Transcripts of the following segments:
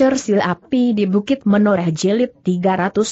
Cersil Api di Bukit Menoreh Jelit 305.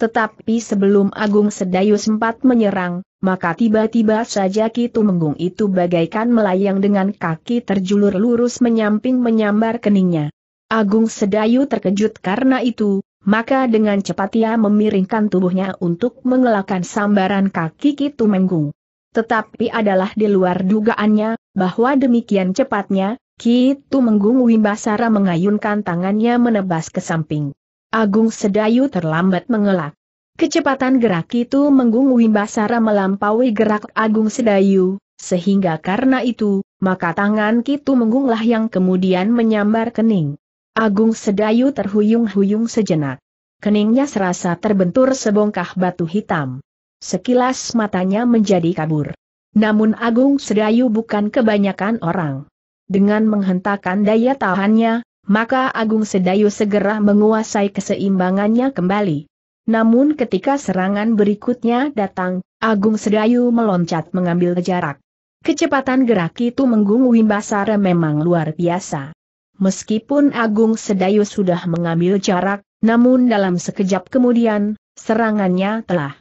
Tetapi sebelum Agung Sedayu sempat menyerang, maka tiba-tiba saja kitu Tumenggung itu bagaikan melayang dengan kaki terjulur lurus menyamping menyambar keningnya. Agung Sedayu terkejut karena itu, maka dengan cepat ia memiringkan tubuhnya untuk mengelakkan sambaran kaki kitu Tumenggung. Tetapi adalah di luar dugaannya, bahwa demikian cepatnya, Kitu Menggung Wimbasara mengayunkan tangannya menebas ke samping. Agung Sedayu terlambat mengelak. Kecepatan gerak Kitu Menggung Wimbasara melampaui gerak Agung Sedayu, sehingga karena itu, maka tangan Kitu Menggunglah yang kemudian menyambar kening. Agung Sedayu terhuyung-huyung sejenak. Keningnya serasa terbentur sebongkah batu hitam. Sekilas matanya menjadi kabur. Namun Agung Sedayu bukan kebanyakan orang dengan menghentakkan daya tahannya, maka Agung Sedayu segera menguasai keseimbangannya kembali. Namun ketika serangan berikutnya datang, Agung Sedayu meloncat mengambil jarak. Kecepatan gerak itu Menggung Wimbasara memang luar biasa. Meskipun Agung Sedayu sudah mengambil jarak, namun dalam sekejap kemudian, serangannya telah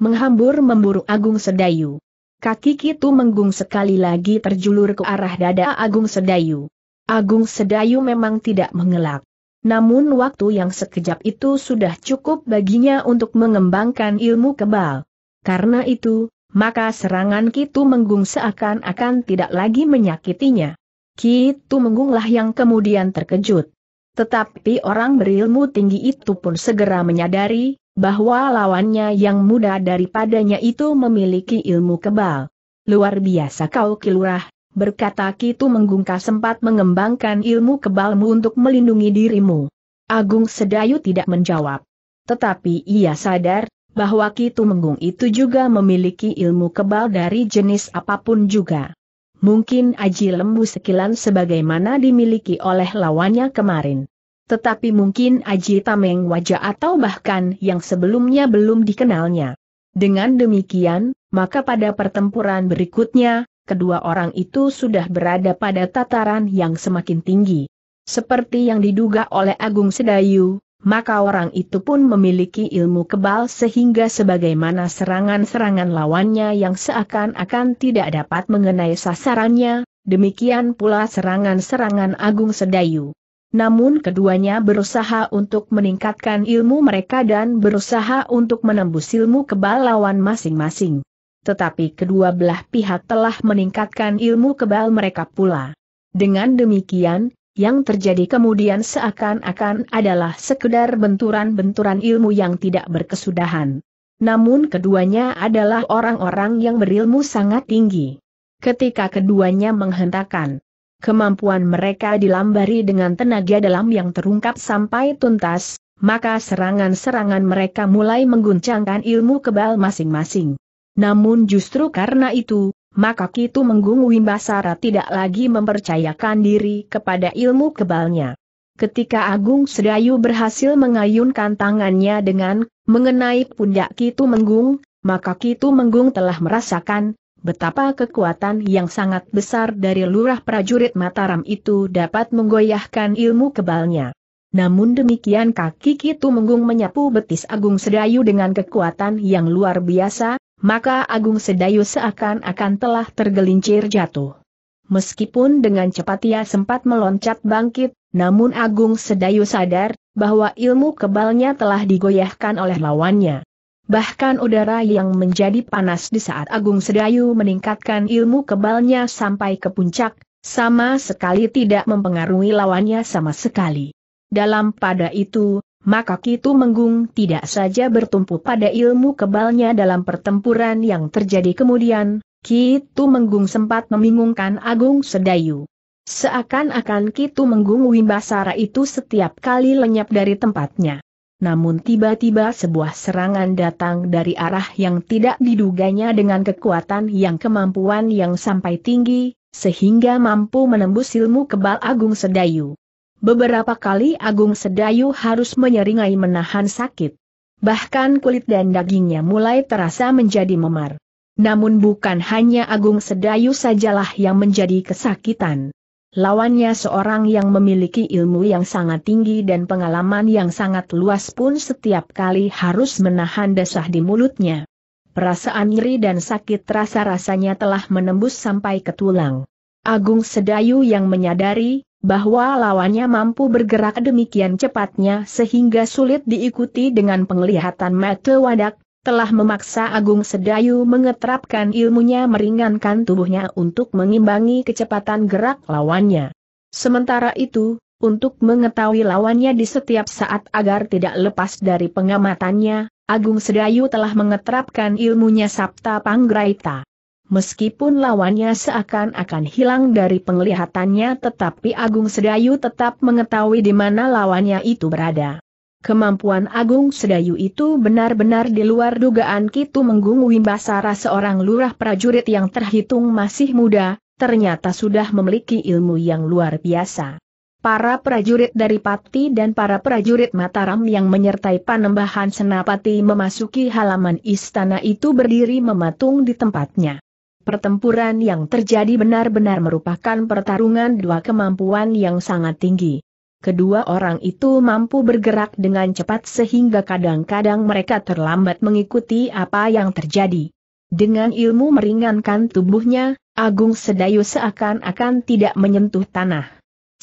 menghambur memburu Agung Sedayu. Kaki Kitu Menggung sekali lagi terjulur ke arah dada Agung Sedayu. Agung Sedayu memang tidak mengelak. Namun waktu yang sekejap itu sudah cukup baginya untuk mengembangkan ilmu kebal. Karena itu, maka serangan Kitu Menggung seakan-akan tidak lagi menyakitinya. Kitu Menggunglah yang kemudian terkejut. Tetapi orang berilmu tinggi itu pun segera menyadari, bahwa lawannya yang muda daripadanya itu memiliki ilmu kebal. Luar biasa kau kilurah, berkata Kitu menggungkah sempat mengembangkan ilmu kebalmu untuk melindungi dirimu. Agung Sedayu tidak menjawab. Tetapi ia sadar, bahwa Kitu Menggung itu juga memiliki ilmu kebal dari jenis apapun juga. Mungkin aji lembu sekilan sebagaimana dimiliki oleh lawannya kemarin. Tetapi mungkin Aji Tameng wajah atau bahkan yang sebelumnya belum dikenalnya. Dengan demikian, maka pada pertempuran berikutnya, kedua orang itu sudah berada pada tataran yang semakin tinggi. Seperti yang diduga oleh Agung Sedayu, maka orang itu pun memiliki ilmu kebal sehingga sebagaimana serangan-serangan lawannya yang seakan-akan tidak dapat mengenai sasarannya, demikian pula serangan-serangan Agung Sedayu. Namun keduanya berusaha untuk meningkatkan ilmu mereka dan berusaha untuk menembus ilmu kebal lawan masing-masing. Tetapi kedua belah pihak telah meningkatkan ilmu kebal mereka pula. Dengan demikian, yang terjadi kemudian seakan-akan adalah sekedar benturan-benturan ilmu yang tidak berkesudahan. Namun keduanya adalah orang-orang yang berilmu sangat tinggi. Ketika keduanya menghentakkan kemampuan mereka dilambari dengan tenaga dalam yang terungkap sampai tuntas, maka serangan-serangan mereka mulai mengguncangkan ilmu kebal masing-masing. Namun justru karena itu, maka Kitu Menggung Wimbasara tidak lagi mempercayakan diri kepada ilmu kebalnya. Ketika Agung Sedayu berhasil mengayunkan tangannya dengan mengenai pundak Kitu Menggung, maka Kitu Menggung telah merasakan betapa kekuatan yang sangat besar dari lurah prajurit Mataram itu dapat menggoyahkan ilmu kebalnya. Namun demikian kaki itu Menggung menyapu betis Agung Sedayu dengan kekuatan yang luar biasa, maka Agung Sedayu seakan-akan telah tergelincir jatuh. Meskipun dengan cepat ia sempat meloncat bangkit, namun Agung Sedayu sadar bahwa ilmu kebalnya telah digoyahkan oleh lawannya. Bahkan udara yang menjadi panas di saat Agung Sedayu meningkatkan ilmu kebalnya sampai ke puncak, sama sekali tidak mempengaruhi lawannya sama sekali. Dalam pada itu, maka Kitu Menggung tidak saja bertumpu pada ilmu kebalnya dalam pertempuran yang terjadi kemudian, Kitu Menggung sempat membingungkan Agung Sedayu. Seakan-akan Kitu Menggung Wimbasara itu setiap kali lenyap dari tempatnya namun tiba-tiba sebuah serangan datang dari arah yang tidak diduganya dengan kekuatan yang kemampuan yang sampai tinggi, sehingga mampu menembus ilmu kebal Agung Sedayu. Beberapa kali Agung Sedayu harus menyeringai menahan sakit. Bahkan kulit dan dagingnya mulai terasa menjadi memar. Namun bukan hanya Agung Sedayu sajalah yang menjadi kesakitan. Lawannya seorang yang memiliki ilmu yang sangat tinggi dan pengalaman yang sangat luas pun setiap kali harus menahan desah di mulutnya. Perasaan nyeri dan sakit rasa-rasanya telah menembus sampai ke tulang. Agung Sedayu yang menyadari, bahwa lawannya mampu bergerak demikian cepatnya sehingga sulit diikuti dengan penglihatan mata wadak, telah memaksa Agung Sedayu mengetrapkan ilmunya meringankan tubuhnya untuk mengimbangi kecepatan gerak lawannya. Sementara itu, untuk mengetahui lawannya di setiap saat agar tidak lepas dari pengamatannya, Agung Sedayu telah mengetrapkan ilmunya Sabta Panggraita. Meskipun lawannya seakan-akan hilang dari penglihatannya tetapi Agung Sedayu tetap mengetahui di mana lawannya itu berada. Kemampuan Agung Sedayu itu benar-benar di luar dugaan Kitu Menggung Wimbasara seorang lurah prajurit yang terhitung masih muda, ternyata sudah memiliki ilmu yang luar biasa. Para prajurit dari Pati dan para prajurit Mataram yang menyertai panembahan Senapati memasuki halaman istana itu berdiri mematung di tempatnya. Pertempuran yang terjadi benar-benar merupakan pertarungan dua kemampuan yang sangat tinggi kedua orang itu mampu bergerak dengan cepat sehingga kadang-kadang mereka terlambat mengikuti apa yang terjadi. Dengan ilmu meringankan tubuhnya, Agung Sedayu seakan-akan tidak menyentuh tanah.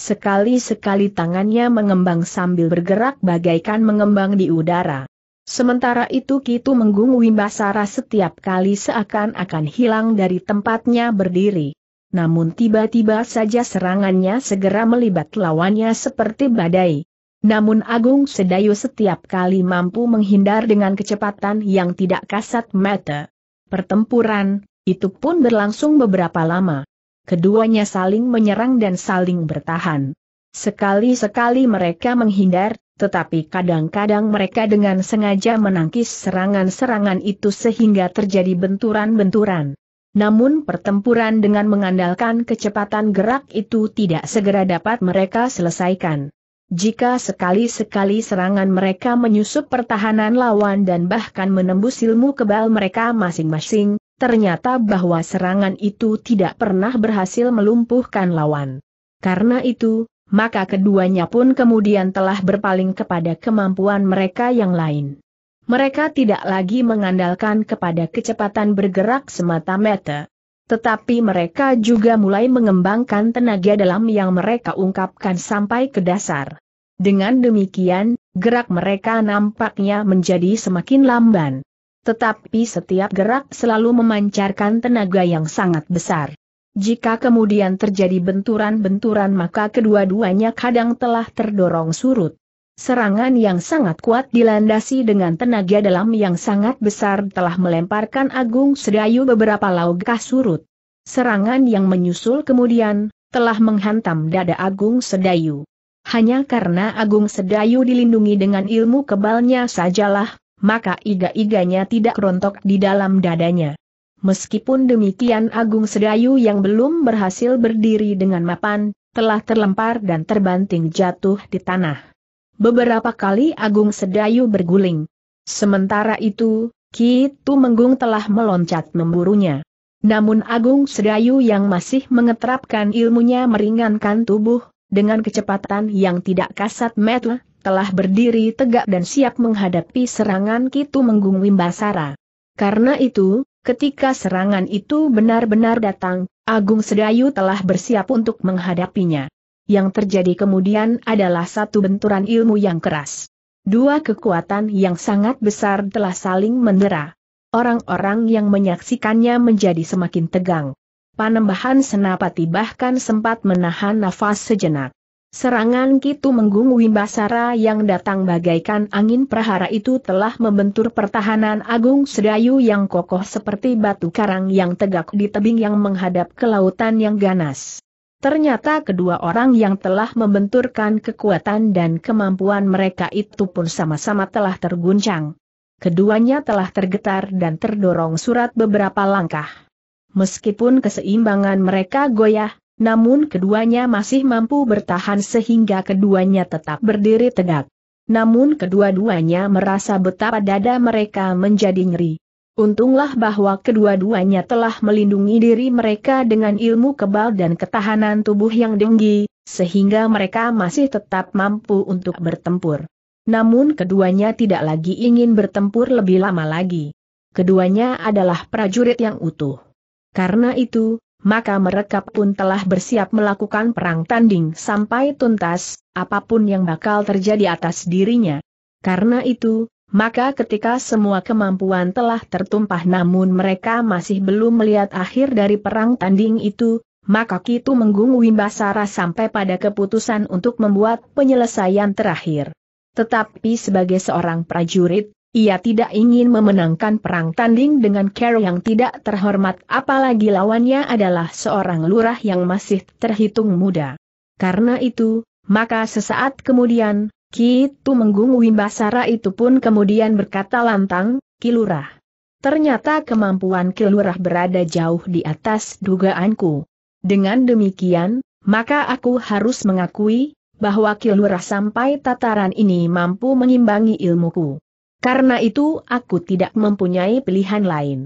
Sekali-sekali tangannya mengembang sambil bergerak bagaikan mengembang di udara. Sementara itu Kitu Menggung Wimbasara setiap kali seakan-akan hilang dari tempatnya berdiri namun tiba-tiba saja serangannya segera melibat lawannya seperti badai. Namun Agung Sedayu setiap kali mampu menghindar dengan kecepatan yang tidak kasat mata. Pertempuran, itu pun berlangsung beberapa lama. Keduanya saling menyerang dan saling bertahan. Sekali-sekali mereka menghindar, tetapi kadang-kadang mereka dengan sengaja menangkis serangan-serangan itu sehingga terjadi benturan-benturan. Namun pertempuran dengan mengandalkan kecepatan gerak itu tidak segera dapat mereka selesaikan. Jika sekali-sekali serangan mereka menyusup pertahanan lawan dan bahkan menembus ilmu kebal mereka masing-masing, ternyata bahwa serangan itu tidak pernah berhasil melumpuhkan lawan. Karena itu, maka keduanya pun kemudian telah berpaling kepada kemampuan mereka yang lain mereka tidak lagi mengandalkan kepada kecepatan bergerak semata-mata. Tetapi mereka juga mulai mengembangkan tenaga dalam yang mereka ungkapkan sampai ke dasar. Dengan demikian, gerak mereka nampaknya menjadi semakin lamban. Tetapi setiap gerak selalu memancarkan tenaga yang sangat besar. Jika kemudian terjadi benturan-benturan maka kedua-duanya kadang telah terdorong surut. Serangan yang sangat kuat dilandasi dengan tenaga dalam yang sangat besar telah melemparkan Agung Sedayu beberapa laukah surut. Serangan yang menyusul kemudian, telah menghantam dada Agung Sedayu. Hanya karena Agung Sedayu dilindungi dengan ilmu kebalnya sajalah, maka iga-iganya tidak rontok di dalam dadanya. Meskipun demikian Agung Sedayu yang belum berhasil berdiri dengan mapan, telah terlempar dan terbanting jatuh di tanah. Beberapa kali Agung Sedayu berguling. Sementara itu, Ki Menggung telah meloncat memburunya. Namun Agung Sedayu yang masih mengetrapkan ilmunya meringankan tubuh, dengan kecepatan yang tidak kasat mata, telah berdiri tegak dan siap menghadapi serangan Kitu Menggung Wimbasara. Karena itu, ketika serangan itu benar-benar datang, Agung Sedayu telah bersiap untuk menghadapinya yang terjadi kemudian adalah satu benturan ilmu yang keras. Dua kekuatan yang sangat besar telah saling mendera. Orang-orang yang menyaksikannya menjadi semakin tegang. Panembahan Senapati bahkan sempat menahan nafas sejenak. Serangan Kitu Menggung Wimbasara yang datang bagaikan angin prahara itu telah membentur pertahanan Agung Sedayu yang kokoh seperti batu karang yang tegak di tebing yang menghadap ke lautan yang ganas. Ternyata kedua orang yang telah membenturkan kekuatan dan kemampuan mereka itu pun sama-sama telah terguncang. Keduanya telah tergetar dan terdorong surat beberapa langkah. Meskipun keseimbangan mereka goyah, namun keduanya masih mampu bertahan sehingga keduanya tetap berdiri tegak. Namun kedua-duanya merasa betapa dada mereka menjadi nyeri. Untunglah bahwa kedua-duanya telah melindungi diri mereka dengan ilmu kebal dan ketahanan tubuh yang tinggi, sehingga mereka masih tetap mampu untuk bertempur. Namun keduanya tidak lagi ingin bertempur lebih lama lagi. Keduanya adalah prajurit yang utuh. Karena itu, maka mereka pun telah bersiap melakukan perang tanding sampai tuntas, apapun yang bakal terjadi atas dirinya. Karena itu, maka ketika semua kemampuan telah tertumpah namun mereka masih belum melihat akhir dari perang tanding itu, maka Kitu Menggung Wimbasara sampai pada keputusan untuk membuat penyelesaian terakhir. Tetapi sebagai seorang prajurit, ia tidak ingin memenangkan perang tanding dengan cara yang tidak terhormat apalagi lawannya adalah seorang lurah yang masih terhitung muda. Karena itu, maka sesaat kemudian, Ki Menggung Wimbasara itu pun kemudian berkata lantang, Kilurah. Ternyata kemampuan Kilurah berada jauh di atas dugaanku. Dengan demikian, maka aku harus mengakui, bahwa Kilurah sampai tataran ini mampu mengimbangi ilmuku. Karena itu aku tidak mempunyai pilihan lain.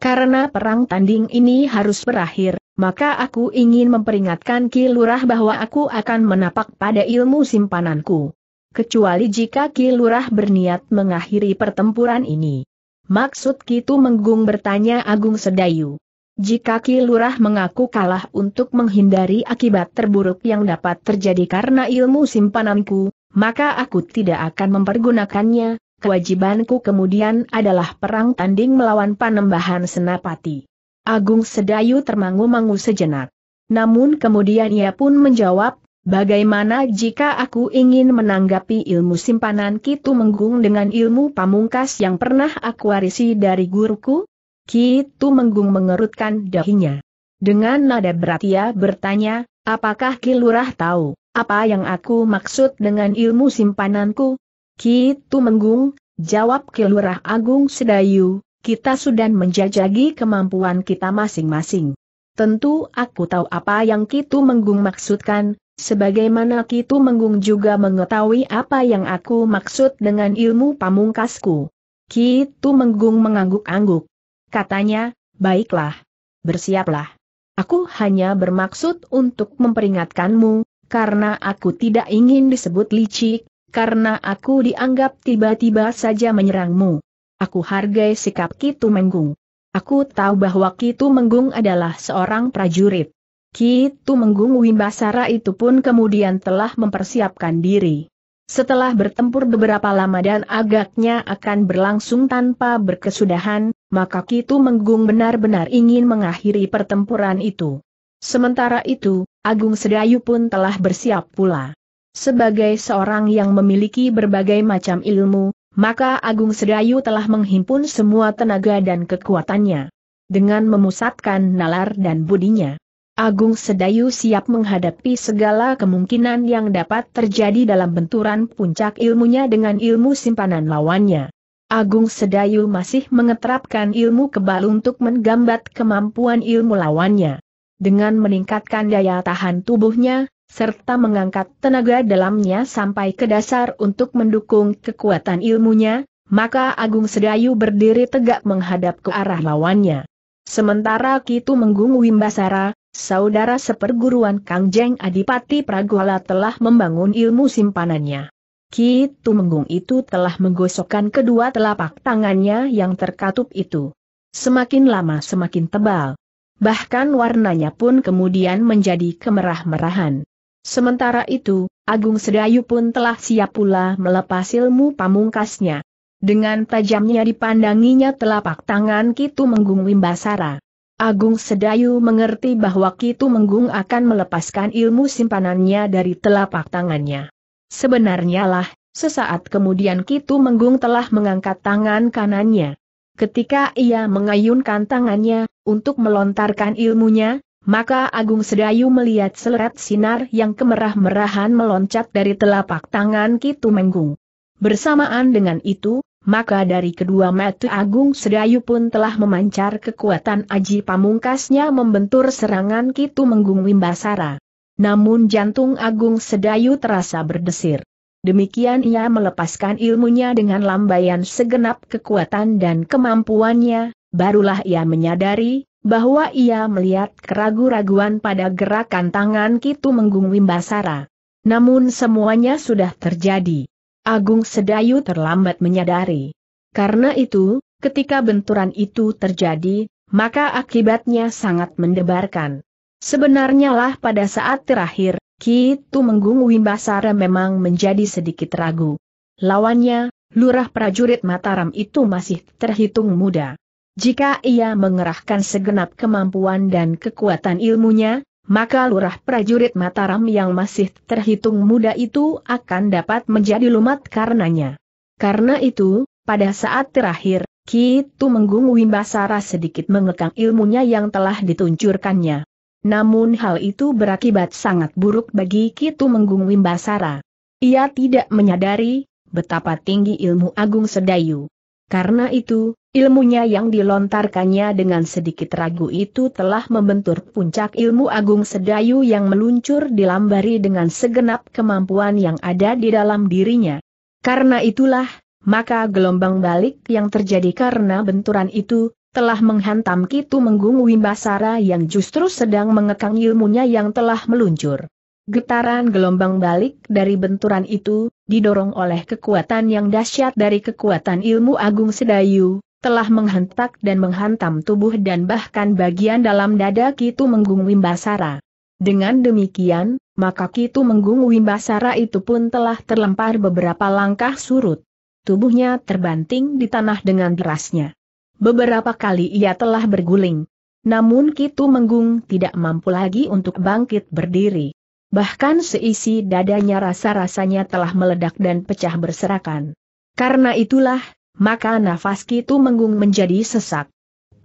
Karena perang tanding ini harus berakhir, maka aku ingin memperingatkan Kilurah bahwa aku akan menapak pada ilmu simpananku kecuali jika Ki Lurah berniat mengakhiri pertempuran ini. Maksud Kitu Menggung bertanya Agung Sedayu. Jika Ki Lurah mengaku kalah untuk menghindari akibat terburuk yang dapat terjadi karena ilmu simpananku, maka aku tidak akan mempergunakannya, kewajibanku kemudian adalah perang tanding melawan panembahan senapati. Agung Sedayu termangu-mangu sejenak. Namun kemudian ia pun menjawab, Bagaimana jika aku ingin menanggapi ilmu simpanan Kitu Menggung dengan ilmu pamungkas yang pernah aku warisi dari guruku? Kitu Menggung mengerutkan dahinya. Dengan nada berat ia bertanya, apakah Kilurah tahu, apa yang aku maksud dengan ilmu simpananku? Kitu Menggung, jawab Kilurah Agung Sedayu, kita sudah menjajagi kemampuan kita masing-masing. Tentu aku tahu apa yang Kitu Menggung maksudkan, Sebagaimana Kitu Menggung juga mengetahui apa yang aku maksud dengan ilmu pamungkasku. Kitu Menggung mengangguk-angguk. Katanya, baiklah. Bersiaplah. Aku hanya bermaksud untuk memperingatkanmu, karena aku tidak ingin disebut licik, karena aku dianggap tiba-tiba saja menyerangmu. Aku hargai sikap Kitu Menggung. Aku tahu bahwa Kitu Menggung adalah seorang prajurit. Kitu Tumenggung Wimbasara itu pun kemudian telah mempersiapkan diri. Setelah bertempur beberapa lama dan agaknya akan berlangsung tanpa berkesudahan, maka Kitu Menggung benar-benar ingin mengakhiri pertempuran itu. Sementara itu, Agung Sedayu pun telah bersiap pula. Sebagai seorang yang memiliki berbagai macam ilmu, maka Agung Sedayu telah menghimpun semua tenaga dan kekuatannya. Dengan memusatkan nalar dan budinya Agung Sedayu siap menghadapi segala kemungkinan yang dapat terjadi dalam benturan puncak ilmunya dengan ilmu simpanan lawannya. Agung Sedayu masih mengetrapkan ilmu kebal untuk menggambat kemampuan ilmu lawannya. Dengan meningkatkan daya tahan tubuhnya, serta mengangkat tenaga dalamnya sampai ke dasar untuk mendukung kekuatan ilmunya, maka Agung Sedayu berdiri tegak menghadap ke arah lawannya. Sementara Kitu Menggung Wimbasara, saudara seperguruan Kangjeng Adipati Praguala telah membangun ilmu simpanannya. Ki Tumenggung itu telah menggosokkan kedua telapak tangannya yang terkatup itu. Semakin lama semakin tebal. Bahkan warnanya pun kemudian menjadi kemerah-merahan. Sementara itu, Agung Sedayu pun telah siap pula melepas ilmu pamungkasnya. Dengan tajamnya dipandanginya telapak tangan Kitu Menggung Wimbasara. Agung Sedayu mengerti bahwa Kitu Menggung akan melepaskan ilmu simpanannya dari telapak tangannya. Sebenarnya lah, sesaat kemudian Kitu Menggung telah mengangkat tangan kanannya. Ketika ia mengayunkan tangannya, untuk melontarkan ilmunya, maka Agung Sedayu melihat seleret sinar yang kemerah-merahan meloncat dari telapak tangan Kitu Menggung. Bersamaan dengan itu, maka dari kedua mata Agung Sedayu pun telah memancar kekuatan Aji Pamungkasnya membentur serangan Kitu Menggung Wimbasara. Namun jantung Agung Sedayu terasa berdesir. Demikian ia melepaskan ilmunya dengan lambaian segenap kekuatan dan kemampuannya, barulah ia menyadari bahwa ia melihat keragu-raguan pada gerakan tangan Kitu Menggung Wimbasara. Namun semuanya sudah terjadi. Agung Sedayu terlambat menyadari. Karena itu, ketika benturan itu terjadi, maka akibatnya sangat mendebarkan. Sebenarnya lah pada saat terakhir, Ki Tumenggung Wimbasara memang menjadi sedikit ragu. Lawannya, lurah prajurit Mataram itu masih terhitung muda. Jika ia mengerahkan segenap kemampuan dan kekuatan ilmunya, maka lurah prajurit Mataram yang masih terhitung muda itu akan dapat menjadi lumat karenanya. Karena itu, pada saat terakhir, Ki Tumenggung Wimbasara sedikit mengekang ilmunya yang telah dituncurkannya. Namun hal itu berakibat sangat buruk bagi Kitu Tumenggung Wimbasara. Ia tidak menyadari betapa tinggi ilmu agung sedayu. Karena itu, ilmunya yang dilontarkannya dengan sedikit ragu itu telah membentur puncak ilmu agung sedayu yang meluncur dilambari dengan segenap kemampuan yang ada di dalam dirinya. Karena itulah, maka gelombang balik yang terjadi karena benturan itu, telah menghantam Kitu Menggung Wimbasara yang justru sedang mengekang ilmunya yang telah meluncur. Getaran gelombang balik dari benturan itu, didorong oleh kekuatan yang dahsyat dari kekuatan ilmu agung sedayu, telah menghentak dan menghantam tubuh dan bahkan bagian dalam dada Kitu Menggung Wimbasara. Dengan demikian, maka Kitu Menggung Wimbasara itu pun telah terlempar beberapa langkah surut. Tubuhnya terbanting di tanah dengan derasnya. Beberapa kali ia telah berguling. Namun Kitu Menggung tidak mampu lagi untuk bangkit berdiri. Bahkan seisi dadanya rasa-rasanya telah meledak dan pecah berserakan. Karena itulah, maka nafas Kitu Menggung menjadi sesak.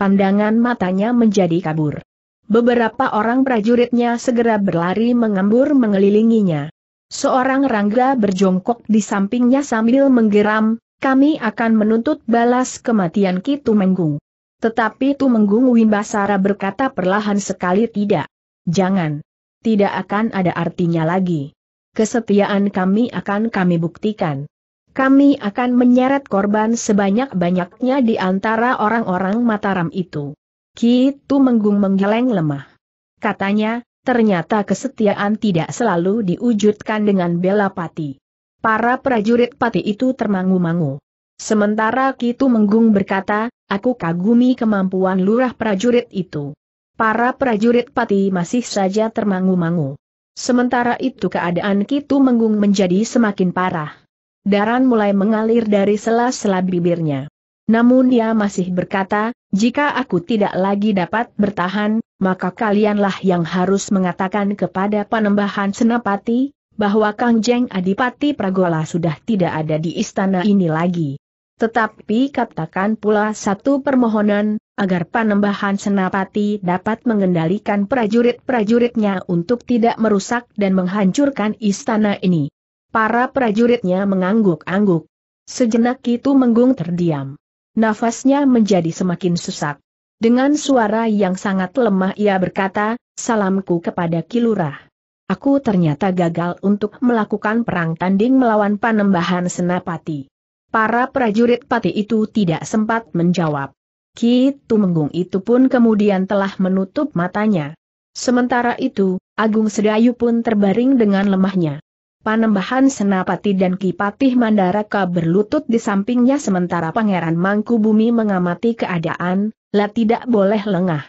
Pandangan matanya menjadi kabur. Beberapa orang prajuritnya segera berlari mengembur mengelilinginya. Seorang rangga berjongkok di sampingnya sambil menggeram, kami akan menuntut balas kematian Kitu Menggung. Tetapi Tumenggung Wimbasara berkata perlahan sekali tidak. Jangan tidak akan ada artinya lagi. Kesetiaan kami akan kami buktikan. Kami akan menyeret korban sebanyak-banyaknya di antara orang-orang Mataram itu. Kitu Menggung menggeleng lemah. Katanya, ternyata kesetiaan tidak selalu diwujudkan dengan bela pati. Para prajurit pati itu termangu-mangu. Sementara Kitu Menggung berkata, aku kagumi kemampuan lurah prajurit itu para prajurit pati masih saja termangu-mangu. Sementara itu keadaan Kitu Menggung menjadi semakin parah. Daran mulai mengalir dari sela-sela bibirnya. Namun dia masih berkata, jika aku tidak lagi dapat bertahan, maka kalianlah yang harus mengatakan kepada panembahan Senapati, bahwa Kang Jeng Adipati Pragola sudah tidak ada di istana ini lagi. Tetapi katakan pula satu permohonan, agar panembahan senapati dapat mengendalikan prajurit-prajuritnya untuk tidak merusak dan menghancurkan istana ini. Para prajuritnya mengangguk-angguk. Sejenak itu menggung terdiam. Nafasnya menjadi semakin sesak. Dengan suara yang sangat lemah ia berkata, salamku kepada Kilurah. Aku ternyata gagal untuk melakukan perang tanding melawan panembahan senapati. Para prajurit pati itu tidak sempat menjawab. Ki Tumenggung itu pun kemudian telah menutup matanya. Sementara itu, Agung Sedayu pun terbaring dengan lemahnya. Panembahan Senapati dan Kipatih Mandaraka berlutut di sampingnya sementara Pangeran Mangkubumi mengamati keadaan, lah tidak boleh lengah.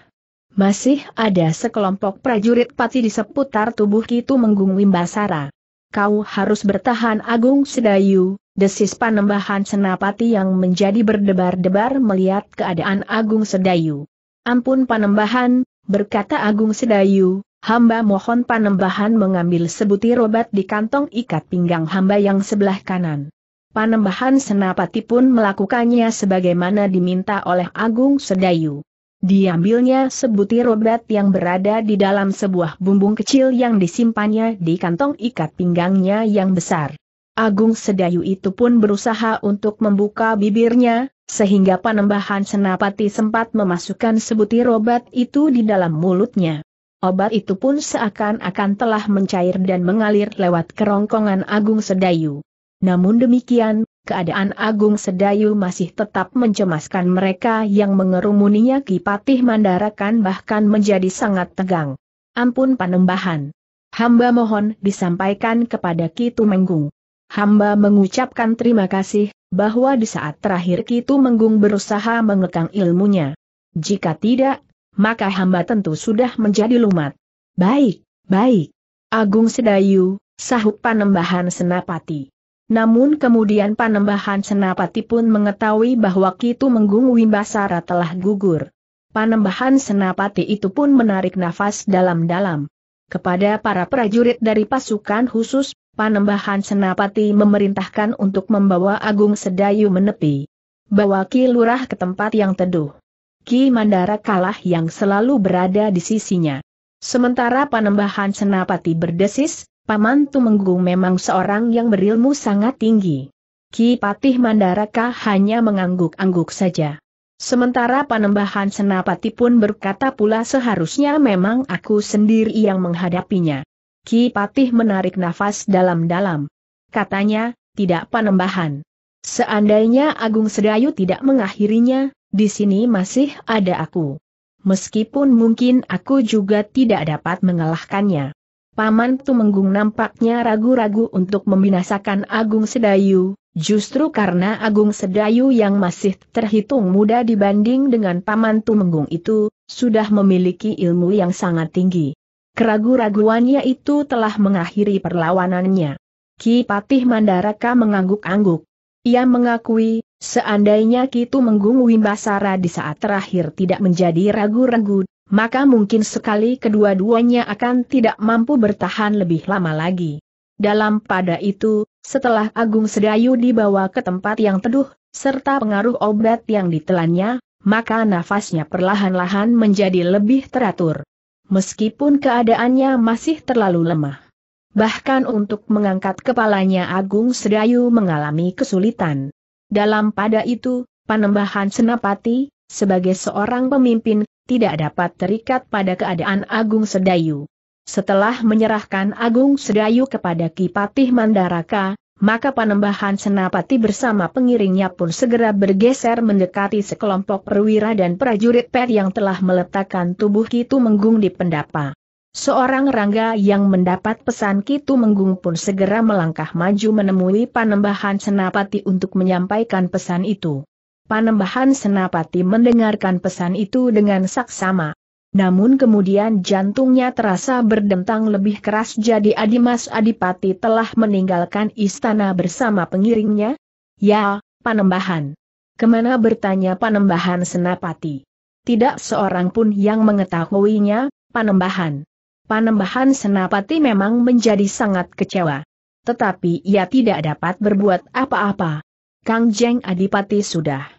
Masih ada sekelompok prajurit pati di seputar tubuh Ki Tumenggung Wimbasara kau harus bertahan Agung Sedayu, desis panembahan senapati yang menjadi berdebar-debar melihat keadaan Agung Sedayu. Ampun panembahan, berkata Agung Sedayu, hamba mohon panembahan mengambil sebutir obat di kantong ikat pinggang hamba yang sebelah kanan. Panembahan senapati pun melakukannya sebagaimana diminta oleh Agung Sedayu. Diambilnya sebutir obat yang berada di dalam sebuah bumbung kecil yang disimpannya di kantong ikat pinggangnya yang besar. Agung Sedayu itu pun berusaha untuk membuka bibirnya, sehingga panembahan senapati sempat memasukkan sebutir obat itu di dalam mulutnya. Obat itu pun seakan-akan telah mencair dan mengalir lewat kerongkongan Agung Sedayu. Namun demikian, keadaan Agung Sedayu masih tetap mencemaskan mereka yang mengerumuninya Kipatih Mandarakan bahkan menjadi sangat tegang. Ampun panembahan. Hamba mohon disampaikan kepada Kitu Menggung. Hamba mengucapkan terima kasih, bahwa di saat terakhir Kitu Menggung berusaha mengekang ilmunya. Jika tidak, maka hamba tentu sudah menjadi lumat. Baik, baik. Agung Sedayu, sahut panembahan senapati. Namun kemudian Panembahan Senapati pun mengetahui bahwa Kitu Menggung Wimbasara telah gugur. Panembahan Senapati itu pun menarik nafas dalam-dalam. Kepada para prajurit dari pasukan khusus, Panembahan Senapati memerintahkan untuk membawa Agung Sedayu menepi. Bawa Ki Lurah ke tempat yang teduh. Ki Mandara kalah yang selalu berada di sisinya. Sementara Panembahan Senapati berdesis, Paman Tumenggung memang seorang yang berilmu sangat tinggi. Ki Patih Mandaraka hanya mengangguk-angguk saja. Sementara panembahan Senapati pun berkata pula seharusnya memang aku sendiri yang menghadapinya. Ki Patih menarik nafas dalam-dalam. Katanya, tidak panembahan. Seandainya Agung Sedayu tidak mengakhirinya, di sini masih ada aku. Meskipun mungkin aku juga tidak dapat mengalahkannya. Paman Tumenggung nampaknya ragu-ragu untuk membinasakan Agung Sedayu, justru karena Agung Sedayu yang masih terhitung muda dibanding dengan Paman Tumenggung itu, sudah memiliki ilmu yang sangat tinggi. Keragu-raguannya itu telah mengakhiri perlawanannya. Ki Patih Mandaraka mengangguk-angguk. Ia mengakui, seandainya Ki Tumenggung Wimbasara di saat terakhir tidak menjadi ragu-ragu, maka mungkin sekali kedua-duanya akan tidak mampu bertahan lebih lama lagi. Dalam pada itu, setelah Agung Sedayu dibawa ke tempat yang teduh, serta pengaruh obat yang ditelannya, maka nafasnya perlahan-lahan menjadi lebih teratur. Meskipun keadaannya masih terlalu lemah. Bahkan untuk mengangkat kepalanya Agung Sedayu mengalami kesulitan. Dalam pada itu, Panembahan Senapati, sebagai seorang pemimpin tidak dapat terikat pada keadaan Agung Sedayu. Setelah menyerahkan Agung Sedayu kepada Kipatih Mandaraka, maka panembahan Senapati bersama pengiringnya pun segera bergeser mendekati sekelompok perwira dan prajurit pet yang telah meletakkan tubuh Kitu Menggung di pendapa. Seorang Rangga yang mendapat pesan Kitu Menggung pun segera melangkah maju menemui Panembahan Senapati untuk menyampaikan pesan itu. Panembahan Senapati mendengarkan pesan itu dengan saksama. Namun kemudian jantungnya terasa berdentang lebih keras jadi Adimas Adipati telah meninggalkan istana bersama pengiringnya? Ya, Panembahan. Kemana bertanya Panembahan Senapati? Tidak seorang pun yang mengetahuinya, Panembahan. Panembahan Senapati memang menjadi sangat kecewa. Tetapi ia tidak dapat berbuat apa-apa. Kang Jeng Adipati sudah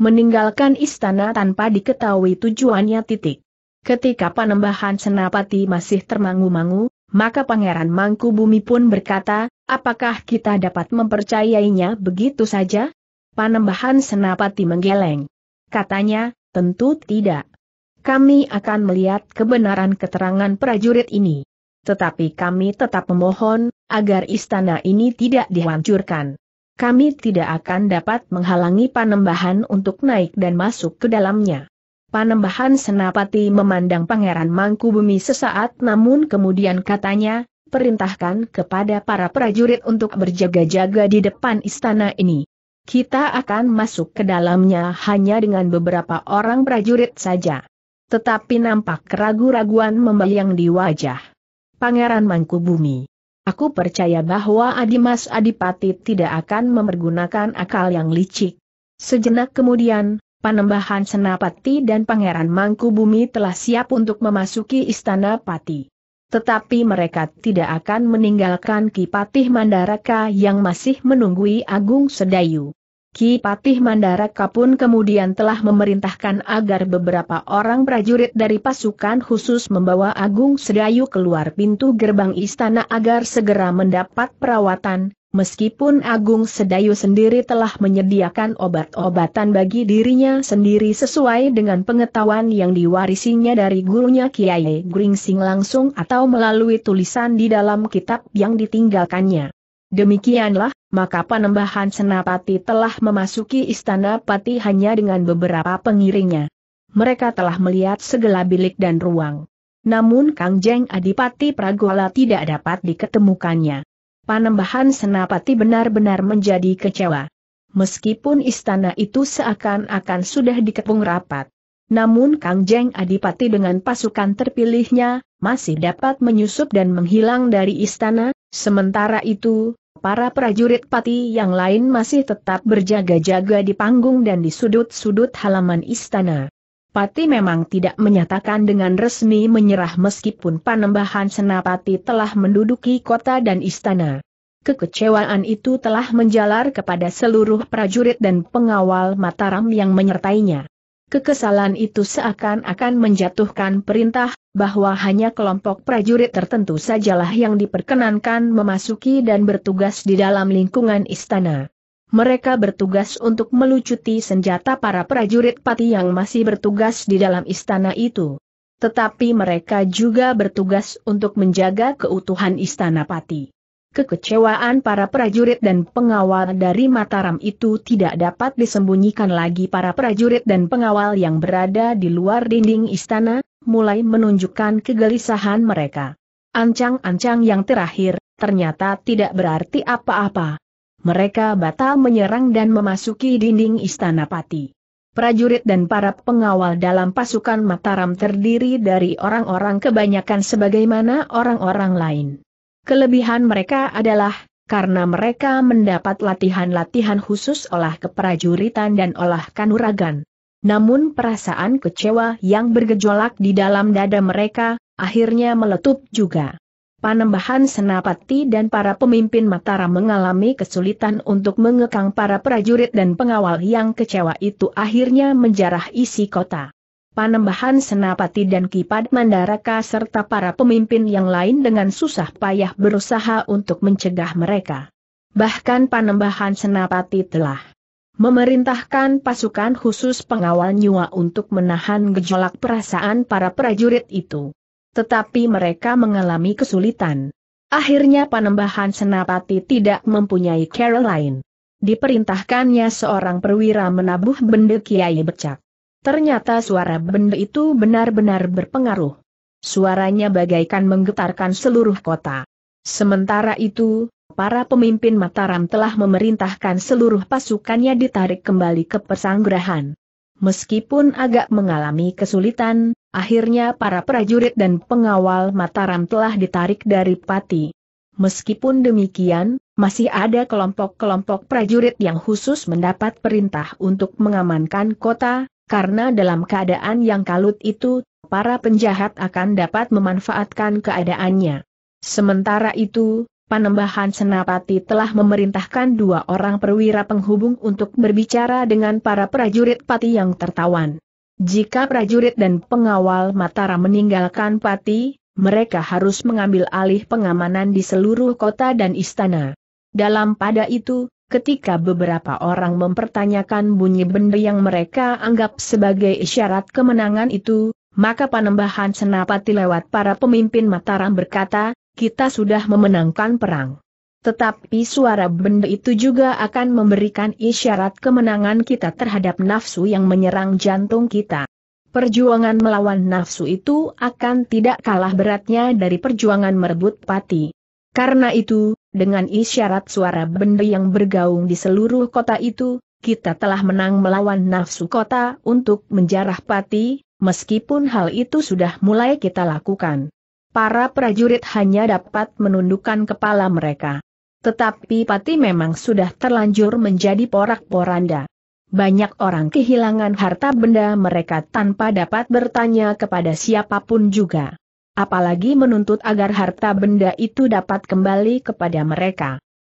meninggalkan istana tanpa diketahui tujuannya titik. Ketika panembahan Senapati masih termangu-mangu, maka Pangeran Mangku Bumi pun berkata, apakah kita dapat mempercayainya begitu saja? Panembahan Senapati menggeleng. Katanya, tentu tidak. Kami akan melihat kebenaran keterangan prajurit ini. Tetapi kami tetap memohon, agar istana ini tidak dihancurkan kami tidak akan dapat menghalangi panembahan untuk naik dan masuk ke dalamnya. Panembahan Senapati memandang Pangeran Mangkubumi sesaat namun kemudian katanya, perintahkan kepada para prajurit untuk berjaga-jaga di depan istana ini. Kita akan masuk ke dalamnya hanya dengan beberapa orang prajurit saja. Tetapi nampak keragu-raguan membayang di wajah. Pangeran Mangkubumi Aku percaya bahwa Adimas Adipati tidak akan memergunakan akal yang licik. Sejenak kemudian, Panembahan Senapati dan Pangeran Mangkubumi telah siap untuk memasuki Istana Pati. Tetapi mereka tidak akan meninggalkan Kipatih Mandaraka yang masih menunggui Agung Sedayu. Ki Patih Mandaraka pun kemudian telah memerintahkan agar beberapa orang prajurit dari pasukan khusus membawa Agung Sedayu keluar pintu gerbang istana agar segera mendapat perawatan, meskipun Agung Sedayu sendiri telah menyediakan obat-obatan bagi dirinya sendiri sesuai dengan pengetahuan yang diwarisinya dari gurunya Kiai Gringsing langsung atau melalui tulisan di dalam kitab yang ditinggalkannya. Demikianlah maka Panembahan Senapati telah memasuki istana Pati hanya dengan beberapa pengiringnya. Mereka telah melihat segala bilik dan ruang. Namun Kangjeng Adipati Pragola tidak dapat diketemukannya. Panembahan Senapati benar-benar menjadi kecewa. Meskipun istana itu seakan-akan sudah dikepung rapat. Namun Kangjeng Adipati dengan pasukan terpilihnya, masih dapat menyusup dan menghilang dari istana, sementara itu, Para prajurit pati yang lain masih tetap berjaga-jaga di panggung dan di sudut-sudut halaman istana. Pati memang tidak menyatakan dengan resmi menyerah meskipun panembahan Senapati telah menduduki kota dan istana. Kekecewaan itu telah menjalar kepada seluruh prajurit dan pengawal Mataram yang menyertainya. Kekesalan itu seakan-akan menjatuhkan perintah, bahwa hanya kelompok prajurit tertentu sajalah yang diperkenankan memasuki dan bertugas di dalam lingkungan istana. Mereka bertugas untuk melucuti senjata para prajurit pati yang masih bertugas di dalam istana itu. Tetapi mereka juga bertugas untuk menjaga keutuhan istana pati. Kekecewaan para prajurit dan pengawal dari Mataram itu tidak dapat disembunyikan lagi para prajurit dan pengawal yang berada di luar dinding istana, mulai menunjukkan kegelisahan mereka. Ancang-ancang yang terakhir, ternyata tidak berarti apa-apa. Mereka batal menyerang dan memasuki dinding istana pati. Prajurit dan para pengawal dalam pasukan Mataram terdiri dari orang-orang kebanyakan sebagaimana orang-orang lain. Kelebihan mereka adalah, karena mereka mendapat latihan-latihan khusus olah keprajuritan dan olah kanuragan. Namun perasaan kecewa yang bergejolak di dalam dada mereka, akhirnya meletup juga. Panembahan Senapati dan para pemimpin Mataram mengalami kesulitan untuk mengekang para prajurit dan pengawal yang kecewa itu akhirnya menjarah isi kota. Panembahan Senapati dan Kipad Mandaraka serta para pemimpin yang lain dengan susah payah berusaha untuk mencegah mereka. Bahkan Panembahan Senapati telah memerintahkan pasukan khusus pengawal Nyua untuk menahan gejolak perasaan para prajurit itu. Tetapi mereka mengalami kesulitan. Akhirnya Panembahan Senapati tidak mempunyai Caroline. Diperintahkannya seorang perwira menabuh benda Kiai Becak. Ternyata suara benda itu benar-benar berpengaruh. Suaranya bagaikan menggetarkan seluruh kota. Sementara itu, para pemimpin Mataram telah memerintahkan seluruh pasukannya ditarik kembali ke persanggrahan. Meskipun agak mengalami kesulitan, akhirnya para prajurit dan pengawal Mataram telah ditarik dari Pati. Meskipun demikian, masih ada kelompok-kelompok prajurit yang khusus mendapat perintah untuk mengamankan kota, karena dalam keadaan yang kalut itu, para penjahat akan dapat memanfaatkan keadaannya. Sementara itu, Panembahan Senapati telah memerintahkan dua orang perwira penghubung untuk berbicara dengan para prajurit pati yang tertawan. Jika prajurit dan pengawal Matara meninggalkan pati, mereka harus mengambil alih pengamanan di seluruh kota dan istana. Dalam pada itu, ketika beberapa orang mempertanyakan bunyi benda yang mereka anggap sebagai isyarat kemenangan itu, maka panembahan senapati lewat para pemimpin Mataram berkata, kita sudah memenangkan perang. Tetapi suara benda itu juga akan memberikan isyarat kemenangan kita terhadap nafsu yang menyerang jantung kita. Perjuangan melawan nafsu itu akan tidak kalah beratnya dari perjuangan merebut pati. Karena itu, dengan isyarat suara benda yang bergaung di seluruh kota itu, kita telah menang melawan nafsu kota untuk menjarah pati, meskipun hal itu sudah mulai kita lakukan. Para prajurit hanya dapat menundukkan kepala mereka. Tetapi pati memang sudah terlanjur menjadi porak-poranda. Banyak orang kehilangan harta benda mereka tanpa dapat bertanya kepada siapapun juga apalagi menuntut agar harta benda itu dapat kembali kepada mereka.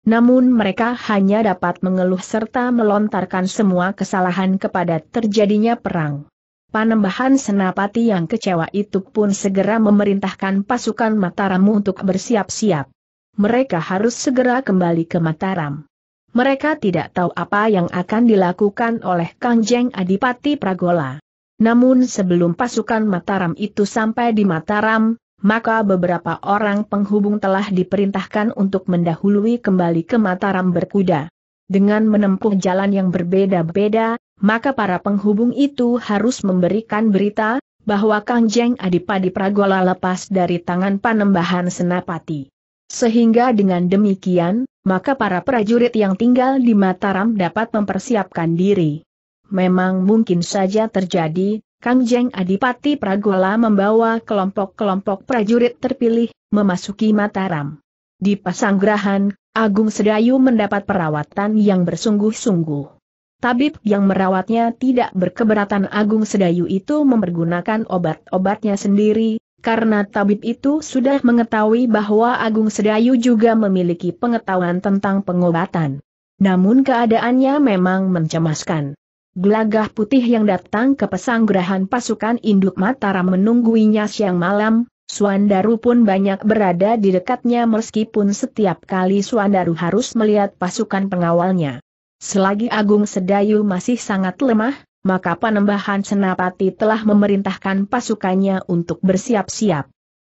Namun mereka hanya dapat mengeluh serta melontarkan semua kesalahan kepada terjadinya perang. Panembahan Senapati yang kecewa itu pun segera memerintahkan pasukan Mataram untuk bersiap-siap. Mereka harus segera kembali ke Mataram. Mereka tidak tahu apa yang akan dilakukan oleh Kanjeng Adipati Pragola. Namun sebelum pasukan Mataram itu sampai di Mataram, maka beberapa orang penghubung telah diperintahkan untuk mendahului kembali ke Mataram berkuda. Dengan menempuh jalan yang berbeda-beda, maka para penghubung itu harus memberikan berita, bahwa Kangjeng Jeng Adipadi Pragola lepas dari tangan panembahan Senapati. Sehingga dengan demikian, maka para prajurit yang tinggal di Mataram dapat mempersiapkan diri. Memang mungkin saja terjadi, Kangjeng Adipati Pragola membawa kelompok-kelompok prajurit terpilih, memasuki Mataram. Di Pasanggrahan, Agung Sedayu mendapat perawatan yang bersungguh-sungguh. Tabib yang merawatnya tidak berkeberatan Agung Sedayu itu mempergunakan obat-obatnya sendiri, karena tabib itu sudah mengetahui bahwa Agung Sedayu juga memiliki pengetahuan tentang pengobatan. Namun keadaannya memang mencemaskan. Gelagah putih yang datang ke pesanggrahan pasukan induk Mataram menungguinya siang malam, Suandaru pun banyak berada di dekatnya meskipun setiap kali Suandaru harus melihat pasukan pengawalnya. Selagi Agung Sedayu masih sangat lemah, maka Panembahan Senapati telah memerintahkan pasukannya untuk bersiap-siap.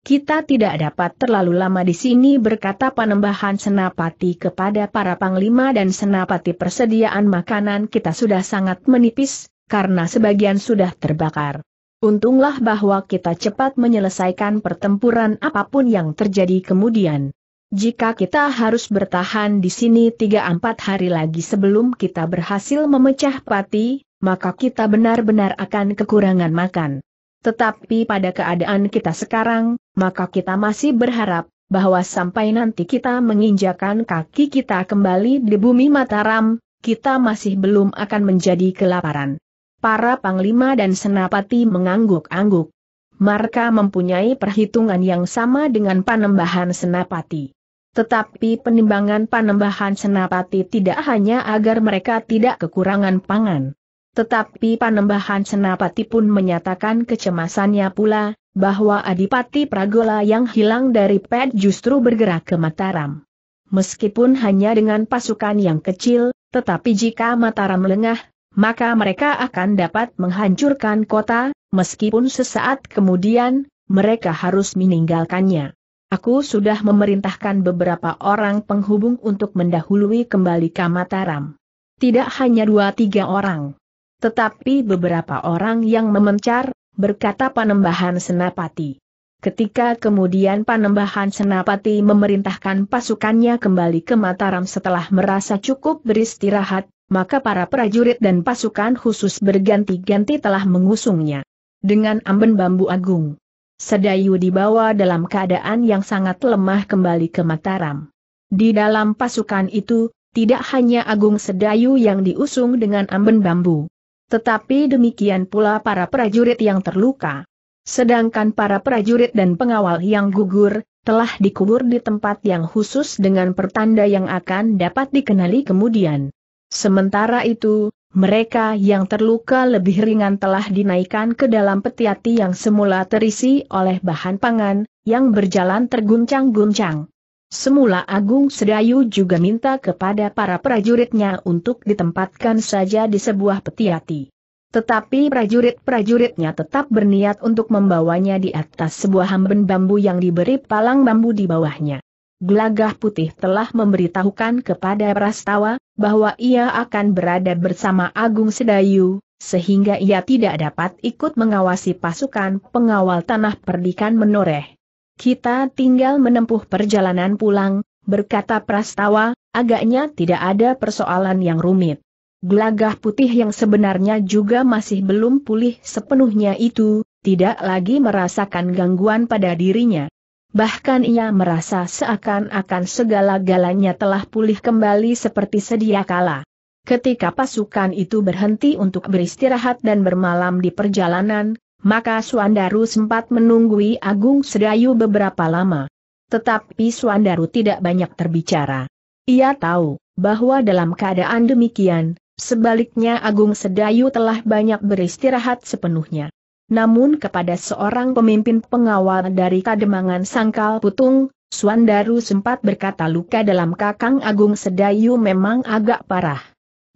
Kita tidak dapat terlalu lama di sini berkata panembahan senapati kepada para panglima dan senapati persediaan makanan kita sudah sangat menipis, karena sebagian sudah terbakar. Untunglah bahwa kita cepat menyelesaikan pertempuran apapun yang terjadi kemudian. Jika kita harus bertahan di sini 3-4 hari lagi sebelum kita berhasil memecah pati, maka kita benar-benar akan kekurangan makan. Tetapi pada keadaan kita sekarang, maka kita masih berharap bahwa sampai nanti kita menginjakan kaki kita kembali di bumi Mataram, kita masih belum akan menjadi kelaparan. Para panglima dan senapati mengangguk-angguk. Mereka mempunyai perhitungan yang sama dengan panembahan senapati. Tetapi penimbangan panembahan senapati tidak hanya agar mereka tidak kekurangan pangan. Tetapi Panembahan Senapati pun menyatakan kecemasannya pula, bahwa Adipati Pragola yang hilang dari pet justru bergerak ke Mataram. Meskipun hanya dengan pasukan yang kecil, tetapi jika Mataram lengah, maka mereka akan dapat menghancurkan kota, meskipun sesaat kemudian, mereka harus meninggalkannya. Aku sudah memerintahkan beberapa orang penghubung untuk mendahului kembali ke Mataram. Tidak hanya dua tiga orang. Tetapi beberapa orang yang memencar, berkata Panembahan Senapati. Ketika kemudian Panembahan Senapati memerintahkan pasukannya kembali ke Mataram setelah merasa cukup beristirahat, maka para prajurit dan pasukan khusus berganti-ganti telah mengusungnya. Dengan amben bambu agung. Sedayu dibawa dalam keadaan yang sangat lemah kembali ke Mataram. Di dalam pasukan itu, tidak hanya Agung Sedayu yang diusung dengan amben bambu. Tetapi demikian pula para prajurit yang terluka. Sedangkan para prajurit dan pengawal yang gugur, telah dikubur di tempat yang khusus dengan pertanda yang akan dapat dikenali kemudian. Sementara itu, mereka yang terluka lebih ringan telah dinaikkan ke dalam peti hati yang semula terisi oleh bahan pangan, yang berjalan terguncang-guncang. Semula Agung Sedayu juga minta kepada para prajuritnya untuk ditempatkan saja di sebuah peti hati. Tetapi prajurit-prajuritnya tetap berniat untuk membawanya di atas sebuah hamben bambu yang diberi palang bambu di bawahnya. Gelagah putih telah memberitahukan kepada Prastawa, bahwa ia akan berada bersama Agung Sedayu, sehingga ia tidak dapat ikut mengawasi pasukan pengawal tanah perdikan menoreh. Kita tinggal menempuh perjalanan pulang, berkata Prastawa, agaknya tidak ada persoalan yang rumit. Gelagah putih yang sebenarnya juga masih belum pulih sepenuhnya itu, tidak lagi merasakan gangguan pada dirinya. Bahkan ia merasa seakan-akan segala-galanya telah pulih kembali seperti sedia kala. Ketika pasukan itu berhenti untuk beristirahat dan bermalam di perjalanan, maka Suandaru sempat menunggui Agung Sedayu beberapa lama. Tetapi Suandaru tidak banyak terbicara. Ia tahu, bahwa dalam keadaan demikian, sebaliknya Agung Sedayu telah banyak beristirahat sepenuhnya. Namun kepada seorang pemimpin pengawal dari Kademangan Sangkal Putung, Suandaru sempat berkata luka dalam kakang Agung Sedayu memang agak parah.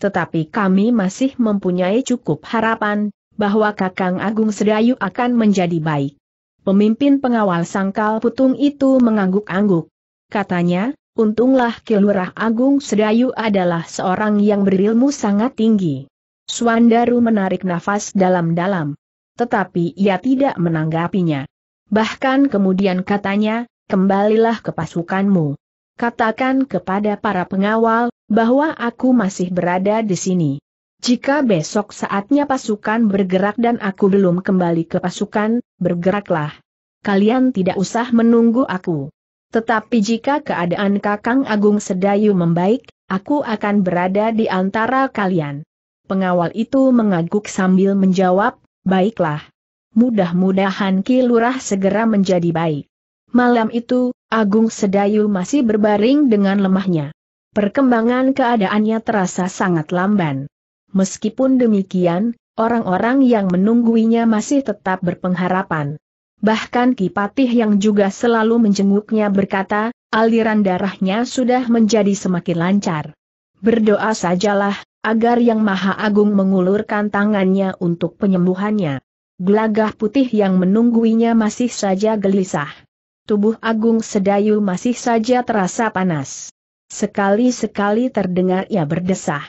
Tetapi kami masih mempunyai cukup harapan, bahwa Kakang Agung Sedayu akan menjadi baik. Pemimpin pengawal sangkal putung itu mengangguk-angguk. Katanya, untunglah Kilurah Agung Sedayu adalah seorang yang berilmu sangat tinggi. Suandaru menarik nafas dalam-dalam. Tetapi ia tidak menanggapinya. Bahkan kemudian katanya, kembalilah ke pasukanmu. Katakan kepada para pengawal, bahwa aku masih berada di sini. Jika besok saatnya pasukan bergerak dan aku belum kembali ke pasukan, bergeraklah. Kalian tidak usah menunggu aku. Tetapi jika keadaan Kakang Agung Sedayu membaik, aku akan berada di antara kalian. Pengawal itu mengaguk sambil menjawab, baiklah. Mudah-mudahan Ki Lurah segera menjadi baik. Malam itu, Agung Sedayu masih berbaring dengan lemahnya. Perkembangan keadaannya terasa sangat lamban. Meskipun demikian, orang-orang yang menungguinya masih tetap berpengharapan. Bahkan Kipatih yang juga selalu menjenguknya berkata, aliran darahnya sudah menjadi semakin lancar. Berdoa sajalah, agar Yang Maha Agung mengulurkan tangannya untuk penyembuhannya. Gelagah putih yang menungguinya masih saja gelisah. Tubuh Agung Sedayu masih saja terasa panas. Sekali-sekali terdengar ia berdesah.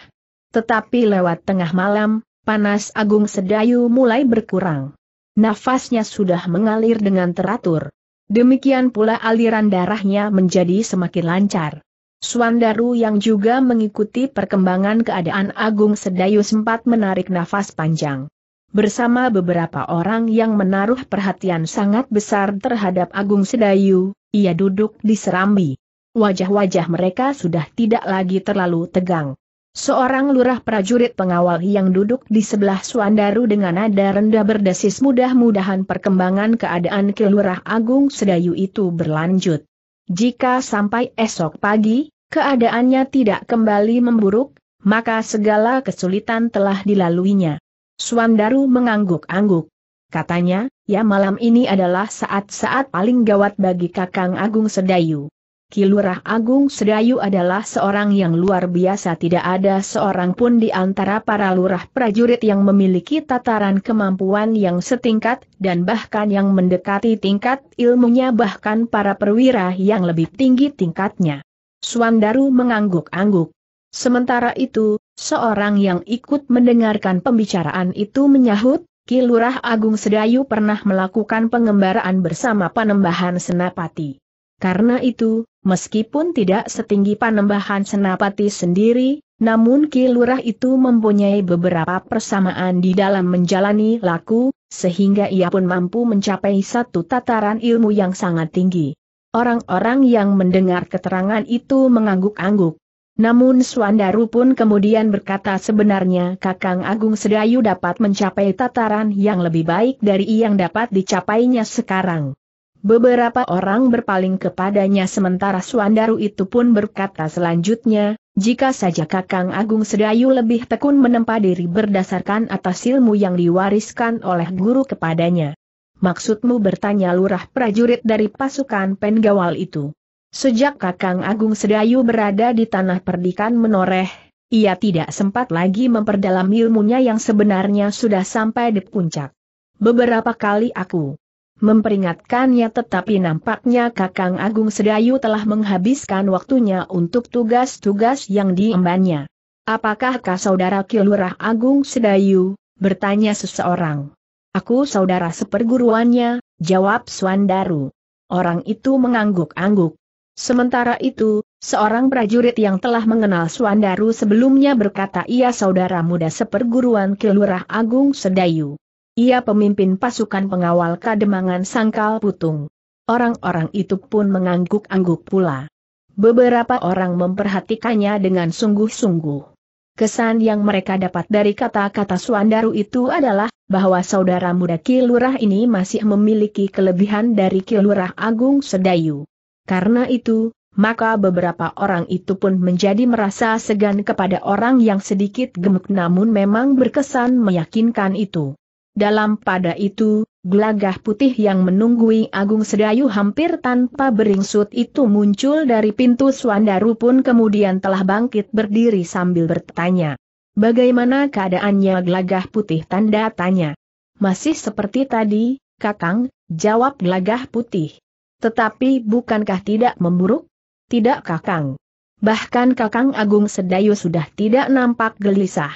Tetapi lewat tengah malam, panas Agung Sedayu mulai berkurang. Nafasnya sudah mengalir dengan teratur. Demikian pula aliran darahnya menjadi semakin lancar. Swandaru yang juga mengikuti perkembangan keadaan Agung Sedayu sempat menarik nafas panjang. Bersama beberapa orang yang menaruh perhatian sangat besar terhadap Agung Sedayu, ia duduk di serambi. Wajah-wajah mereka sudah tidak lagi terlalu tegang. Seorang lurah prajurit pengawal yang duduk di sebelah Suandaru dengan nada rendah berdesis mudah-mudahan perkembangan keadaan kelurah Agung Sedayu itu berlanjut. Jika sampai esok pagi, keadaannya tidak kembali memburuk, maka segala kesulitan telah dilaluinya. Suandaru mengangguk-angguk. Katanya, ya malam ini adalah saat-saat paling gawat bagi Kakang Agung Sedayu. Kilurah Agung Sedayu adalah seorang yang luar biasa tidak ada seorang pun di antara para lurah prajurit yang memiliki tataran kemampuan yang setingkat dan bahkan yang mendekati tingkat ilmunya bahkan para perwira yang lebih tinggi tingkatnya. Suandaru mengangguk-angguk. Sementara itu, seorang yang ikut mendengarkan pembicaraan itu menyahut, Kilurah Agung Sedayu pernah melakukan pengembaraan bersama Panembahan Senapati. Karena itu, Meskipun tidak setinggi panembahan senapati sendiri, namun Ki itu mempunyai beberapa persamaan di dalam menjalani laku, sehingga ia pun mampu mencapai satu tataran ilmu yang sangat tinggi. Orang-orang yang mendengar keterangan itu mengangguk-angguk. Namun Swandaru pun kemudian berkata sebenarnya Kakang Agung Sedayu dapat mencapai tataran yang lebih baik dari yang dapat dicapainya sekarang. Beberapa orang berpaling kepadanya sementara Suandaru itu pun berkata selanjutnya, jika saja Kakang Agung Sedayu lebih tekun menempa diri berdasarkan atas ilmu yang diwariskan oleh guru kepadanya. Maksudmu bertanya lurah prajurit dari pasukan penggawal itu. Sejak Kakang Agung Sedayu berada di tanah perdikan menoreh, ia tidak sempat lagi memperdalam ilmunya yang sebenarnya sudah sampai di puncak. Beberapa kali aku memperingatkannya tetapi nampaknya Kakang Agung Sedayu telah menghabiskan waktunya untuk tugas-tugas yang diembannya. Apakah kah saudara Kilurah Agung Sedayu? bertanya seseorang. Aku saudara seperguruannya, jawab Suandaru. Orang itu mengangguk-angguk. Sementara itu, seorang prajurit yang telah mengenal Suandaru sebelumnya berkata ia saudara muda seperguruan Kilurah Agung Sedayu. Ia pemimpin pasukan pengawal kademangan sangkal putung. Orang-orang itu pun mengangguk-angguk pula. Beberapa orang memperhatikannya dengan sungguh-sungguh. Kesan yang mereka dapat dari kata-kata Suandaru itu adalah, bahwa saudara muda Kilurah ini masih memiliki kelebihan dari Kilurah Agung Sedayu. Karena itu, maka beberapa orang itu pun menjadi merasa segan kepada orang yang sedikit gemuk namun memang berkesan meyakinkan itu. Dalam pada itu, gelagah putih yang menunggui Agung Sedayu hampir tanpa beringsut itu muncul dari pintu Suandaru pun kemudian telah bangkit berdiri sambil bertanya. Bagaimana keadaannya gelagah putih tanda tanya. Masih seperti tadi, kakang, jawab gelagah putih. Tetapi bukankah tidak memburuk? Tidak kakang. Bahkan kakang Agung Sedayu sudah tidak nampak gelisah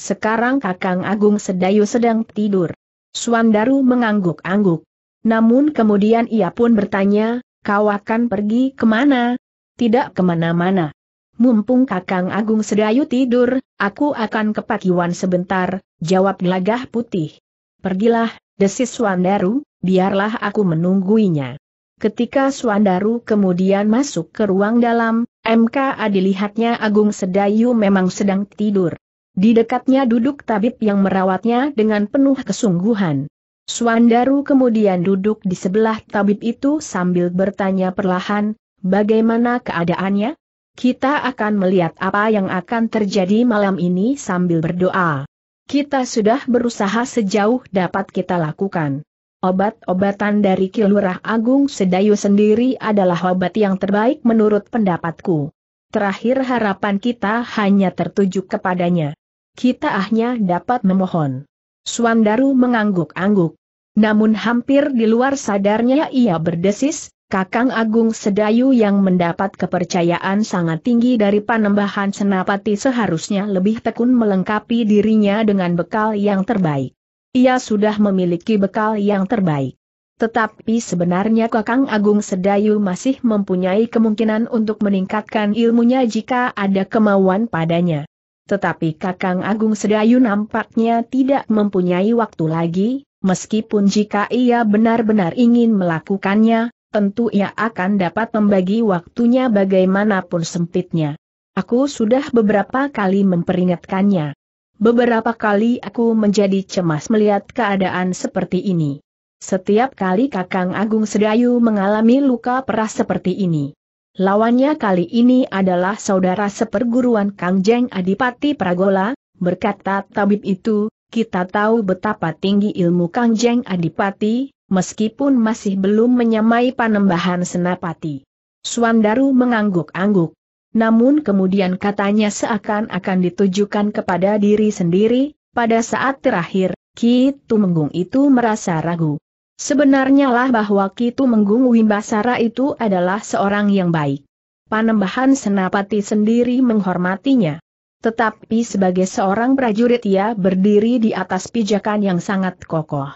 sekarang Kakang Agung Sedayu sedang tidur. Suandaru mengangguk-angguk. Namun kemudian ia pun bertanya, kau akan pergi kemana? Tidak kemana-mana. Mumpung Kakang Agung Sedayu tidur, aku akan ke Pakiwan sebentar, jawab gelagah putih. Pergilah, desis Suandaru, biarlah aku menungguinya. Ketika Suandaru kemudian masuk ke ruang dalam, M.K.A. dilihatnya Agung Sedayu memang sedang tidur. Di dekatnya duduk tabib yang merawatnya dengan penuh kesungguhan. Suandaru kemudian duduk di sebelah tabib itu sambil bertanya perlahan, bagaimana keadaannya? Kita akan melihat apa yang akan terjadi malam ini sambil berdoa. Kita sudah berusaha sejauh dapat kita lakukan. Obat-obatan dari Kilurah Agung Sedayu sendiri adalah obat yang terbaik menurut pendapatku. Terakhir harapan kita hanya tertuju kepadanya kita hanya dapat memohon. Suandaru mengangguk-angguk. Namun hampir di luar sadarnya ia berdesis, Kakang Agung Sedayu yang mendapat kepercayaan sangat tinggi dari panembahan Senapati seharusnya lebih tekun melengkapi dirinya dengan bekal yang terbaik. Ia sudah memiliki bekal yang terbaik. Tetapi sebenarnya Kakang Agung Sedayu masih mempunyai kemungkinan untuk meningkatkan ilmunya jika ada kemauan padanya. Tetapi Kakang Agung Sedayu nampaknya tidak mempunyai waktu lagi, meskipun jika ia benar-benar ingin melakukannya, tentu ia akan dapat membagi waktunya bagaimanapun sempitnya. Aku sudah beberapa kali memperingatkannya. Beberapa kali aku menjadi cemas melihat keadaan seperti ini. Setiap kali Kakang Agung Sedayu mengalami luka peras seperti ini, Lawannya kali ini adalah saudara seperguruan Kangjeng Adipati Pragola, berkata tabib itu, kita tahu betapa tinggi ilmu Kangjeng Adipati, meskipun masih belum menyamai panembahan senapati. Suandaru mengangguk-angguk. Namun kemudian katanya seakan-akan ditujukan kepada diri sendiri, pada saat terakhir, Ki Tumenggung itu merasa ragu. Sebenarnya lah bahwa Kitu Menggung Wimbasara itu adalah seorang yang baik. Panembahan Senapati sendiri menghormatinya. Tetapi sebagai seorang prajurit ia berdiri di atas pijakan yang sangat kokoh.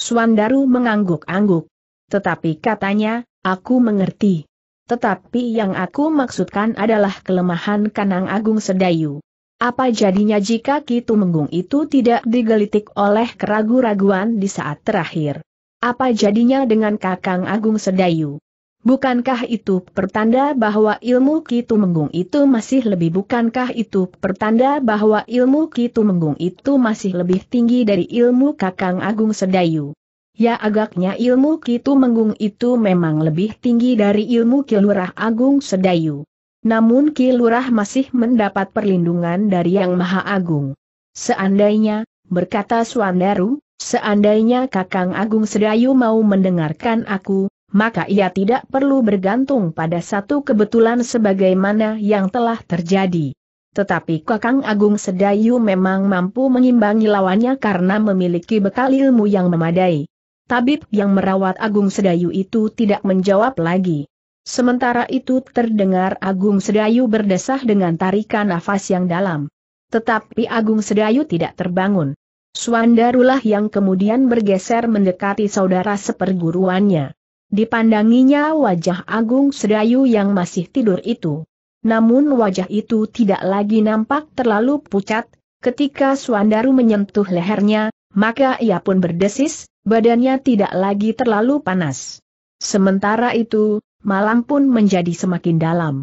Suandaru mengangguk-angguk. Tetapi katanya, aku mengerti. Tetapi yang aku maksudkan adalah kelemahan Kanang Agung Sedayu. Apa jadinya jika Kitu Menggung itu tidak digelitik oleh keraguan-raguan di saat terakhir? Apa jadinya dengan Kakang Agung Sedayu? Bukankah itu pertanda bahwa ilmu Kitu Menggung itu masih lebih bukankah itu pertanda bahwa ilmu Kitu Menggung itu masih lebih tinggi dari ilmu Kakang Agung Sedayu? Ya agaknya ilmu Kitu Menggung itu memang lebih tinggi dari ilmu Kilurah Agung Sedayu. Namun Kilurah masih mendapat perlindungan dari Yang Maha Agung. Seandainya, berkata Suandaru, Seandainya Kakang Agung Sedayu mau mendengarkan aku, maka ia tidak perlu bergantung pada satu kebetulan sebagaimana yang telah terjadi. Tetapi Kakang Agung Sedayu memang mampu mengimbangi lawannya karena memiliki bekal ilmu yang memadai. Tabib yang merawat Agung Sedayu itu tidak menjawab lagi. Sementara itu terdengar Agung Sedayu berdesah dengan tarikan nafas yang dalam. Tetapi Agung Sedayu tidak terbangun. Suandarulah yang kemudian bergeser mendekati saudara seperguruannya. Dipandanginya wajah Agung Sedayu yang masih tidur itu. Namun wajah itu tidak lagi nampak terlalu pucat, ketika Suandaru menyentuh lehernya, maka ia pun berdesis, badannya tidak lagi terlalu panas. Sementara itu, malam pun menjadi semakin dalam.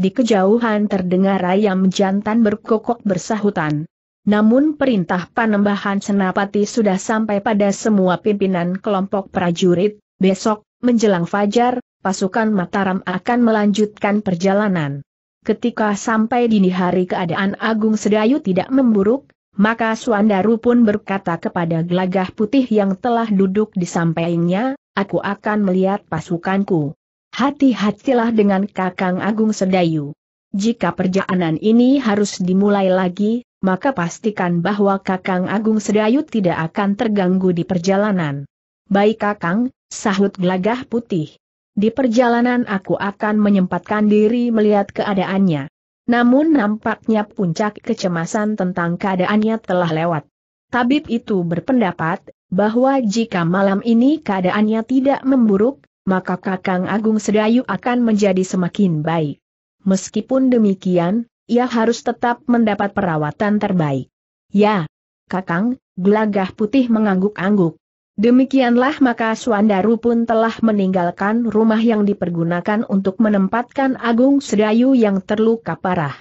Di kejauhan terdengar ayam jantan berkokok bersahutan. Namun perintah panembahan Senapati sudah sampai pada semua pimpinan kelompok prajurit, besok, menjelang fajar, pasukan Mataram akan melanjutkan perjalanan. Ketika sampai dini hari keadaan Agung Sedayu tidak memburuk, maka Suandaru pun berkata kepada gelagah putih yang telah duduk di sampingnya, aku akan melihat pasukanku. Hati-hatilah dengan Kakang Agung Sedayu. Jika perjalanan ini harus dimulai lagi, maka pastikan bahwa Kakang Agung Sedayu tidak akan terganggu di perjalanan. Baik Kakang, sahut gelagah putih. Di perjalanan aku akan menyempatkan diri melihat keadaannya. Namun nampaknya puncak kecemasan tentang keadaannya telah lewat. Tabib itu berpendapat, bahwa jika malam ini keadaannya tidak memburuk, maka Kakang Agung Sedayu akan menjadi semakin baik. Meskipun demikian, ia harus tetap mendapat perawatan terbaik. Ya, Kakang, gelagah putih mengangguk-angguk. Demikianlah maka Suandaru pun telah meninggalkan rumah yang dipergunakan untuk menempatkan Agung Sedayu yang terluka parah.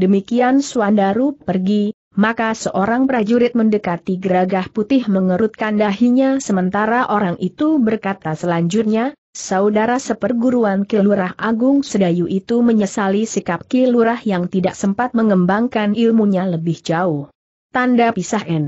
Demikian Suandaru pergi, maka seorang prajurit mendekati geragah putih mengerutkan dahinya sementara orang itu berkata selanjutnya, saudara seperguruan Kilurah Agung Sedayu itu menyesali sikap Kilurah yang tidak sempat mengembangkan ilmunya lebih jauh. Tanda pisah N.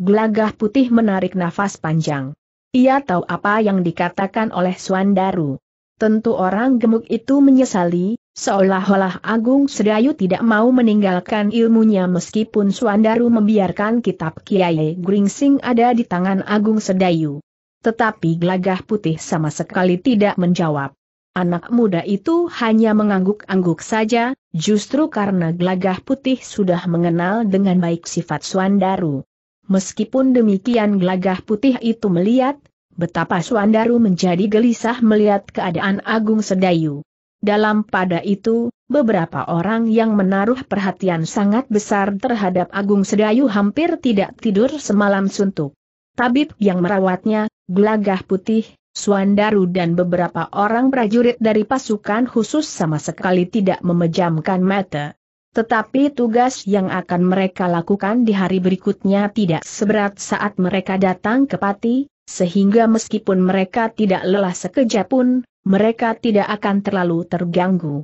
Gelagah putih menarik nafas panjang. Ia tahu apa yang dikatakan oleh Suandaru. Tentu orang gemuk itu menyesali, seolah-olah Agung Sedayu tidak mau meninggalkan ilmunya meskipun Suandaru membiarkan kitab Kiai Gringsing ada di tangan Agung Sedayu tetapi gelagah putih sama sekali tidak menjawab. Anak muda itu hanya mengangguk-angguk saja, justru karena gelagah putih sudah mengenal dengan baik sifat Suandaru. Meskipun demikian gelagah putih itu melihat, betapa Suandaru menjadi gelisah melihat keadaan Agung Sedayu. Dalam pada itu, beberapa orang yang menaruh perhatian sangat besar terhadap Agung Sedayu hampir tidak tidur semalam suntuk tabib yang merawatnya, gelagah putih, Suandaru dan beberapa orang prajurit dari pasukan khusus sama sekali tidak memejamkan mata. Tetapi tugas yang akan mereka lakukan di hari berikutnya tidak seberat saat mereka datang ke Pati, sehingga meskipun mereka tidak lelah sekejap pun, mereka tidak akan terlalu terganggu.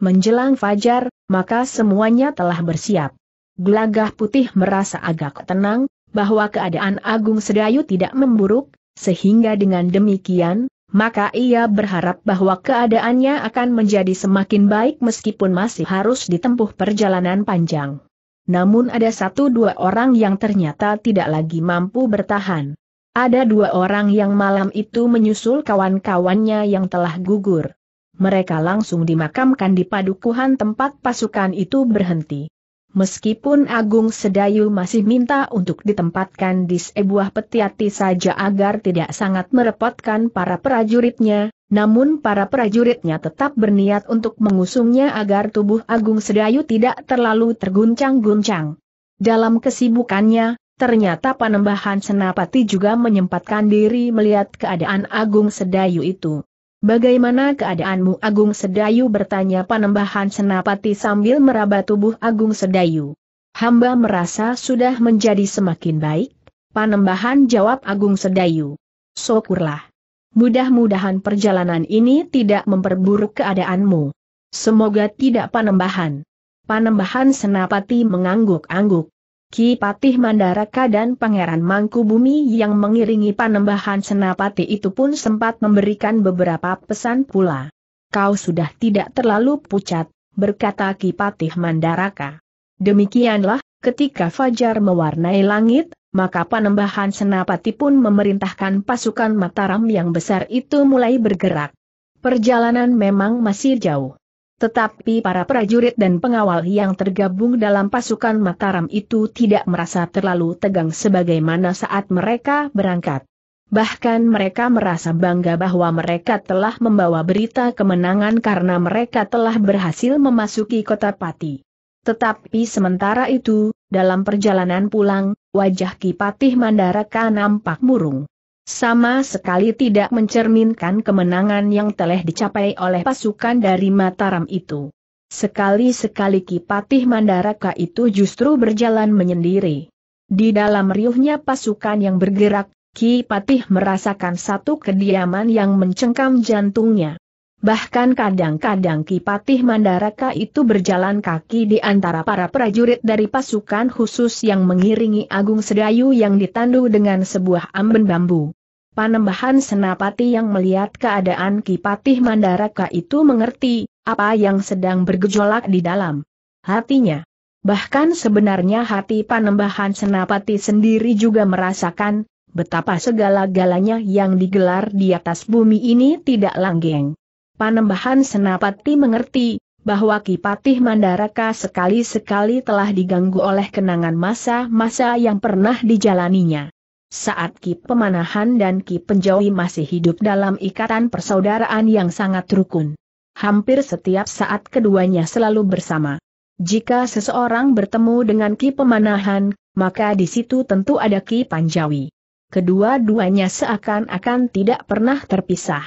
Menjelang fajar, maka semuanya telah bersiap. Gelagah putih merasa agak tenang, bahwa keadaan Agung Sedayu tidak memburuk, sehingga dengan demikian, maka ia berharap bahwa keadaannya akan menjadi semakin baik meskipun masih harus ditempuh perjalanan panjang. Namun ada satu dua orang yang ternyata tidak lagi mampu bertahan. Ada dua orang yang malam itu menyusul kawan-kawannya yang telah gugur. Mereka langsung dimakamkan di padukuhan tempat pasukan itu berhenti. Meskipun Agung Sedayu masih minta untuk ditempatkan di sebuah petiati saja agar tidak sangat merepotkan para prajuritnya, namun para prajuritnya tetap berniat untuk mengusungnya agar tubuh Agung Sedayu tidak terlalu terguncang-guncang. Dalam kesibukannya, ternyata Panembahan Senapati juga menyempatkan diri melihat keadaan Agung Sedayu itu. Bagaimana keadaanmu Agung Sedayu bertanya Panembahan Senapati sambil meraba tubuh Agung Sedayu. Hamba merasa sudah menjadi semakin baik, Panembahan jawab Agung Sedayu. Syukurlah. Mudah-mudahan perjalanan ini tidak memperburuk keadaanmu. Semoga tidak Panembahan. Panembahan Senapati mengangguk-angguk. Ki Patih Mandaraka dan Pangeran Mangkubumi yang mengiringi panembahan Senapati itu pun sempat memberikan beberapa pesan pula. Kau sudah tidak terlalu pucat, berkata Ki Patih Mandaraka. Demikianlah, ketika Fajar mewarnai langit, maka panembahan Senapati pun memerintahkan pasukan Mataram yang besar itu mulai bergerak. Perjalanan memang masih jauh. Tetapi para prajurit dan pengawal yang tergabung dalam pasukan Mataram itu tidak merasa terlalu tegang sebagaimana saat mereka berangkat. Bahkan mereka merasa bangga bahwa mereka telah membawa berita kemenangan karena mereka telah berhasil memasuki kota Pati. Tetapi sementara itu, dalam perjalanan pulang, wajah Kipatih Mandaraka nampak murung sama sekali tidak mencerminkan kemenangan yang telah dicapai oleh pasukan dari Mataram itu. Sekali-sekali Kipatih Mandaraka itu justru berjalan menyendiri. Di dalam riuhnya pasukan yang bergerak, Kipatih merasakan satu kediaman yang mencengkam jantungnya. Bahkan kadang-kadang Kipatih Mandaraka itu berjalan kaki di antara para prajurit dari pasukan khusus yang mengiringi Agung Sedayu yang ditandu dengan sebuah amben bambu. Panembahan Senapati yang melihat keadaan Kipatih Mandaraka itu mengerti, apa yang sedang bergejolak di dalam hatinya. Bahkan sebenarnya hati Panembahan Senapati sendiri juga merasakan, betapa segala-galanya yang digelar di atas bumi ini tidak langgeng. Panembahan Senapati mengerti, bahwa Kipatih Mandaraka sekali-sekali telah diganggu oleh kenangan masa-masa yang pernah dijalaninya saat Ki Pemanahan dan Ki Penjawi masih hidup dalam ikatan persaudaraan yang sangat rukun. Hampir setiap saat keduanya selalu bersama. Jika seseorang bertemu dengan Ki Pemanahan, maka di situ tentu ada Ki Panjawi. Kedua-duanya seakan-akan tidak pernah terpisah.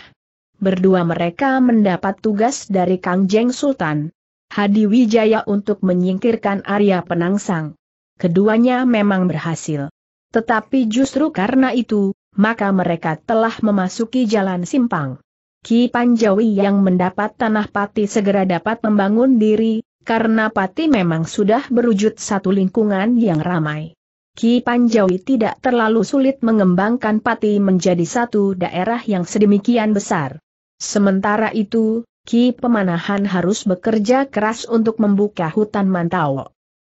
Berdua mereka mendapat tugas dari Kang Jeng Sultan. Hadi Wijaya untuk menyingkirkan Arya Penangsang. Keduanya memang berhasil. Tetapi justru karena itu, maka mereka telah memasuki jalan simpang. Ki Panjawi yang mendapat tanah pati segera dapat membangun diri, karena pati memang sudah berwujud satu lingkungan yang ramai. Ki Panjawi tidak terlalu sulit mengembangkan pati menjadi satu daerah yang sedemikian besar. Sementara itu, Ki Pemanahan harus bekerja keras untuk membuka hutan Mantau.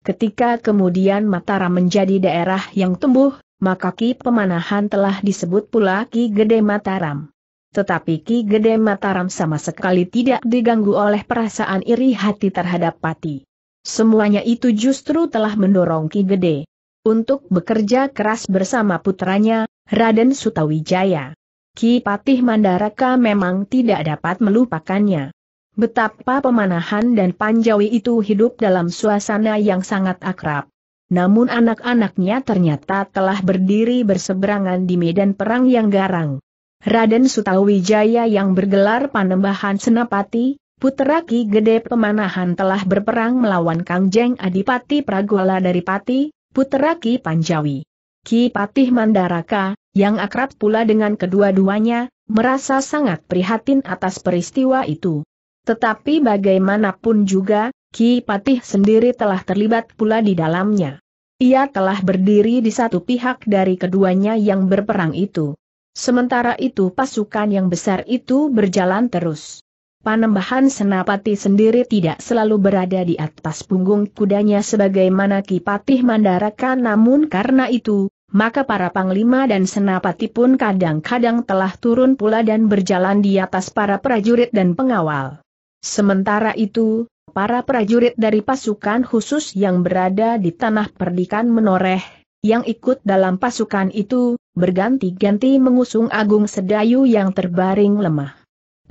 Ketika kemudian Mataram menjadi daerah yang tumbuh, maka Ki Pemanahan telah disebut pula Ki Gede Mataram. Tetapi Ki Gede Mataram sama sekali tidak diganggu oleh perasaan iri hati terhadap Pati. Semuanya itu justru telah mendorong Ki Gede untuk bekerja keras bersama putranya, Raden Sutawijaya. Ki Patih Mandaraka memang tidak dapat melupakannya. Betapa pemanahan dan Panjawi itu hidup dalam suasana yang sangat akrab. Namun anak-anaknya ternyata telah berdiri berseberangan di medan perang yang garang. Raden Sutawijaya yang bergelar Panembahan Senapati, putera Ki Gede Pemanahan telah berperang melawan Kang Jeng Adipati Pragola dari Pati, putera Ki Panjawi. Ki Patih Mandaraka, yang akrab pula dengan kedua-duanya, merasa sangat prihatin atas peristiwa itu. Tetapi bagaimanapun juga, Ki Patih sendiri telah terlibat pula di dalamnya. Ia telah berdiri di satu pihak dari keduanya yang berperang itu. Sementara itu pasukan yang besar itu berjalan terus. Panembahan Senapati sendiri tidak selalu berada di atas punggung kudanya sebagaimana Ki Patih Mandaraka namun karena itu, maka para panglima dan Senapati pun kadang-kadang telah turun pula dan berjalan di atas para prajurit dan pengawal. Sementara itu, para prajurit dari pasukan khusus yang berada di tanah perdikan menoreh, yang ikut dalam pasukan itu, berganti-ganti mengusung Agung Sedayu yang terbaring lemah.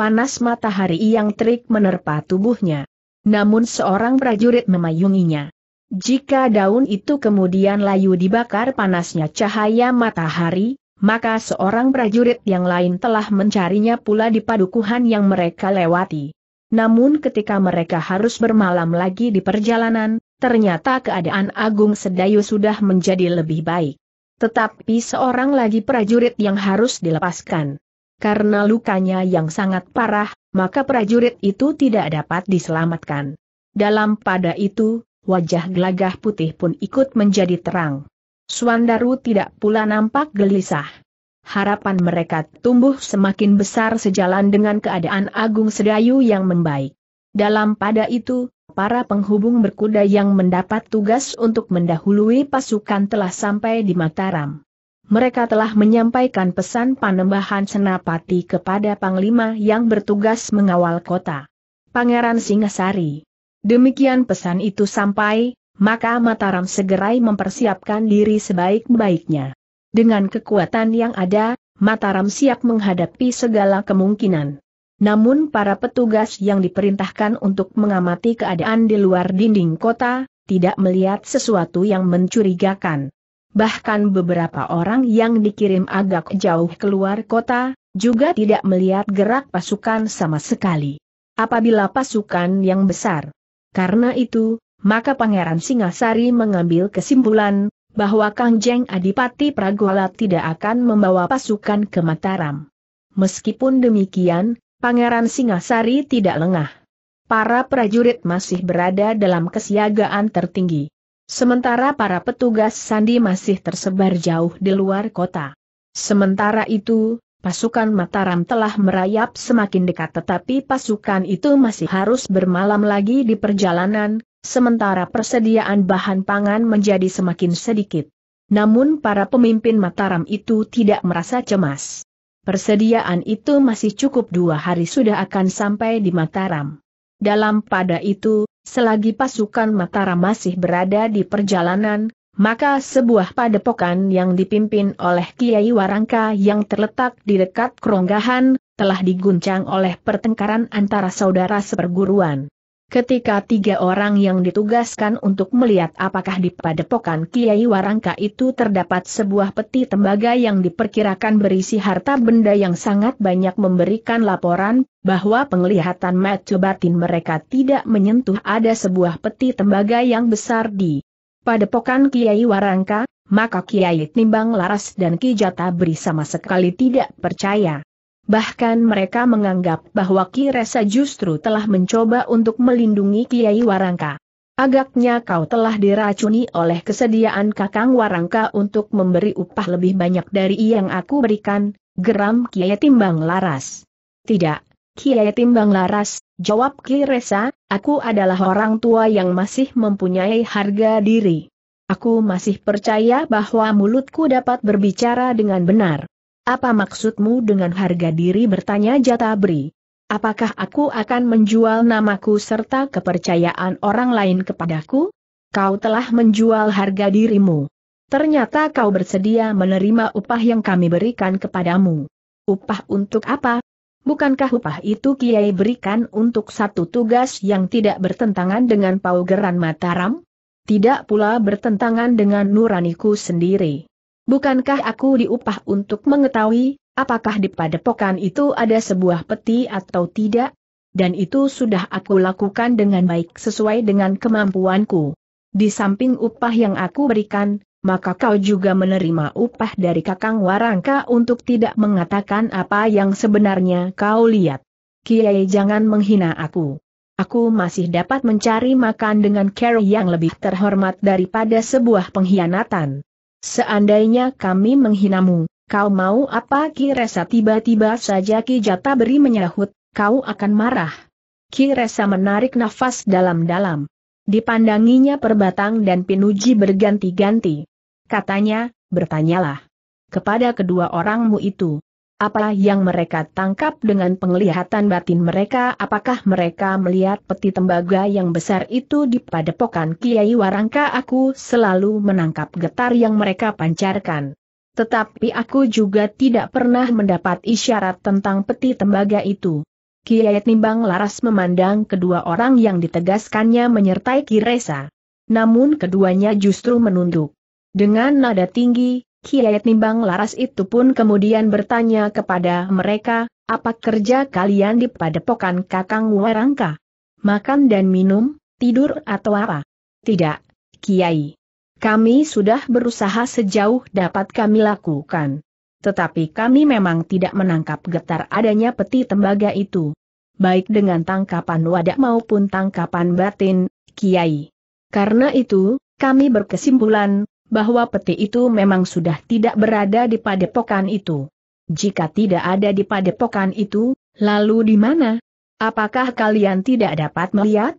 Panas matahari yang terik menerpa tubuhnya. Namun seorang prajurit memayunginya. Jika daun itu kemudian layu dibakar panasnya cahaya matahari, maka seorang prajurit yang lain telah mencarinya pula di padukuhan yang mereka lewati. Namun ketika mereka harus bermalam lagi di perjalanan, ternyata keadaan Agung Sedayu sudah menjadi lebih baik. Tetapi seorang lagi prajurit yang harus dilepaskan. Karena lukanya yang sangat parah, maka prajurit itu tidak dapat diselamatkan. Dalam pada itu, wajah gelagah putih pun ikut menjadi terang. Suandaru tidak pula nampak gelisah harapan mereka tumbuh semakin besar sejalan dengan keadaan Agung Sedayu yang membaik. Dalam pada itu, para penghubung berkuda yang mendapat tugas untuk mendahului pasukan telah sampai di Mataram. Mereka telah menyampaikan pesan panembahan Senapati kepada Panglima yang bertugas mengawal kota. Pangeran Singasari. Demikian pesan itu sampai, maka Mataram segera mempersiapkan diri sebaik-baiknya. Dengan kekuatan yang ada, Mataram siap menghadapi segala kemungkinan. Namun para petugas yang diperintahkan untuk mengamati keadaan di luar dinding kota, tidak melihat sesuatu yang mencurigakan. Bahkan beberapa orang yang dikirim agak jauh keluar kota, juga tidak melihat gerak pasukan sama sekali. Apabila pasukan yang besar. Karena itu, maka Pangeran Singasari mengambil kesimpulan, bahwa Kangjeng Adipati Pragola tidak akan membawa pasukan ke Mataram. Meskipun demikian, Pangeran Singasari tidak lengah. Para prajurit masih berada dalam kesiagaan tertinggi. Sementara para petugas sandi masih tersebar jauh di luar kota. Sementara itu, pasukan Mataram telah merayap semakin dekat tetapi pasukan itu masih harus bermalam lagi di perjalanan, sementara persediaan bahan pangan menjadi semakin sedikit. Namun para pemimpin Mataram itu tidak merasa cemas. Persediaan itu masih cukup dua hari sudah akan sampai di Mataram. Dalam pada itu, selagi pasukan Mataram masih berada di perjalanan, maka sebuah padepokan yang dipimpin oleh Kiai Warangka yang terletak di dekat keronggahan, telah diguncang oleh pertengkaran antara saudara seperguruan. Ketika tiga orang yang ditugaskan untuk melihat apakah di padepokan Kiai Warangka itu terdapat sebuah peti tembaga yang diperkirakan berisi harta benda yang sangat banyak memberikan laporan, bahwa penglihatan mata batin mereka tidak menyentuh ada sebuah peti tembaga yang besar di padepokan Kiai Warangka, maka Kiai Timbang Laras dan Kijata beri sama sekali tidak percaya. Bahkan mereka menganggap bahwa Kiresa justru telah mencoba untuk melindungi Kiai Warangka. Agaknya kau telah diracuni oleh kesediaan Kakang Warangka untuk memberi upah lebih banyak dari yang aku berikan, geram Kiai Timbang Laras. Tidak, Kiai Timbang Laras, jawab Kiresa, aku adalah orang tua yang masih mempunyai harga diri. Aku masih percaya bahwa mulutku dapat berbicara dengan benar. Apa maksudmu dengan harga diri bertanya Jatabri? Apakah aku akan menjual namaku serta kepercayaan orang lain kepadaku? Kau telah menjual harga dirimu. Ternyata kau bersedia menerima upah yang kami berikan kepadamu. Upah untuk apa? Bukankah upah itu Kiai berikan untuk satu tugas yang tidak bertentangan dengan paugeran Mataram? Tidak pula bertentangan dengan nuraniku sendiri. Bukankah aku diupah untuk mengetahui, apakah di padepokan itu ada sebuah peti atau tidak? Dan itu sudah aku lakukan dengan baik sesuai dengan kemampuanku. Di samping upah yang aku berikan, maka kau juga menerima upah dari Kakang Warangka untuk tidak mengatakan apa yang sebenarnya kau lihat. Kiai jangan menghina aku. Aku masih dapat mencari makan dengan cara yang lebih terhormat daripada sebuah pengkhianatan. Seandainya kami menghinamu, kau mau apa Ki Resa tiba-tiba saja Ki Jata beri menyahut, kau akan marah. Ki Resa menarik nafas dalam-dalam. Dipandanginya perbatang dan pinuji berganti-ganti. Katanya, bertanyalah. Kepada kedua orangmu itu, apa yang mereka tangkap dengan penglihatan batin mereka? Apakah mereka melihat peti tembaga yang besar itu di padepokan Kiai Warangka? Aku selalu menangkap getar yang mereka pancarkan. Tetapi aku juga tidak pernah mendapat isyarat tentang peti tembaga itu. Kiai Nimbang Laras memandang kedua orang yang ditegaskannya menyertai Kiresa. Namun keduanya justru menunduk. Dengan nada tinggi, Kiai Nimbang Laras itu pun kemudian bertanya kepada mereka, apa kerja kalian di padepokan Kakang Warangka? Makan dan minum, tidur atau apa? Tidak, Kiai. Kami sudah berusaha sejauh dapat kami lakukan. Tetapi kami memang tidak menangkap getar adanya peti tembaga itu. Baik dengan tangkapan wadah maupun tangkapan batin, Kiai. Karena itu, kami berkesimpulan, bahwa peti itu memang sudah tidak berada di padepokan itu. Jika tidak ada di padepokan itu, lalu di mana? Apakah kalian tidak dapat melihat?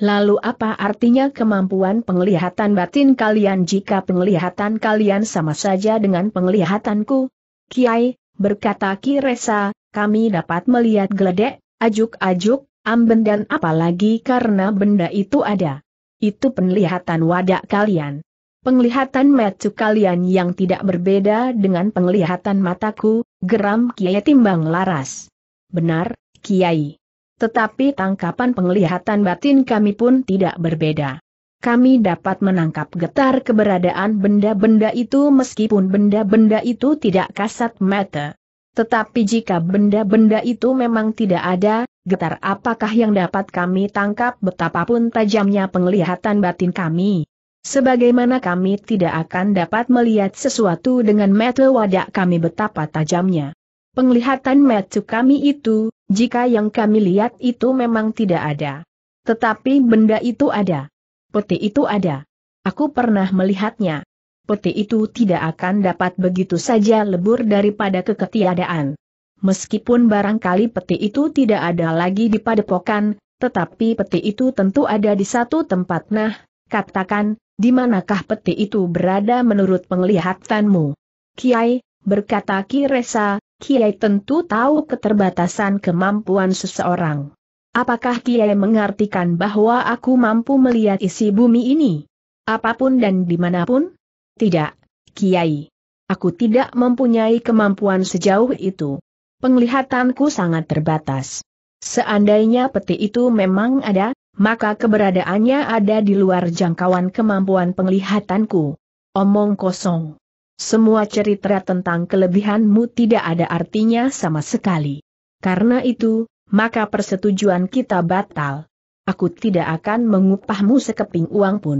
Lalu apa artinya kemampuan penglihatan batin kalian jika penglihatan kalian sama saja dengan penglihatanku? Kiai, berkata Kiresa, kami dapat melihat geledek, ajuk-ajuk, amben dan apalagi karena benda itu ada. Itu penglihatan wadah kalian. Penglihatan metu kalian yang tidak berbeda dengan penglihatan mataku, geram Kiai Timbang Laras. Benar, Kiai. Tetapi tangkapan penglihatan batin kami pun tidak berbeda. Kami dapat menangkap getar keberadaan benda-benda itu meskipun benda-benda itu tidak kasat mata. Tetapi jika benda-benda itu memang tidak ada, getar apakah yang dapat kami tangkap betapapun tajamnya penglihatan batin kami? Sebagaimana kami tidak akan dapat melihat sesuatu dengan mata wadah kami betapa tajamnya. Penglihatan mata kami itu, jika yang kami lihat itu memang tidak ada. Tetapi benda itu ada. Peti itu ada. Aku pernah melihatnya. Peti itu tidak akan dapat begitu saja lebur daripada keketiadaan. Meskipun barangkali peti itu tidak ada lagi di padepokan, tetapi peti itu tentu ada di satu tempat nah, katakan, di manakah peti itu berada menurut penglihatanmu? Kiai, berkata Ki Resa, Kiai tentu tahu keterbatasan kemampuan seseorang. Apakah Kiai mengartikan bahwa aku mampu melihat isi bumi ini? Apapun dan dimanapun? Tidak, Kiai. Aku tidak mempunyai kemampuan sejauh itu. Penglihatanku sangat terbatas. Seandainya peti itu memang ada, maka keberadaannya ada di luar jangkauan kemampuan penglihatanku. Omong kosong. Semua cerita tentang kelebihanmu tidak ada artinya sama sekali. Karena itu, maka persetujuan kita batal. Aku tidak akan mengupahmu sekeping uang pun.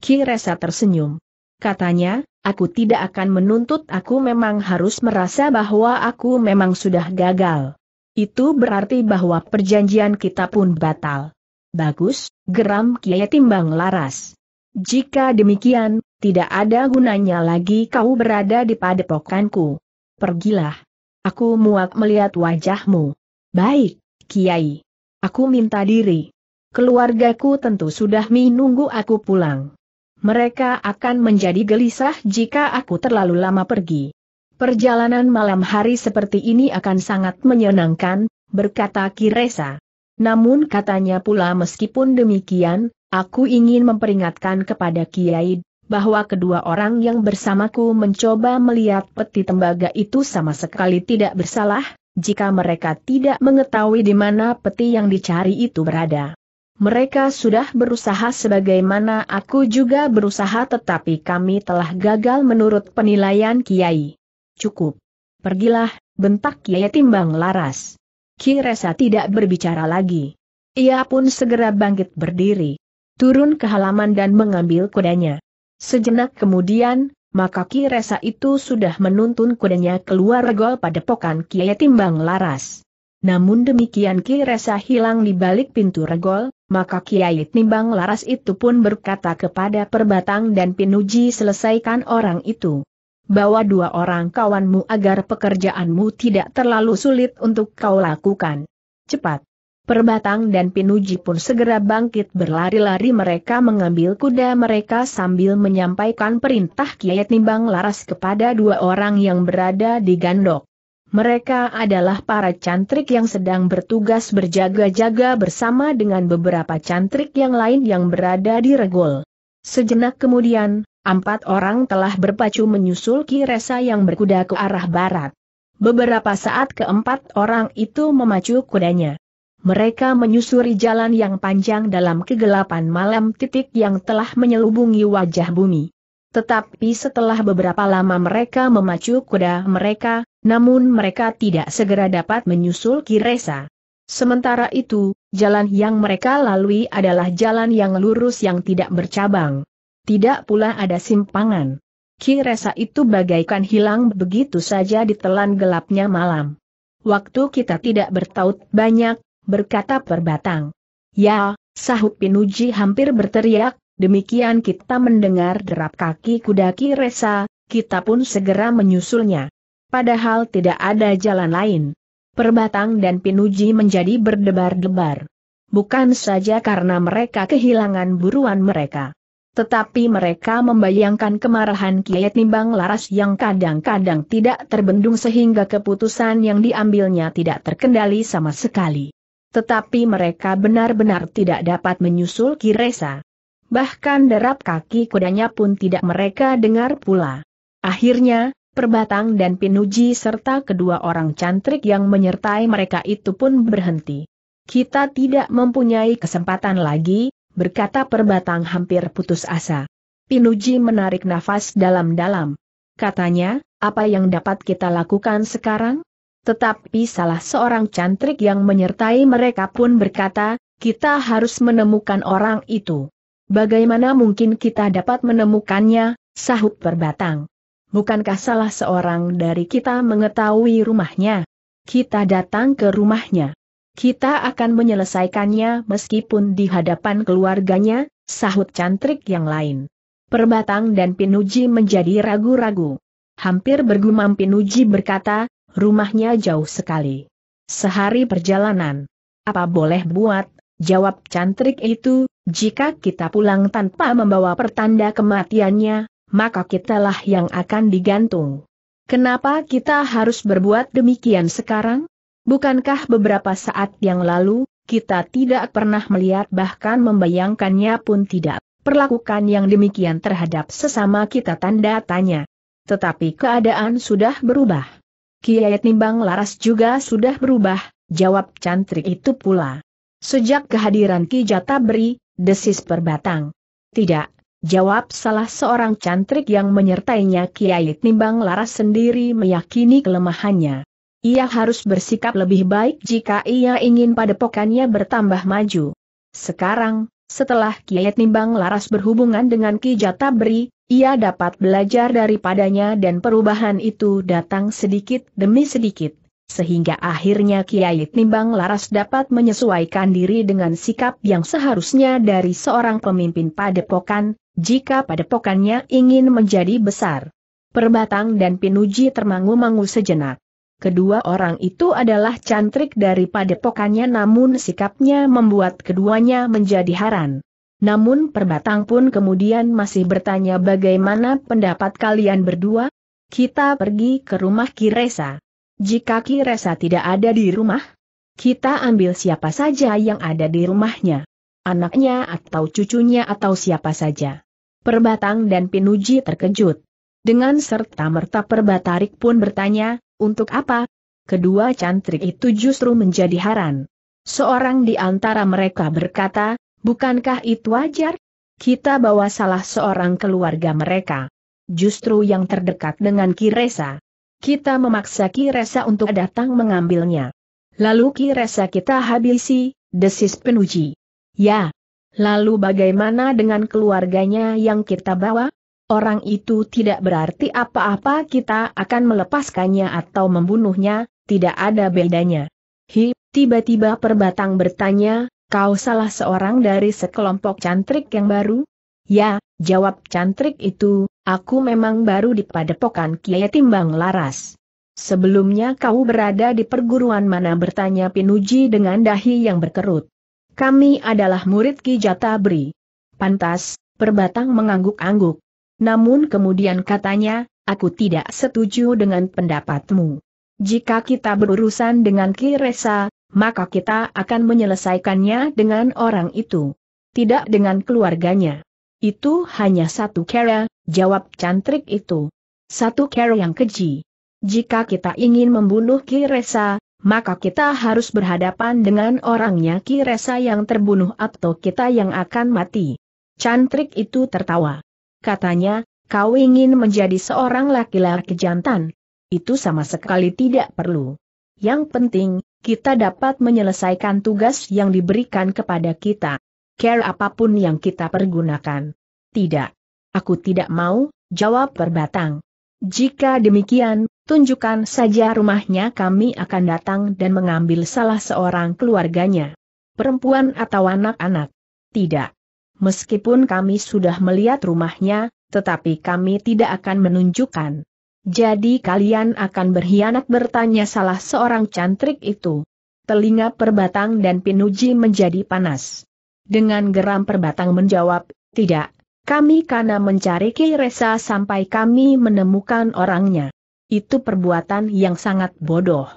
Kiresa tersenyum. Katanya, aku tidak akan menuntut aku memang harus merasa bahwa aku memang sudah gagal. Itu berarti bahwa perjanjian kita pun batal. Bagus, geram Kiai Timbang Laras. Jika demikian, tidak ada gunanya lagi kau berada di padepokanku. Pergilah. Aku muak melihat wajahmu. Baik, Kiai. Aku minta diri. Keluargaku tentu sudah menunggu aku pulang. Mereka akan menjadi gelisah jika aku terlalu lama pergi. Perjalanan malam hari seperti ini akan sangat menyenangkan, berkata Kiresa. Namun katanya pula meskipun demikian, aku ingin memperingatkan kepada Kiai bahwa kedua orang yang bersamaku mencoba melihat peti tembaga itu sama sekali tidak bersalah, jika mereka tidak mengetahui di mana peti yang dicari itu berada. Mereka sudah berusaha sebagaimana aku juga berusaha tetapi kami telah gagal menurut penilaian Kiai. Cukup. Pergilah, bentak Kiai Timbang Laras. Kiresa tidak berbicara lagi. Ia pun segera bangkit berdiri. Turun ke halaman dan mengambil kudanya. Sejenak kemudian, maka Kiresa itu sudah menuntun kudanya keluar regol pada pokan Kiai Timbang Laras. Namun demikian Kiresa hilang di balik pintu regol, maka Kiai Timbang Laras itu pun berkata kepada Perbatang dan Pinuji selesaikan orang itu bawa dua orang kawanmu agar pekerjaanmu tidak terlalu sulit untuk kau lakukan. Cepat! Perbatang dan Pinuji pun segera bangkit berlari-lari mereka mengambil kuda mereka sambil menyampaikan perintah Kiai Timbang Laras kepada dua orang yang berada di gandok. Mereka adalah para cantrik yang sedang bertugas berjaga-jaga bersama dengan beberapa cantrik yang lain yang berada di regol. Sejenak kemudian, Empat orang telah berpacu menyusul Kiresa yang berkuda ke arah barat. Beberapa saat keempat orang itu memacu kudanya. Mereka menyusuri jalan yang panjang dalam kegelapan malam titik yang telah menyelubungi wajah bumi. Tetapi setelah beberapa lama mereka memacu kuda mereka, namun mereka tidak segera dapat menyusul Kiresa. Sementara itu, jalan yang mereka lalui adalah jalan yang lurus yang tidak bercabang. Tidak pula ada simpangan. Kiresa itu bagaikan hilang begitu saja ditelan gelapnya malam. Waktu kita tidak bertaut banyak, berkata perbatang. Ya, sahut Pinuji hampir berteriak, demikian kita mendengar derap kaki kuda Kiresa, kita pun segera menyusulnya. Padahal tidak ada jalan lain. Perbatang dan Pinuji menjadi berdebar-debar. Bukan saja karena mereka kehilangan buruan mereka. Tetapi mereka membayangkan kemarahan Kiet nimbang Laras yang kadang-kadang tidak terbendung sehingga keputusan yang diambilnya tidak terkendali sama sekali. Tetapi mereka benar-benar tidak dapat menyusul Kiresa. Bahkan derap kaki kudanya pun tidak mereka dengar pula. Akhirnya, Perbatang dan Pinuji serta kedua orang cantrik yang menyertai mereka itu pun berhenti. Kita tidak mempunyai kesempatan lagi, berkata perbatang hampir putus asa. Pinuji menarik nafas dalam-dalam. Katanya, apa yang dapat kita lakukan sekarang? Tetapi salah seorang cantrik yang menyertai mereka pun berkata, kita harus menemukan orang itu. Bagaimana mungkin kita dapat menemukannya, sahut perbatang. Bukankah salah seorang dari kita mengetahui rumahnya? Kita datang ke rumahnya. Kita akan menyelesaikannya meskipun di hadapan keluarganya, sahut cantrik yang lain. Perbatang dan Pinuji menjadi ragu-ragu. Hampir bergumam Pinuji berkata, rumahnya jauh sekali. Sehari perjalanan. Apa boleh buat, jawab cantrik itu, jika kita pulang tanpa membawa pertanda kematiannya, maka kitalah yang akan digantung. Kenapa kita harus berbuat demikian sekarang? Bukankah beberapa saat yang lalu, kita tidak pernah melihat bahkan membayangkannya pun tidak. Perlakukan yang demikian terhadap sesama kita tanda tanya. Tetapi keadaan sudah berubah. Kiai Nimbang Laras juga sudah berubah, jawab cantrik itu pula. Sejak kehadiran Ki Jatabri, desis perbatang. Tidak, jawab salah seorang cantrik yang menyertainya Kiai Nimbang Laras sendiri meyakini kelemahannya. Ia harus bersikap lebih baik jika ia ingin padepokannya bertambah maju. Sekarang, setelah Kiai Nimbang Laras berhubungan dengan Ki Jatabri, ia dapat belajar daripadanya dan perubahan itu datang sedikit demi sedikit, sehingga akhirnya Kiai Nimbang Laras dapat menyesuaikan diri dengan sikap yang seharusnya dari seorang pemimpin padepokan, jika padepokannya ingin menjadi besar. Perbatang dan Pinuji termangu-mangu sejenak. Kedua orang itu adalah cantrik daripada padepokannya namun sikapnya membuat keduanya menjadi haran. Namun perbatang pun kemudian masih bertanya bagaimana pendapat kalian berdua? Kita pergi ke rumah Kiresa. Jika Kiresa tidak ada di rumah, kita ambil siapa saja yang ada di rumahnya. Anaknya atau cucunya atau siapa saja. Perbatang dan Pinuji terkejut. Dengan serta merta perbatarik pun bertanya, untuk apa? Kedua cantrik itu justru menjadi haran. Seorang di antara mereka berkata, bukankah itu wajar? Kita bawa salah seorang keluarga mereka. Justru yang terdekat dengan Kiresa. Kita memaksa Kiresa untuk datang mengambilnya. Lalu Kiresa kita habisi, desis penuji. Ya. Lalu bagaimana dengan keluarganya yang kita bawa? orang itu tidak berarti apa-apa kita akan melepaskannya atau membunuhnya, tidak ada bedanya. Hi, tiba-tiba perbatang bertanya, kau salah seorang dari sekelompok cantrik yang baru? Ya, jawab cantrik itu, aku memang baru di padepokan Kiai Timbang Laras. Sebelumnya kau berada di perguruan mana bertanya Pinuji dengan dahi yang berkerut. Kami adalah murid Ki Jatabri. Pantas, perbatang mengangguk-angguk. Namun kemudian katanya, aku tidak setuju dengan pendapatmu. Jika kita berurusan dengan Ki Kiresa, maka kita akan menyelesaikannya dengan orang itu. Tidak dengan keluarganya. Itu hanya satu cara, jawab cantrik itu. Satu cara yang keji. Jika kita ingin membunuh Ki Kiresa, maka kita harus berhadapan dengan orangnya Ki Kiresa yang terbunuh atau kita yang akan mati. Cantrik itu tertawa katanya, kau ingin menjadi seorang laki-laki jantan. Itu sama sekali tidak perlu. Yang penting, kita dapat menyelesaikan tugas yang diberikan kepada kita. Care apapun yang kita pergunakan. Tidak. Aku tidak mau, jawab perbatang. Jika demikian, tunjukkan saja rumahnya kami akan datang dan mengambil salah seorang keluarganya. Perempuan atau anak-anak. Tidak. Meskipun kami sudah melihat rumahnya, tetapi kami tidak akan menunjukkan. Jadi kalian akan berkhianat bertanya salah seorang cantrik itu. Telinga perbatang dan pinuji menjadi panas. Dengan geram perbatang menjawab, tidak, kami karena mencari Kiresa sampai kami menemukan orangnya. Itu perbuatan yang sangat bodoh.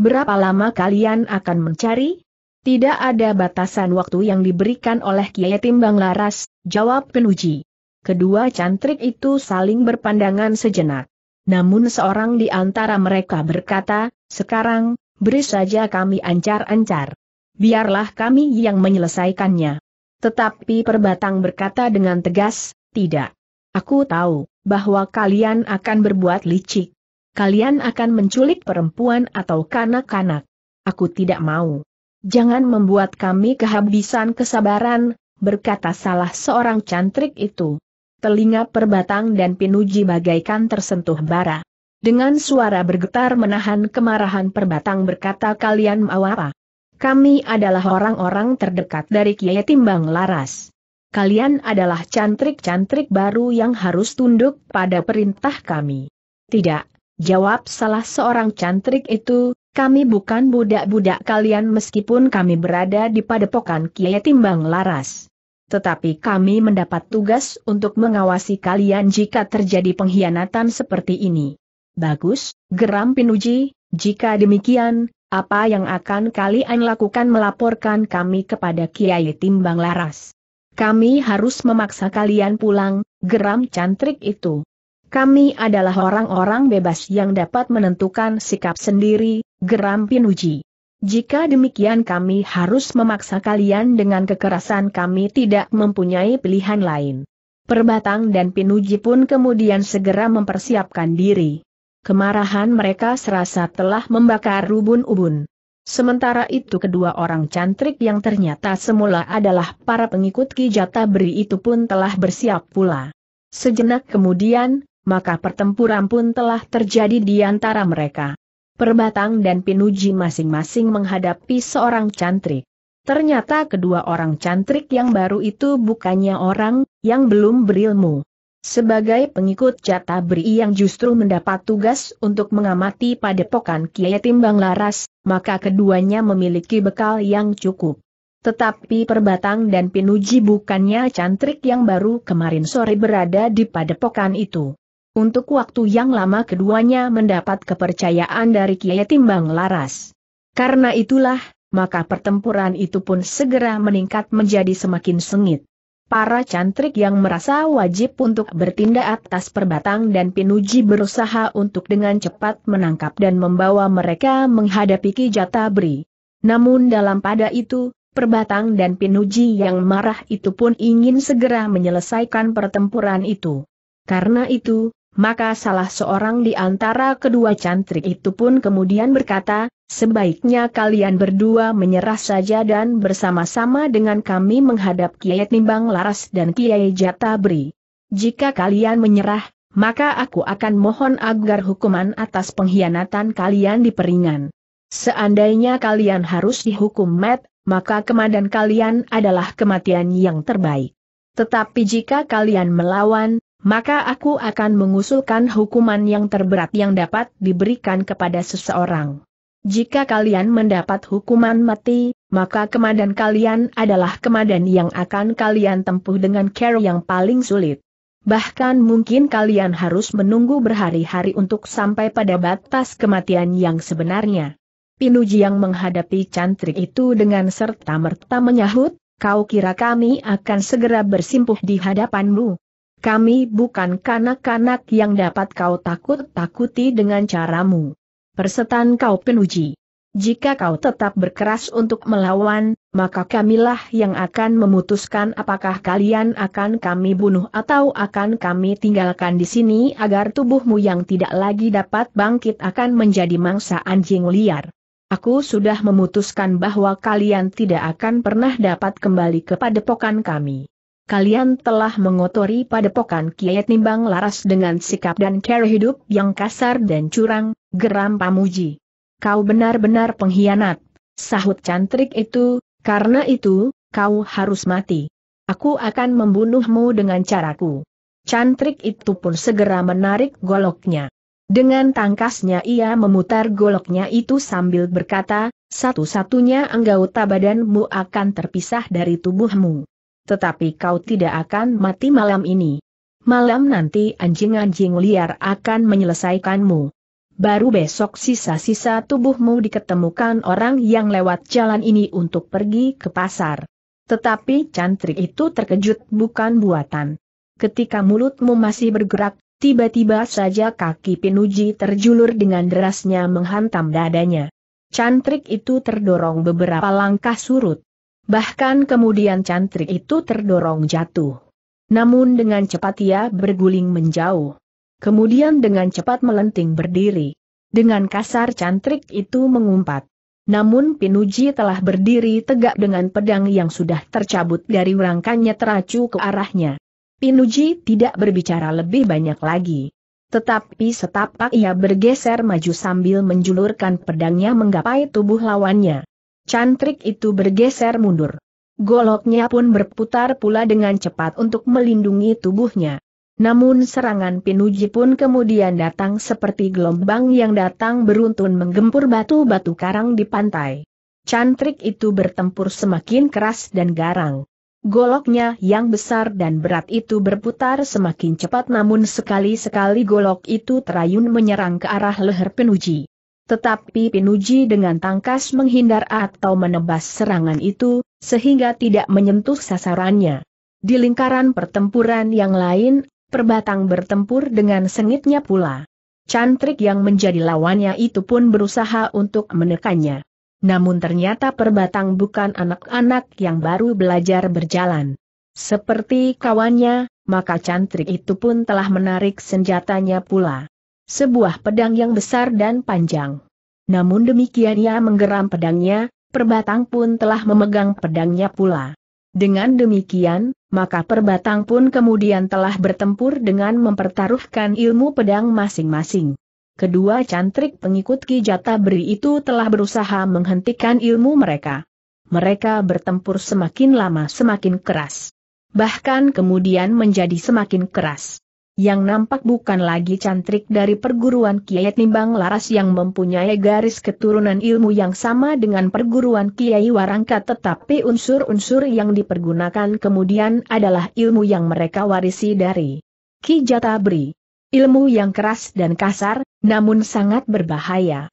Berapa lama kalian akan mencari? Tidak ada batasan waktu yang diberikan oleh Kiai Timbang Laras, jawab Peluji. Kedua cantrik itu saling berpandangan sejenak. Namun seorang di antara mereka berkata, sekarang, beri saja kami ancar-ancar. Biarlah kami yang menyelesaikannya. Tetapi Perbatang berkata dengan tegas, tidak. Aku tahu, bahwa kalian akan berbuat licik. Kalian akan menculik perempuan atau kanak-kanak. Aku tidak mau. Jangan membuat kami kehabisan kesabaran, berkata salah seorang cantrik itu. Telinga perbatang dan pinuji bagaikan tersentuh bara. Dengan suara bergetar menahan kemarahan perbatang berkata kalian mau apa? Kami adalah orang-orang terdekat dari Kiai Timbang Laras. Kalian adalah cantrik-cantrik baru yang harus tunduk pada perintah kami. Tidak, jawab salah seorang cantrik itu, kami bukan budak-budak kalian meskipun kami berada di padepokan Kiai Timbang Laras. Tetapi kami mendapat tugas untuk mengawasi kalian jika terjadi pengkhianatan seperti ini. Bagus, geram Pinuji, jika demikian, apa yang akan kalian lakukan melaporkan kami kepada Kiai Timbang Laras? Kami harus memaksa kalian pulang, geram cantrik itu. Kami adalah orang-orang bebas yang dapat menentukan sikap sendiri, geram Pinuji. Jika demikian kami harus memaksa kalian dengan kekerasan kami tidak mempunyai pilihan lain. Perbatang dan Pinuji pun kemudian segera mempersiapkan diri. Kemarahan mereka serasa telah membakar rubun ubun. Sementara itu kedua orang cantrik yang ternyata semula adalah para pengikut Kijata Beri itu pun telah bersiap pula. Sejenak kemudian, maka pertempuran pun telah terjadi di antara mereka. Perbatang dan Pinuji masing-masing menghadapi seorang cantrik. Ternyata kedua orang cantrik yang baru itu bukannya orang yang belum berilmu. Sebagai pengikut Jatabri yang justru mendapat tugas untuk mengamati padepokan Kiai Timbang Laras, maka keduanya memiliki bekal yang cukup. Tetapi Perbatang dan Pinuji bukannya cantrik yang baru kemarin sore berada di padepokan itu. Untuk waktu yang lama keduanya mendapat kepercayaan dari Kiai Timbang Laras. Karena itulah, maka pertempuran itu pun segera meningkat menjadi semakin sengit. Para cantrik yang merasa wajib untuk bertindak atas perbatang dan pinuji berusaha untuk dengan cepat menangkap dan membawa mereka menghadapi Ki Jatabri. Namun dalam pada itu, perbatang dan pinuji yang marah itu pun ingin segera menyelesaikan pertempuran itu. Karena itu, maka salah seorang di antara kedua cantrik itu pun kemudian berkata, sebaiknya kalian berdua menyerah saja dan bersama-sama dengan kami menghadap Kiai Timbang Laras dan Kiai Jatabri. Jika kalian menyerah, maka aku akan mohon agar hukuman atas pengkhianatan kalian diperingan. Seandainya kalian harus dihukum mat, maka kematian kalian adalah kematian yang terbaik. Tetapi jika kalian melawan, maka aku akan mengusulkan hukuman yang terberat yang dapat diberikan kepada seseorang. Jika kalian mendapat hukuman mati, maka kemadan kalian adalah kemadan yang akan kalian tempuh dengan care yang paling sulit. Bahkan mungkin kalian harus menunggu berhari-hari untuk sampai pada batas kematian yang sebenarnya. Pinuji yang menghadapi cantrik itu dengan serta-merta menyahut, kau kira kami akan segera bersimpuh di hadapanmu. Kami bukan kanak-kanak yang dapat kau takut-takuti dengan caramu. Persetan kau penuji. Jika kau tetap berkeras untuk melawan, maka kamilah yang akan memutuskan apakah kalian akan kami bunuh atau akan kami tinggalkan di sini agar tubuhmu yang tidak lagi dapat bangkit akan menjadi mangsa anjing liar. Aku sudah memutuskan bahwa kalian tidak akan pernah dapat kembali kepada padepokan kami kalian telah mengotori padepokan Kiai Nimbang Laras dengan sikap dan cara hidup yang kasar dan curang, geram pamuji. Kau benar-benar pengkhianat, sahut cantrik itu, karena itu, kau harus mati. Aku akan membunuhmu dengan caraku. Cantrik itu pun segera menarik goloknya. Dengan tangkasnya ia memutar goloknya itu sambil berkata, satu-satunya anggota badanmu akan terpisah dari tubuhmu tetapi kau tidak akan mati malam ini. Malam nanti anjing-anjing liar akan menyelesaikanmu. Baru besok sisa-sisa tubuhmu diketemukan orang yang lewat jalan ini untuk pergi ke pasar. Tetapi cantrik itu terkejut bukan buatan. Ketika mulutmu masih bergerak, tiba-tiba saja kaki Pinuji terjulur dengan derasnya menghantam dadanya. Cantrik itu terdorong beberapa langkah surut. Bahkan kemudian cantrik itu terdorong jatuh. Namun dengan cepat ia berguling menjauh. Kemudian dengan cepat melenting berdiri. Dengan kasar cantrik itu mengumpat. Namun Pinuji telah berdiri tegak dengan pedang yang sudah tercabut dari rangkanya teracu ke arahnya. Pinuji tidak berbicara lebih banyak lagi. Tetapi setapak ia bergeser maju sambil menjulurkan pedangnya menggapai tubuh lawannya. Cantrik itu bergeser mundur. Goloknya pun berputar pula dengan cepat untuk melindungi tubuhnya. Namun serangan Pinuji pun kemudian datang seperti gelombang yang datang beruntun menggempur batu-batu karang di pantai. Cantrik itu bertempur semakin keras dan garang. Goloknya yang besar dan berat itu berputar semakin cepat namun sekali-sekali golok itu terayun menyerang ke arah leher Pinuji. Tetapi Pinuji dengan tangkas menghindar atau menebas serangan itu, sehingga tidak menyentuh sasarannya. Di lingkaran pertempuran yang lain, perbatang bertempur dengan sengitnya pula. Cantrik yang menjadi lawannya itu pun berusaha untuk menekannya. Namun ternyata perbatang bukan anak-anak yang baru belajar berjalan. Seperti kawannya, maka cantrik itu pun telah menarik senjatanya pula sebuah pedang yang besar dan panjang. Namun demikian ia menggeram pedangnya, perbatang pun telah memegang pedangnya pula. Dengan demikian, maka perbatang pun kemudian telah bertempur dengan mempertaruhkan ilmu pedang masing-masing. Kedua cantrik pengikut Kijata Beri itu telah berusaha menghentikan ilmu mereka. Mereka bertempur semakin lama semakin keras. Bahkan kemudian menjadi semakin keras yang nampak bukan lagi cantrik dari perguruan Kiai Nimbang Laras yang mempunyai garis keturunan ilmu yang sama dengan perguruan Kiai Warangka tetapi unsur-unsur yang dipergunakan kemudian adalah ilmu yang mereka warisi dari Ki Jatabri. Ilmu yang keras dan kasar, namun sangat berbahaya.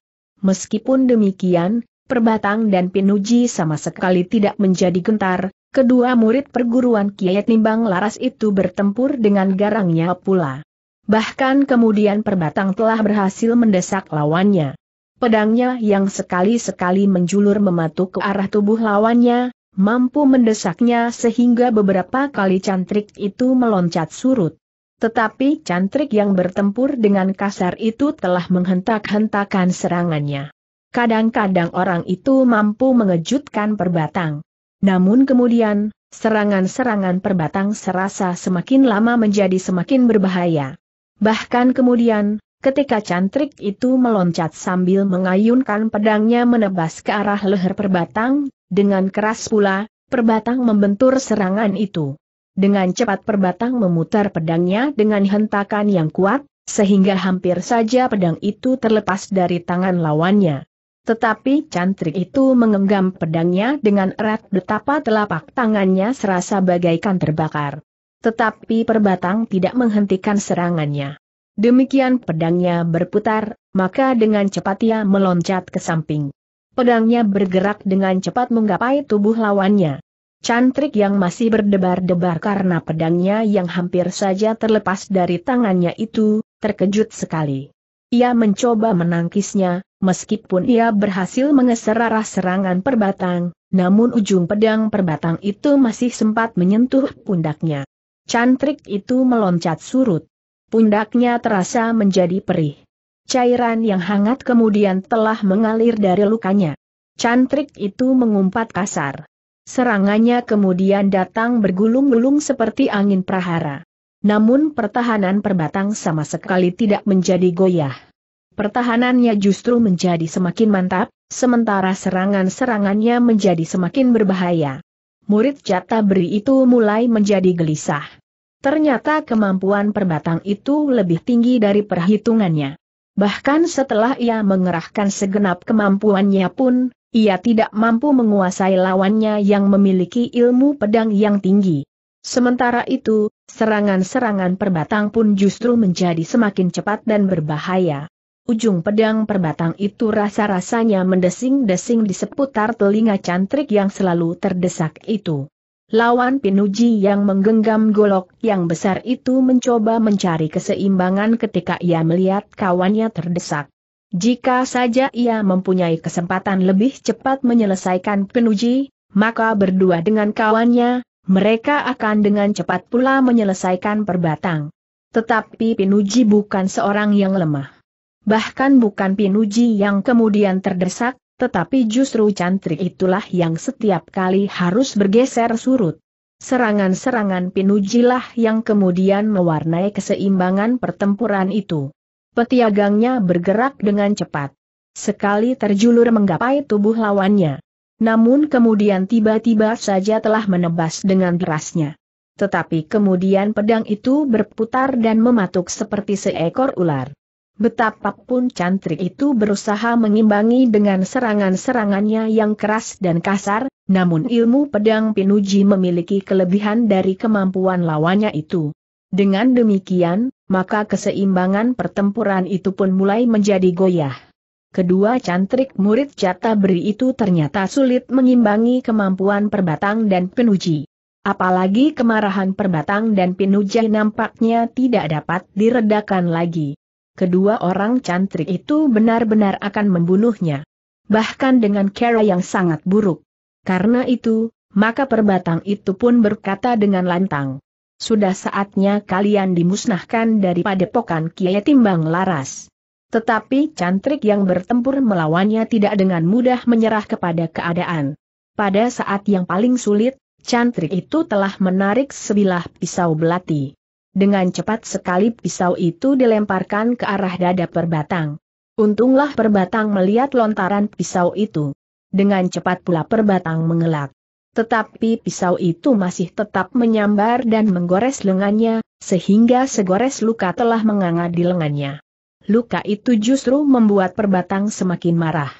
Meskipun demikian, Perbatang dan Pinuji sama sekali tidak menjadi gentar, Kedua murid perguruan Kiai Nimbang Laras itu bertempur dengan garangnya pula. Bahkan kemudian perbatang telah berhasil mendesak lawannya. Pedangnya yang sekali-sekali menjulur mematuk ke arah tubuh lawannya, mampu mendesaknya sehingga beberapa kali cantrik itu meloncat surut. Tetapi cantrik yang bertempur dengan kasar itu telah menghentak-hentakan serangannya. Kadang-kadang orang itu mampu mengejutkan perbatang. Namun kemudian, serangan-serangan perbatang serasa semakin lama menjadi semakin berbahaya. Bahkan kemudian, ketika cantrik itu meloncat sambil mengayunkan pedangnya menebas ke arah leher perbatang, dengan keras pula, perbatang membentur serangan itu. Dengan cepat perbatang memutar pedangnya dengan hentakan yang kuat, sehingga hampir saja pedang itu terlepas dari tangan lawannya. Tetapi cantrik itu mengenggam pedangnya dengan erat betapa telapak tangannya serasa bagaikan terbakar. Tetapi perbatang tidak menghentikan serangannya. Demikian pedangnya berputar, maka dengan cepat ia meloncat ke samping. Pedangnya bergerak dengan cepat menggapai tubuh lawannya. Cantrik yang masih berdebar-debar karena pedangnya yang hampir saja terlepas dari tangannya itu, terkejut sekali. Ia mencoba menangkisnya, meskipun ia berhasil mengeser arah serangan perbatang, namun ujung pedang perbatang itu masih sempat menyentuh pundaknya. Cantrik itu meloncat surut. Pundaknya terasa menjadi perih. Cairan yang hangat kemudian telah mengalir dari lukanya. Cantrik itu mengumpat kasar. Serangannya kemudian datang bergulung-gulung seperti angin prahara. Namun pertahanan perbatang sama sekali tidak menjadi goyah. Pertahanannya justru menjadi semakin mantap, sementara serangan-serangannya menjadi semakin berbahaya. Murid jata beri itu mulai menjadi gelisah. Ternyata kemampuan perbatang itu lebih tinggi dari perhitungannya. Bahkan setelah ia mengerahkan segenap kemampuannya pun, ia tidak mampu menguasai lawannya yang memiliki ilmu pedang yang tinggi. Sementara itu, Serangan-serangan perbatang pun justru menjadi semakin cepat dan berbahaya. Ujung pedang perbatang itu rasa-rasanya mendesing-desing di seputar telinga cantrik yang selalu terdesak itu. Lawan Pinuji yang menggenggam golok yang besar itu mencoba mencari keseimbangan ketika ia melihat kawannya terdesak. Jika saja ia mempunyai kesempatan lebih cepat menyelesaikan Pinuji, maka berdua dengan kawannya, mereka akan dengan cepat pula menyelesaikan perbatang. Tetapi Pinuji bukan seorang yang lemah. Bahkan bukan Pinuji yang kemudian terdesak, tetapi justru cantrik itulah yang setiap kali harus bergeser surut. Serangan-serangan Pinujilah yang kemudian mewarnai keseimbangan pertempuran itu. Petiagangnya bergerak dengan cepat. Sekali terjulur menggapai tubuh lawannya. Namun kemudian tiba-tiba saja telah menebas dengan derasnya. Tetapi kemudian pedang itu berputar dan mematuk seperti seekor ular. Betapapun cantrik itu berusaha mengimbangi dengan serangan-serangannya yang keras dan kasar, namun ilmu pedang Pinuji memiliki kelebihan dari kemampuan lawannya itu. Dengan demikian, maka keseimbangan pertempuran itu pun mulai menjadi goyah. Kedua cantrik murid jata beri itu ternyata sulit mengimbangi kemampuan perbatang dan penuji. Apalagi kemarahan perbatang dan penuji nampaknya tidak dapat diredakan lagi. Kedua orang cantrik itu benar-benar akan membunuhnya. Bahkan dengan cara yang sangat buruk. Karena itu, maka perbatang itu pun berkata dengan lantang. Sudah saatnya kalian dimusnahkan daripada pokan Kiai Timbang Laras. Tetapi cantrik yang bertempur melawannya tidak dengan mudah menyerah kepada keadaan. Pada saat yang paling sulit, cantrik itu telah menarik sebilah pisau belati. Dengan cepat sekali pisau itu dilemparkan ke arah dada perbatang. Untunglah perbatang melihat lontaran pisau itu. Dengan cepat pula perbatang mengelak. Tetapi pisau itu masih tetap menyambar dan menggores lengannya, sehingga segores luka telah menganga di lengannya luka itu justru membuat perbatang semakin marah.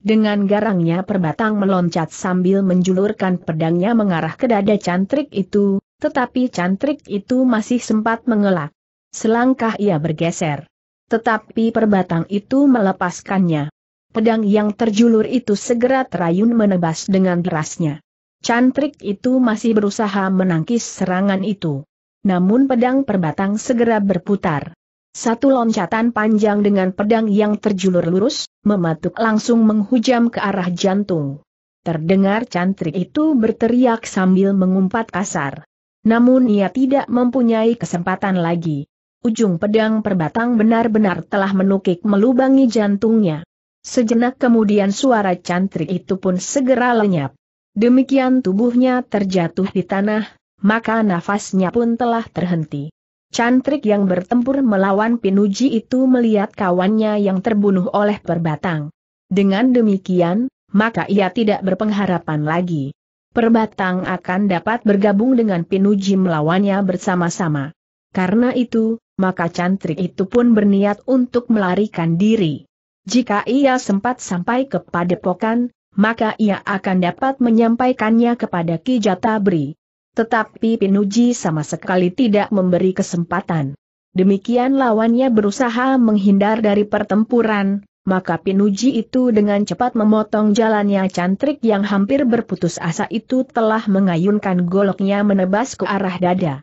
Dengan garangnya perbatang meloncat sambil menjulurkan pedangnya mengarah ke dada cantrik itu, tetapi cantrik itu masih sempat mengelak. Selangkah ia bergeser. Tetapi perbatang itu melepaskannya. Pedang yang terjulur itu segera terayun menebas dengan derasnya. Cantrik itu masih berusaha menangkis serangan itu. Namun pedang perbatang segera berputar. Satu loncatan panjang dengan pedang yang terjulur lurus, mematuk langsung menghujam ke arah jantung. Terdengar cantrik itu berteriak sambil mengumpat kasar. Namun ia tidak mempunyai kesempatan lagi. Ujung pedang perbatang benar-benar telah menukik melubangi jantungnya. Sejenak kemudian suara cantrik itu pun segera lenyap. Demikian tubuhnya terjatuh di tanah, maka nafasnya pun telah terhenti. Cantrik yang bertempur melawan Pinuji itu melihat kawannya yang terbunuh oleh perbatang. Dengan demikian, maka ia tidak berpengharapan lagi. Perbatang akan dapat bergabung dengan Pinuji melawannya bersama-sama. Karena itu, maka cantrik itu pun berniat untuk melarikan diri. Jika ia sempat sampai kepada Pokan, maka ia akan dapat menyampaikannya kepada Ki Jatabri. Tetapi Pinuji sama sekali tidak memberi kesempatan. Demikian lawannya berusaha menghindar dari pertempuran, maka Pinuji itu dengan cepat memotong jalannya cantrik yang hampir berputus asa itu telah mengayunkan goloknya menebas ke arah dada.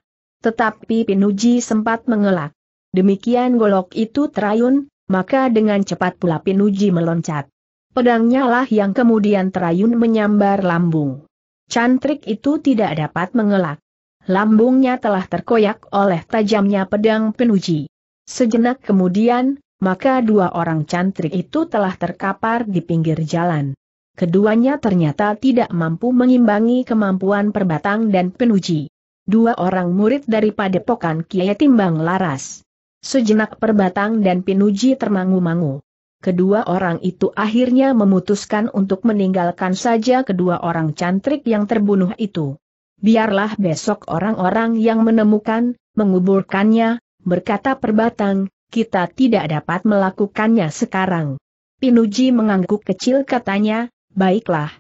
Tetapi Pinuji sempat mengelak. Demikian golok itu terayun, maka dengan cepat pula Pinuji meloncat. Pedangnya lah yang kemudian terayun menyambar lambung. Cantrik itu tidak dapat mengelak. Lambungnya telah terkoyak oleh tajamnya pedang penuji. Sejenak kemudian, maka dua orang cantrik itu telah terkapar di pinggir jalan. Keduanya ternyata tidak mampu mengimbangi kemampuan perbatang dan penuji. Dua orang murid dari padepokan Kiai Timbang Laras. Sejenak perbatang dan penuji termangu-mangu. Kedua orang itu akhirnya memutuskan untuk meninggalkan saja kedua orang cantrik yang terbunuh itu. Biarlah besok orang-orang yang menemukan, menguburkannya, berkata perbatang, kita tidak dapat melakukannya sekarang. Pinuji mengangguk kecil katanya, baiklah,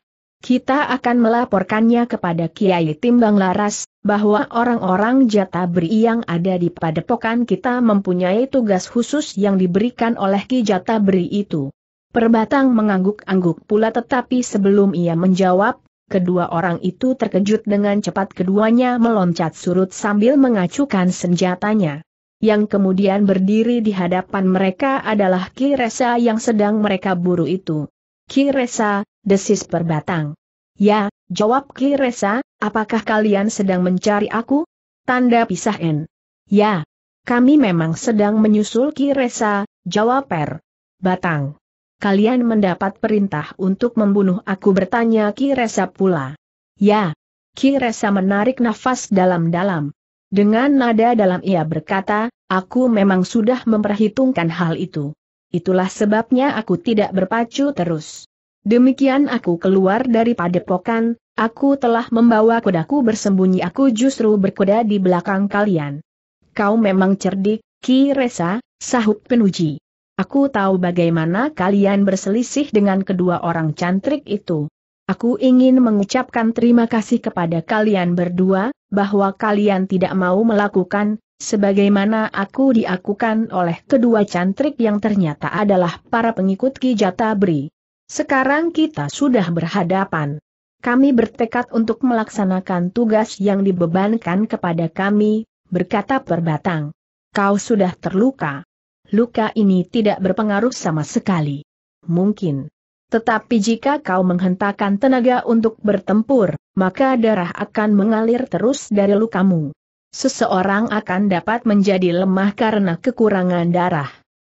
kita akan melaporkannya kepada Kiai Timbang Laras, bahwa orang-orang Jatabri yang ada di padepokan kita mempunyai tugas khusus yang diberikan oleh Ki Jatabri itu. Perbatang mengangguk-angguk pula tetapi sebelum ia menjawab, kedua orang itu terkejut dengan cepat keduanya meloncat surut sambil mengacukan senjatanya. Yang kemudian berdiri di hadapan mereka adalah Ki Resa yang sedang mereka buru itu. Kiresa, desis perbatang. Ya, jawab Kiresa, apakah kalian sedang mencari aku? Tanda pisah N. Ya, kami memang sedang menyusul Kiresa, jawab Per. Batang. Kalian mendapat perintah untuk membunuh aku bertanya Kiresa pula. Ya. Kiresa menarik nafas dalam-dalam. Dengan nada dalam ia berkata, aku memang sudah memperhitungkan hal itu. Itulah sebabnya aku tidak berpacu terus. Demikian aku keluar dari padepokan, aku telah membawa kudaku bersembunyi aku justru berkuda di belakang kalian. Kau memang cerdik, Ki Resa, sahut penuji. Aku tahu bagaimana kalian berselisih dengan kedua orang cantrik itu. Aku ingin mengucapkan terima kasih kepada kalian berdua, bahwa kalian tidak mau melakukan sebagaimana aku diakukan oleh kedua cantrik yang ternyata adalah para pengikut Ki Jatabri. Sekarang kita sudah berhadapan. Kami bertekad untuk melaksanakan tugas yang dibebankan kepada kami, berkata perbatang. Kau sudah terluka. Luka ini tidak berpengaruh sama sekali. Mungkin. Tetapi jika kau menghentakkan tenaga untuk bertempur, maka darah akan mengalir terus dari lukamu seseorang akan dapat menjadi lemah karena kekurangan darah.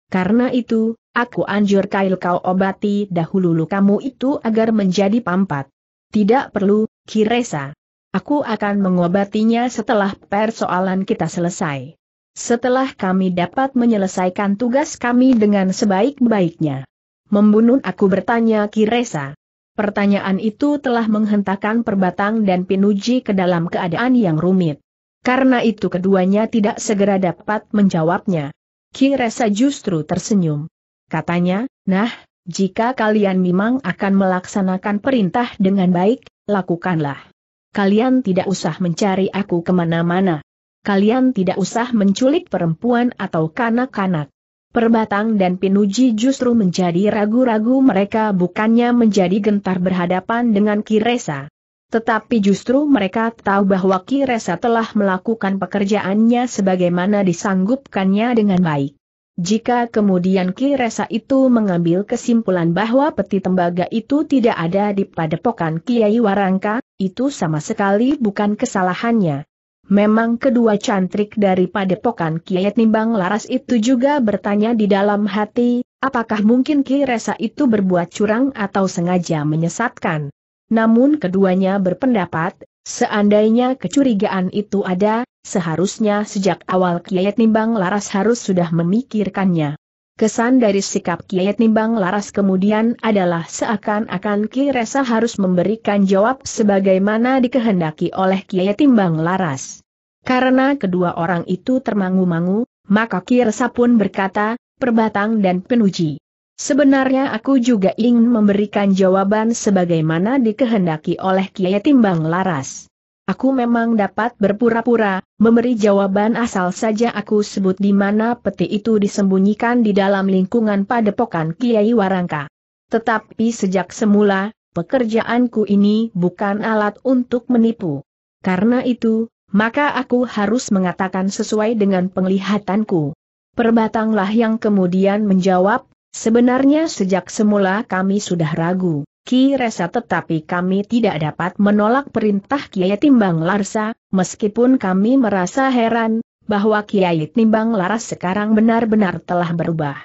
Karena itu, aku anjur kail kau obati dahulu lukamu itu agar menjadi pampat. Tidak perlu, Kiresa. Aku akan mengobatinya setelah persoalan kita selesai. Setelah kami dapat menyelesaikan tugas kami dengan sebaik-baiknya. Membunuh aku bertanya Kiresa. Pertanyaan itu telah menghentakkan perbatang dan pinuji ke dalam keadaan yang rumit. Karena itu keduanya tidak segera dapat menjawabnya. Kiresa justru tersenyum. Katanya, nah, jika kalian memang akan melaksanakan perintah dengan baik, lakukanlah. Kalian tidak usah mencari aku kemana-mana. Kalian tidak usah menculik perempuan atau kanak-kanak. Perbatang dan Pinuji justru menjadi ragu-ragu mereka bukannya menjadi gentar berhadapan dengan Kiresa. Tetapi justru mereka tahu bahwa Ki Kiresa telah melakukan pekerjaannya sebagaimana disanggupkannya dengan baik. Jika kemudian Ki Kiresa itu mengambil kesimpulan bahwa peti tembaga itu tidak ada di padepokan Kiai Warangka, itu sama sekali bukan kesalahannya. Memang kedua cantrik dari padepokan Kiai Timbang Laras itu juga bertanya di dalam hati, apakah mungkin Ki Kiresa itu berbuat curang atau sengaja menyesatkan namun keduanya berpendapat, seandainya kecurigaan itu ada, seharusnya sejak awal Kiai Nimbang Laras harus sudah memikirkannya. Kesan dari sikap Kiai Nimbang Laras kemudian adalah seakan-akan Ki Resa harus memberikan jawab sebagaimana dikehendaki oleh Kiai Timbang Laras. Karena kedua orang itu termangu-mangu, maka Ki Resa pun berkata, perbatang dan penuji. Sebenarnya aku juga ingin memberikan jawaban sebagaimana dikehendaki oleh Kiai Timbang Laras. Aku memang dapat berpura-pura, memberi jawaban asal saja aku sebut di mana peti itu disembunyikan di dalam lingkungan padepokan Kiai Warangka. Tetapi sejak semula, pekerjaanku ini bukan alat untuk menipu. Karena itu, maka aku harus mengatakan sesuai dengan penglihatanku. Perbatanglah yang kemudian menjawab, Sebenarnya sejak semula kami sudah ragu, Ki Resa tetapi kami tidak dapat menolak perintah Kiai Timbang Larsa, meskipun kami merasa heran, bahwa Kiai Timbang Laras sekarang benar-benar telah berubah.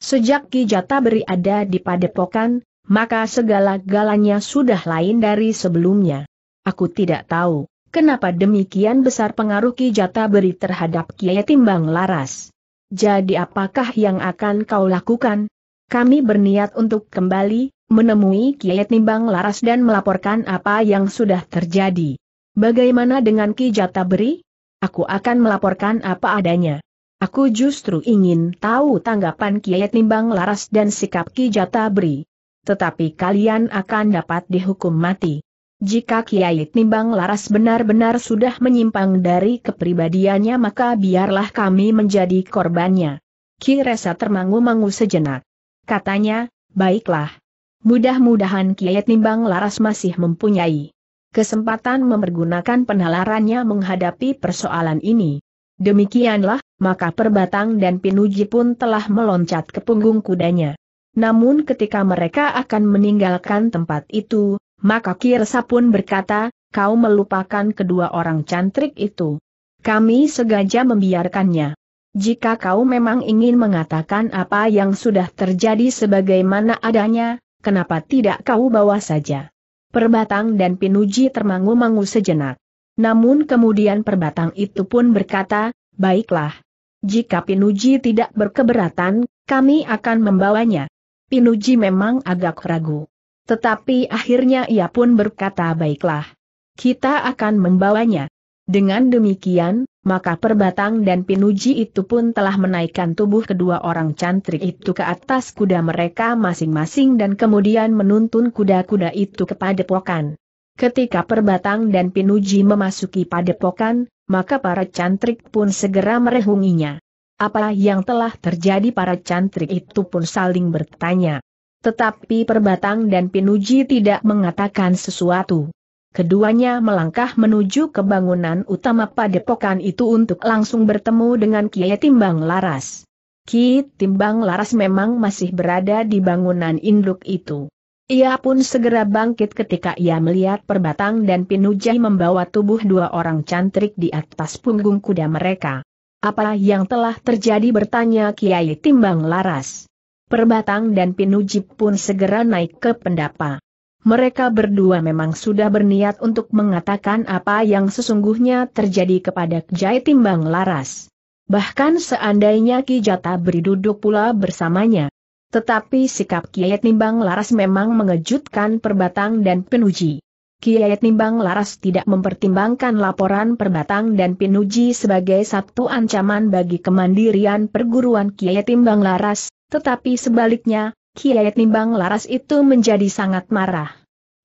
Sejak Ki Jata ada di padepokan, maka segala-galanya sudah lain dari sebelumnya. Aku tidak tahu, kenapa demikian besar pengaruh Ki Jata beri terhadap Kiai Timbang Laras. Jadi apakah yang akan kau lakukan? Kami berniat untuk kembali, menemui Kiai Nimbang Laras dan melaporkan apa yang sudah terjadi. Bagaimana dengan Ki Jatabri? Aku akan melaporkan apa adanya. Aku justru ingin tahu tanggapan Kiai Nimbang Laras dan sikap Ki Jatabri. Tetapi kalian akan dapat dihukum mati. Jika Kiai Timbang Laras benar-benar sudah menyimpang dari kepribadiannya maka biarlah kami menjadi korbannya. Ki Resa termangu-mangu sejenak. Katanya, baiklah. Mudah-mudahan Kiai Timbang Laras masih mempunyai kesempatan mempergunakan penalarannya menghadapi persoalan ini. Demikianlah, maka Perbatang dan Pinuji pun telah meloncat ke punggung kudanya. Namun ketika mereka akan meninggalkan tempat itu, maka Kirsa pun berkata, kau melupakan kedua orang cantik itu. Kami sengaja membiarkannya. Jika kau memang ingin mengatakan apa yang sudah terjadi sebagaimana adanya, kenapa tidak kau bawa saja? Perbatang dan Pinuji termangu-mangu sejenak. Namun kemudian perbatang itu pun berkata, baiklah. Jika Pinuji tidak berkeberatan, kami akan membawanya. Pinuji memang agak ragu. Tetapi akhirnya ia pun berkata baiklah. Kita akan membawanya. Dengan demikian, maka perbatang dan pinuji itu pun telah menaikkan tubuh kedua orang cantrik itu ke atas kuda mereka masing-masing dan kemudian menuntun kuda-kuda itu ke padepokan. Ketika perbatang dan pinuji memasuki padepokan, maka para cantrik pun segera merehunginya. Apa yang telah terjadi para cantrik itu pun saling bertanya. Tetapi Perbatang dan Pinuji tidak mengatakan sesuatu. Keduanya melangkah menuju ke bangunan utama padepokan itu untuk langsung bertemu dengan Kiai Timbang Laras. Ki Timbang Laras memang masih berada di bangunan induk itu. Ia pun segera bangkit ketika ia melihat Perbatang dan Pinuji membawa tubuh dua orang cantrik di atas punggung kuda mereka. Apa yang telah terjadi bertanya Kiai Timbang Laras. Perbatang dan Pinujib pun segera naik ke pendapa. Mereka berdua memang sudah berniat untuk mengatakan apa yang sesungguhnya terjadi kepada Kijai Timbang Laras. Bahkan seandainya Ki Jata duduk pula bersamanya. Tetapi sikap Kiai Timbang Laras memang mengejutkan Perbatang dan Pinuji. Kiai Timbang Laras tidak mempertimbangkan laporan Perbatang dan Pinuji sebagai satu ancaman bagi kemandirian perguruan Kiai Timbang Laras, tetapi sebaliknya, Kiai Nimbang Laras itu menjadi sangat marah.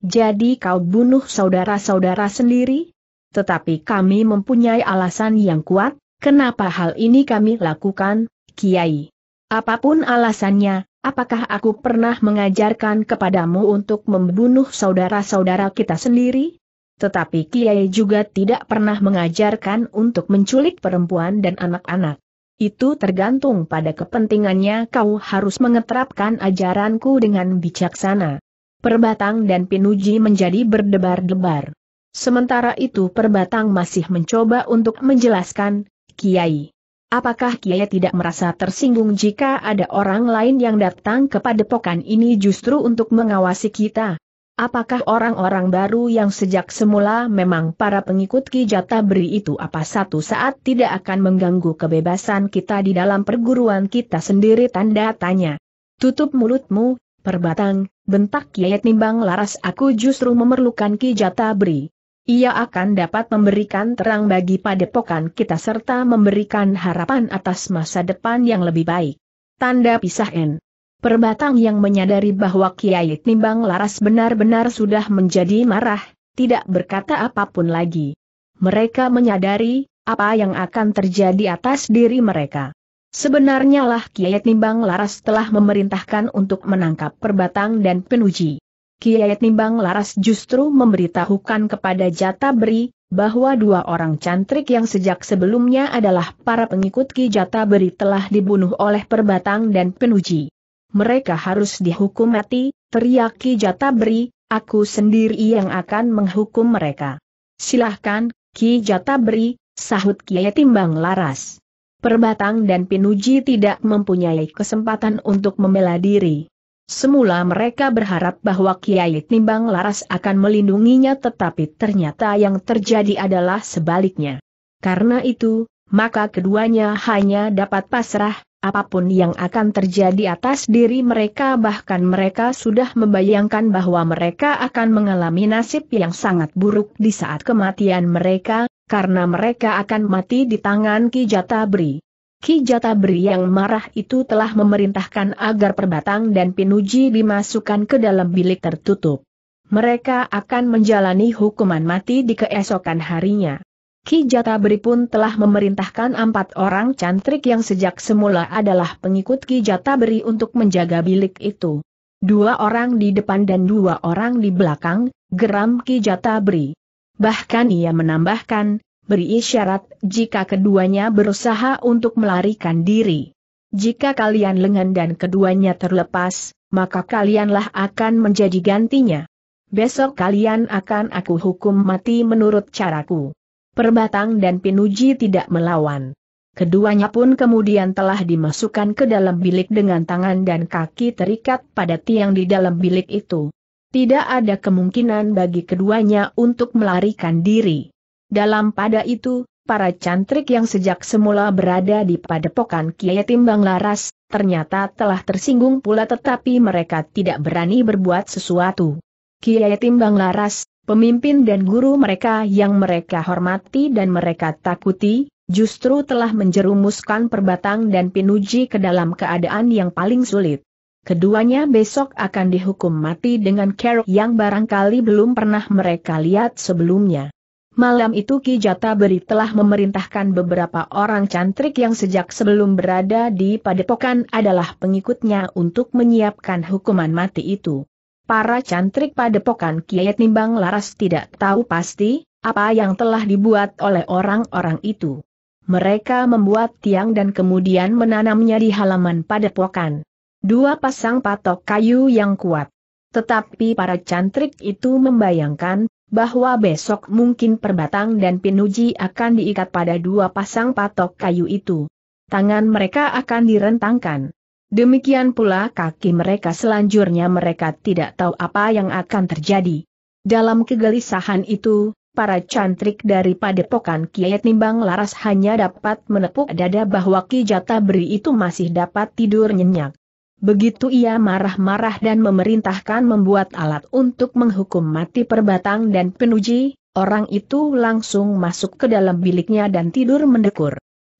Jadi kau bunuh saudara-saudara sendiri? Tetapi kami mempunyai alasan yang kuat, kenapa hal ini kami lakukan, Kiai. Apapun alasannya, apakah aku pernah mengajarkan kepadamu untuk membunuh saudara-saudara kita sendiri? Tetapi Kiai juga tidak pernah mengajarkan untuk menculik perempuan dan anak-anak. Itu tergantung pada kepentingannya kau harus mengeterapkan ajaranku dengan bijaksana. Perbatang dan Pinuji menjadi berdebar-debar. Sementara itu Perbatang masih mencoba untuk menjelaskan, Kiai. Apakah Kiai tidak merasa tersinggung jika ada orang lain yang datang kepada padepokan ini justru untuk mengawasi kita? Apakah orang-orang baru yang sejak semula memang para pengikut Ki Jatabri itu apa satu saat tidak akan mengganggu kebebasan kita di dalam perguruan kita sendiri tanda tanya. Tutup mulutmu, perbatang, bentak Yayat Nimbang Laras aku justru memerlukan Ki Jatabri. Ia akan dapat memberikan terang bagi padepokan kita serta memberikan harapan atas masa depan yang lebih baik. Tanda pisah N. Perbatang yang menyadari bahwa Kiai Timbang Laras benar-benar sudah menjadi marah, tidak berkata apapun lagi. Mereka menyadari, apa yang akan terjadi atas diri mereka. Sebenarnya lah Kiai Timbang Laras telah memerintahkan untuk menangkap perbatang dan penuji. Kiai Timbang Laras justru memberitahukan kepada Jata Beri, bahwa dua orang cantrik yang sejak sebelumnya adalah para pengikut Ki Jata Beri telah dibunuh oleh perbatang dan penuji mereka harus dihukum mati, teriaki Jatabri, aku sendiri yang akan menghukum mereka. Silahkan, Ki Jatabri, sahut Kiai Timbang Laras. Perbatang dan Pinuji tidak mempunyai kesempatan untuk membela diri. Semula mereka berharap bahwa Kiai Timbang Laras akan melindunginya tetapi ternyata yang terjadi adalah sebaliknya. Karena itu, maka keduanya hanya dapat pasrah, apapun yang akan terjadi atas diri mereka bahkan mereka sudah membayangkan bahwa mereka akan mengalami nasib yang sangat buruk di saat kematian mereka, karena mereka akan mati di tangan Ki Jatabri. Ki Jatabri yang marah itu telah memerintahkan agar perbatang dan pinuji dimasukkan ke dalam bilik tertutup. Mereka akan menjalani hukuman mati di keesokan harinya. Ki Beri pun telah memerintahkan empat orang cantrik yang sejak semula adalah pengikut Ki Beri untuk menjaga bilik itu. Dua orang di depan dan dua orang di belakang, geram Ki Beri. Bahkan ia menambahkan, beri isyarat jika keduanya berusaha untuk melarikan diri. Jika kalian lengan dan keduanya terlepas, maka kalianlah akan menjadi gantinya. Besok kalian akan aku hukum mati menurut caraku. Perbatang dan Pinuji tidak melawan. Keduanya pun kemudian telah dimasukkan ke dalam bilik dengan tangan dan kaki terikat pada tiang di dalam bilik itu. Tidak ada kemungkinan bagi keduanya untuk melarikan diri. Dalam pada itu, para cantrik yang sejak semula berada di padepokan Kiai Timbang Laras, ternyata telah tersinggung pula tetapi mereka tidak berani berbuat sesuatu. Kiai Timbang Laras, pemimpin dan guru mereka yang mereka hormati dan mereka takuti, justru telah menjerumuskan perbatang dan pinuji ke dalam keadaan yang paling sulit. Keduanya besok akan dihukum mati dengan kerok yang barangkali belum pernah mereka lihat sebelumnya. Malam itu Ki Jata Beri telah memerintahkan beberapa orang cantrik yang sejak sebelum berada di padepokan adalah pengikutnya untuk menyiapkan hukuman mati itu para cantrik padepokan kiat Nimbang Laras tidak tahu pasti, apa yang telah dibuat oleh orang-orang itu. Mereka membuat tiang dan kemudian menanamnya di halaman pada padepokan. Dua pasang patok kayu yang kuat. Tetapi para cantrik itu membayangkan, bahwa besok mungkin perbatang dan pinuji akan diikat pada dua pasang patok kayu itu. Tangan mereka akan direntangkan. Demikian pula kaki mereka selanjutnya mereka tidak tahu apa yang akan terjadi. Dalam kegelisahan itu, para cantrik dari padepokan Kiai Nimbang Laras hanya dapat menepuk dada bahwa Ki Jatabri itu masih dapat tidur nyenyak. Begitu ia marah-marah dan memerintahkan membuat alat untuk menghukum mati perbatang dan penuji, orang itu langsung masuk ke dalam biliknya dan tidur mendekur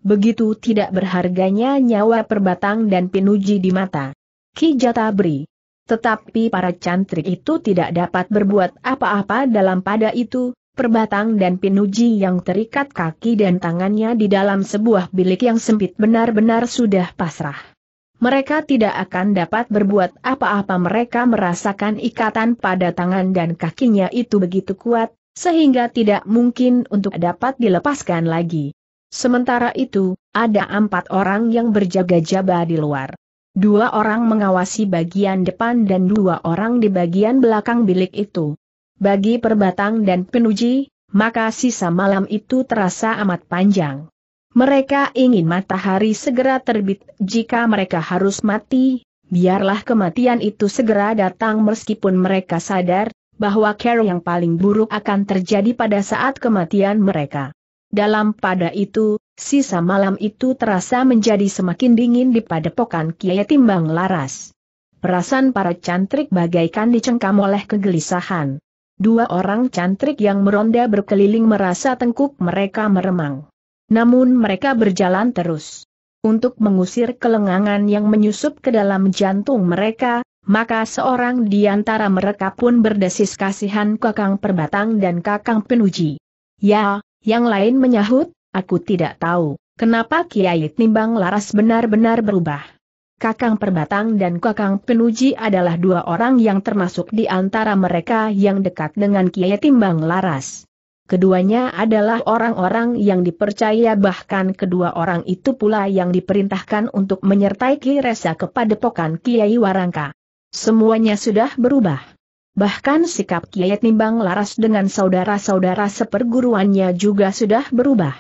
begitu tidak berharganya nyawa perbatang dan pinuji di mata. Ki Tetapi para cantrik itu tidak dapat berbuat apa-apa dalam pada itu, perbatang dan pinuji yang terikat kaki dan tangannya di dalam sebuah bilik yang sempit benar-benar sudah pasrah. Mereka tidak akan dapat berbuat apa-apa mereka merasakan ikatan pada tangan dan kakinya itu begitu kuat, sehingga tidak mungkin untuk dapat dilepaskan lagi. Sementara itu, ada empat orang yang berjaga jaba di luar. Dua orang mengawasi bagian depan dan dua orang di bagian belakang bilik itu. Bagi perbatang dan penuji, maka sisa malam itu terasa amat panjang. Mereka ingin matahari segera terbit, jika mereka harus mati, biarlah kematian itu segera datang meskipun mereka sadar, bahwa care yang paling buruk akan terjadi pada saat kematian mereka. Dalam pada itu, sisa malam itu terasa menjadi semakin dingin di padepokan Kiai Timbang Laras. Perasaan para cantrik bagaikan dicengkam oleh kegelisahan. Dua orang cantrik yang meronda berkeliling merasa tengkuk mereka meremang. Namun mereka berjalan terus. Untuk mengusir kelengangan yang menyusup ke dalam jantung mereka, maka seorang di antara mereka pun berdesis kasihan Kakang Perbatang dan Kakang Penuji. Ya, yang lain menyahut, aku tidak tahu, kenapa Kiai Timbang Laras benar-benar berubah. Kakang Perbatang dan Kakang Penuji adalah dua orang yang termasuk di antara mereka yang dekat dengan Kiai Timbang Laras. Keduanya adalah orang-orang yang dipercaya bahkan kedua orang itu pula yang diperintahkan untuk menyertai Ki Resa kepada pokan Kiai Warangka. Semuanya sudah berubah. Bahkan sikap Kiai Timbang Laras dengan saudara-saudara seperguruannya juga sudah berubah.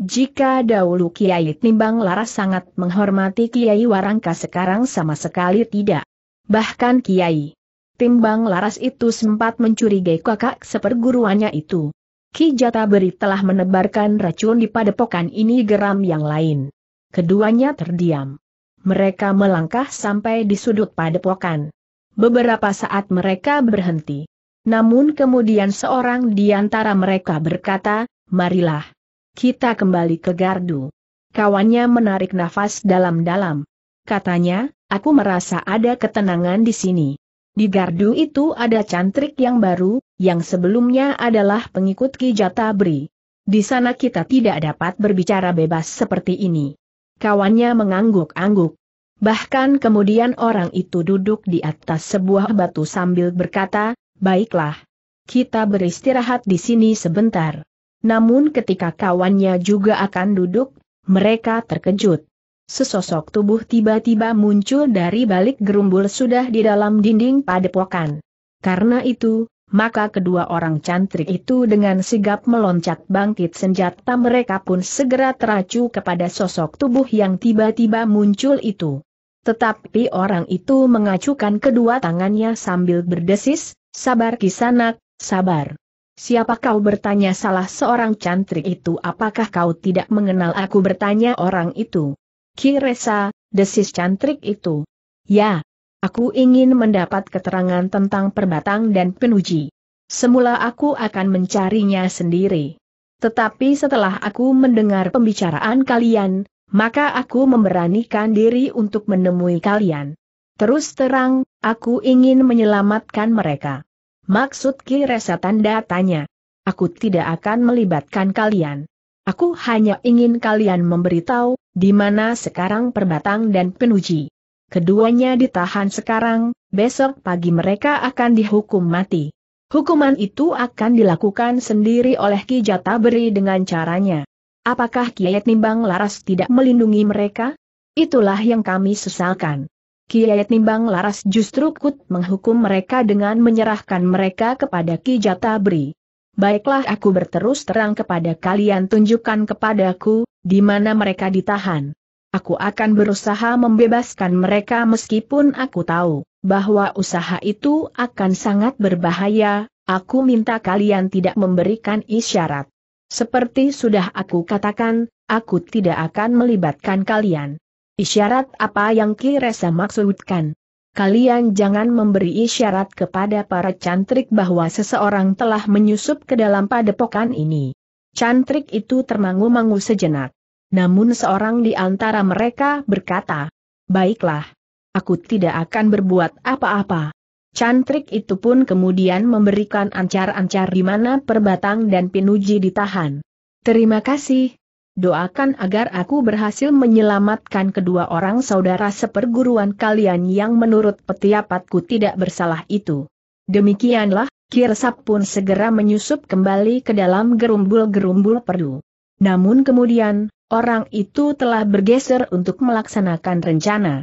Jika dahulu Kiai Timbang Laras sangat menghormati Kiai Warangka sekarang sama sekali tidak. Bahkan Kiai Timbang Laras itu sempat mencurigai kakak seperguruannya itu. Ki Jata Beri telah menebarkan racun di padepokan ini geram yang lain. Keduanya terdiam. Mereka melangkah sampai di sudut padepokan. Beberapa saat mereka berhenti. Namun kemudian seorang di antara mereka berkata, marilah. Kita kembali ke gardu. Kawannya menarik nafas dalam-dalam. Katanya, aku merasa ada ketenangan di sini. Di gardu itu ada cantrik yang baru, yang sebelumnya adalah pengikut Kijata Bri. Di sana kita tidak dapat berbicara bebas seperti ini. Kawannya mengangguk-angguk. Bahkan kemudian orang itu duduk di atas sebuah batu sambil berkata, baiklah. Kita beristirahat di sini sebentar. Namun ketika kawannya juga akan duduk, mereka terkejut. Sesosok tubuh tiba-tiba muncul dari balik gerumbul sudah di dalam dinding padepokan. Karena itu, maka kedua orang cantrik itu dengan sigap meloncat bangkit senjata mereka pun segera teracu kepada sosok tubuh yang tiba-tiba muncul itu. Tetapi orang itu mengacukan kedua tangannya sambil berdesis, sabar kisanak, sabar. Siapa kau bertanya salah seorang cantrik itu apakah kau tidak mengenal aku bertanya orang itu? Kiresa, desis cantrik itu. Ya, Aku ingin mendapat keterangan tentang perbatang dan penuji. Semula aku akan mencarinya sendiri. Tetapi setelah aku mendengar pembicaraan kalian, maka aku memberanikan diri untuk menemui kalian. Terus terang, aku ingin menyelamatkan mereka. Maksud Kiresa tanda tanya. Aku tidak akan melibatkan kalian. Aku hanya ingin kalian memberitahu, di mana sekarang perbatang dan penuji. Keduanya ditahan sekarang, besok pagi mereka akan dihukum mati. Hukuman itu akan dilakukan sendiri oleh Ki Jatabri dengan caranya. Apakah Kiai Nimbang Laras tidak melindungi mereka? Itulah yang kami sesalkan. Kiai Nimbang Laras justru kut menghukum mereka dengan menyerahkan mereka kepada Ki Jatabri. Baiklah aku berterus terang kepada kalian tunjukkan kepadaku, di mana mereka ditahan. Aku akan berusaha membebaskan mereka meskipun aku tahu bahwa usaha itu akan sangat berbahaya, aku minta kalian tidak memberikan isyarat. Seperti sudah aku katakan, aku tidak akan melibatkan kalian. Isyarat apa yang Kiresa maksudkan? Kalian jangan memberi isyarat kepada para cantrik bahwa seseorang telah menyusup ke dalam padepokan ini. Cantrik itu termangu-mangu sejenak. Namun seorang di antara mereka berkata, Baiklah, aku tidak akan berbuat apa-apa. Cantrik itu pun kemudian memberikan ancar-ancar di mana perbatang dan pinuji ditahan. Terima kasih. Doakan agar aku berhasil menyelamatkan kedua orang saudara seperguruan kalian yang menurut petiapatku tidak bersalah itu. Demikianlah, Kirsap pun segera menyusup kembali ke dalam gerumbul-gerumbul perdu. Namun kemudian, orang itu telah bergeser untuk melaksanakan rencana.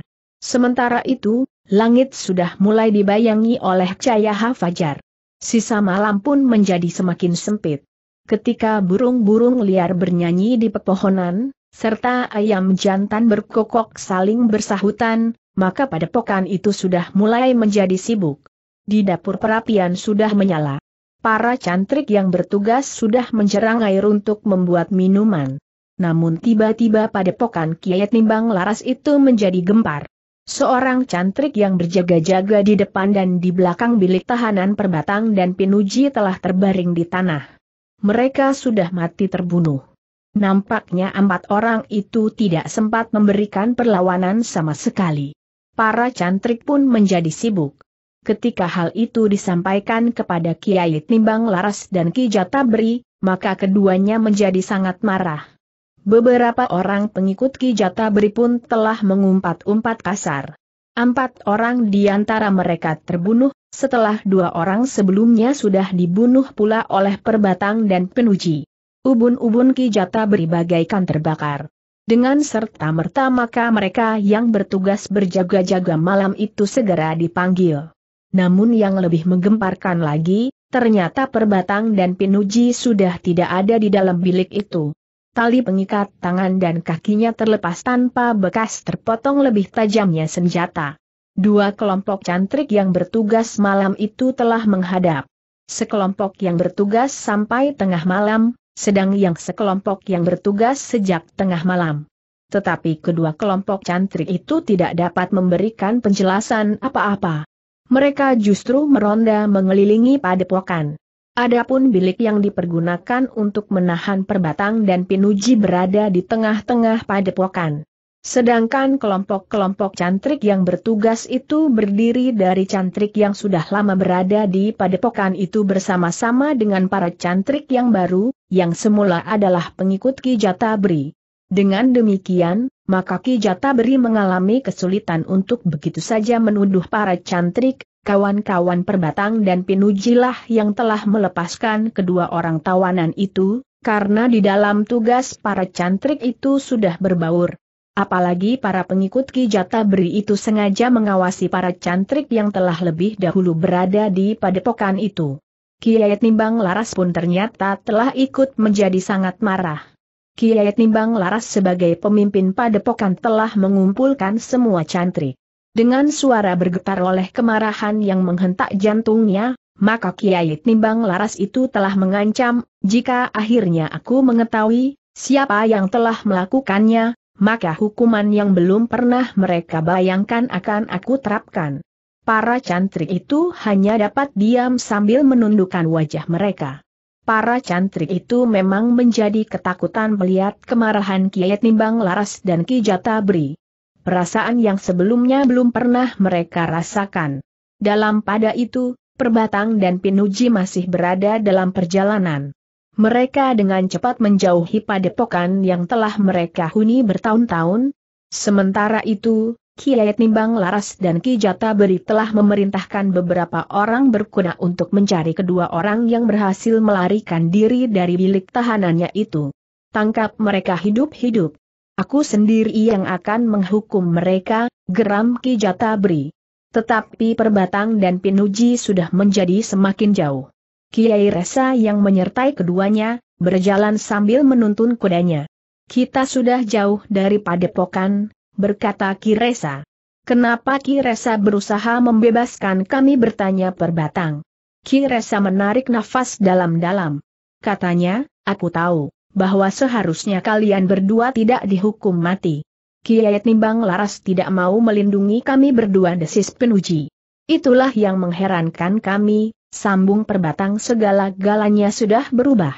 Sementara itu, langit sudah mulai dibayangi oleh cahaya fajar. Sisa malam pun menjadi semakin sempit. Ketika burung-burung liar bernyanyi di pepohonan, serta ayam jantan berkokok saling bersahutan, maka pada pokan itu sudah mulai menjadi sibuk. Di dapur perapian sudah menyala. Para cantrik yang bertugas sudah menjerang air untuk membuat minuman namun tiba-tiba pada pokan Kiai Nimbang Laras itu menjadi gempar. Seorang cantrik yang berjaga-jaga di depan dan di belakang bilik tahanan perbatang dan pinuji telah terbaring di tanah. Mereka sudah mati terbunuh. Nampaknya empat orang itu tidak sempat memberikan perlawanan sama sekali. Para cantrik pun menjadi sibuk. Ketika hal itu disampaikan kepada Kiai Timbang Laras dan Ki Jatabri, maka keduanya menjadi sangat marah. Beberapa orang pengikut Kijata Beri pun telah mengumpat-umpat kasar. Empat orang di antara mereka terbunuh, setelah dua orang sebelumnya sudah dibunuh pula oleh perbatang dan penuji. Ubun-ubun Kijata Beri bagaikan terbakar. Dengan serta-merta maka mereka yang bertugas berjaga-jaga malam itu segera dipanggil. Namun yang lebih menggemparkan lagi, ternyata perbatang dan pinuji sudah tidak ada di dalam bilik itu tali pengikat tangan dan kakinya terlepas tanpa bekas terpotong lebih tajamnya senjata. Dua kelompok cantrik yang bertugas malam itu telah menghadap. Sekelompok yang bertugas sampai tengah malam, sedang yang sekelompok yang bertugas sejak tengah malam. Tetapi kedua kelompok cantrik itu tidak dapat memberikan penjelasan apa-apa. Mereka justru meronda mengelilingi padepokan. Adapun bilik yang dipergunakan untuk menahan perbatang dan pinuji berada di tengah-tengah padepokan. Sedangkan kelompok-kelompok cantrik yang bertugas itu berdiri dari cantrik yang sudah lama berada di padepokan itu bersama-sama dengan para cantrik yang baru, yang semula adalah pengikut Ki Jatabri. Dengan demikian, maka Ki Jatabri mengalami kesulitan untuk begitu saja menuduh para cantrik, kawan-kawan perbatang dan pinujilah yang telah melepaskan kedua orang tawanan itu, karena di dalam tugas para cantrik itu sudah berbaur. Apalagi para pengikut Ki Jata Beri itu sengaja mengawasi para cantrik yang telah lebih dahulu berada di padepokan itu. Kiai Nimbang Laras pun ternyata telah ikut menjadi sangat marah. Kiai Nimbang Laras sebagai pemimpin padepokan telah mengumpulkan semua cantrik. Dengan suara bergetar oleh kemarahan yang menghentak jantungnya, maka Kiai Timbang Laras itu telah mengancam, jika akhirnya aku mengetahui siapa yang telah melakukannya, maka hukuman yang belum pernah mereka bayangkan akan aku terapkan. Para cantrik itu hanya dapat diam sambil menundukkan wajah mereka. Para cantrik itu memang menjadi ketakutan melihat kemarahan Kiai Timbang Laras dan Ki Jatabri perasaan yang sebelumnya belum pernah mereka rasakan. Dalam pada itu, Perbatang dan Pinuji masih berada dalam perjalanan. Mereka dengan cepat menjauhi padepokan yang telah mereka huni bertahun-tahun. Sementara itu, Kiayat Nimbang Laras dan Ki Jata Beri telah memerintahkan beberapa orang berkuda untuk mencari kedua orang yang berhasil melarikan diri dari bilik tahanannya itu. Tangkap mereka hidup-hidup. Aku sendiri yang akan menghukum mereka, geram Ki Jatabri. Tetapi Perbatang dan Pinuji sudah menjadi semakin jauh. Kiai Resa yang menyertai keduanya, berjalan sambil menuntun kudanya. Kita sudah jauh dari padepokan, berkata Ki Resa. Kenapa Ki Resa berusaha membebaskan kami bertanya Perbatang. Ki Resa menarik nafas dalam-dalam. Katanya, aku tahu bahwa seharusnya kalian berdua tidak dihukum mati. Kiai Nimbang Laras tidak mau melindungi kami berdua desis penuji. Itulah yang mengherankan kami, sambung perbatang segala galanya sudah berubah.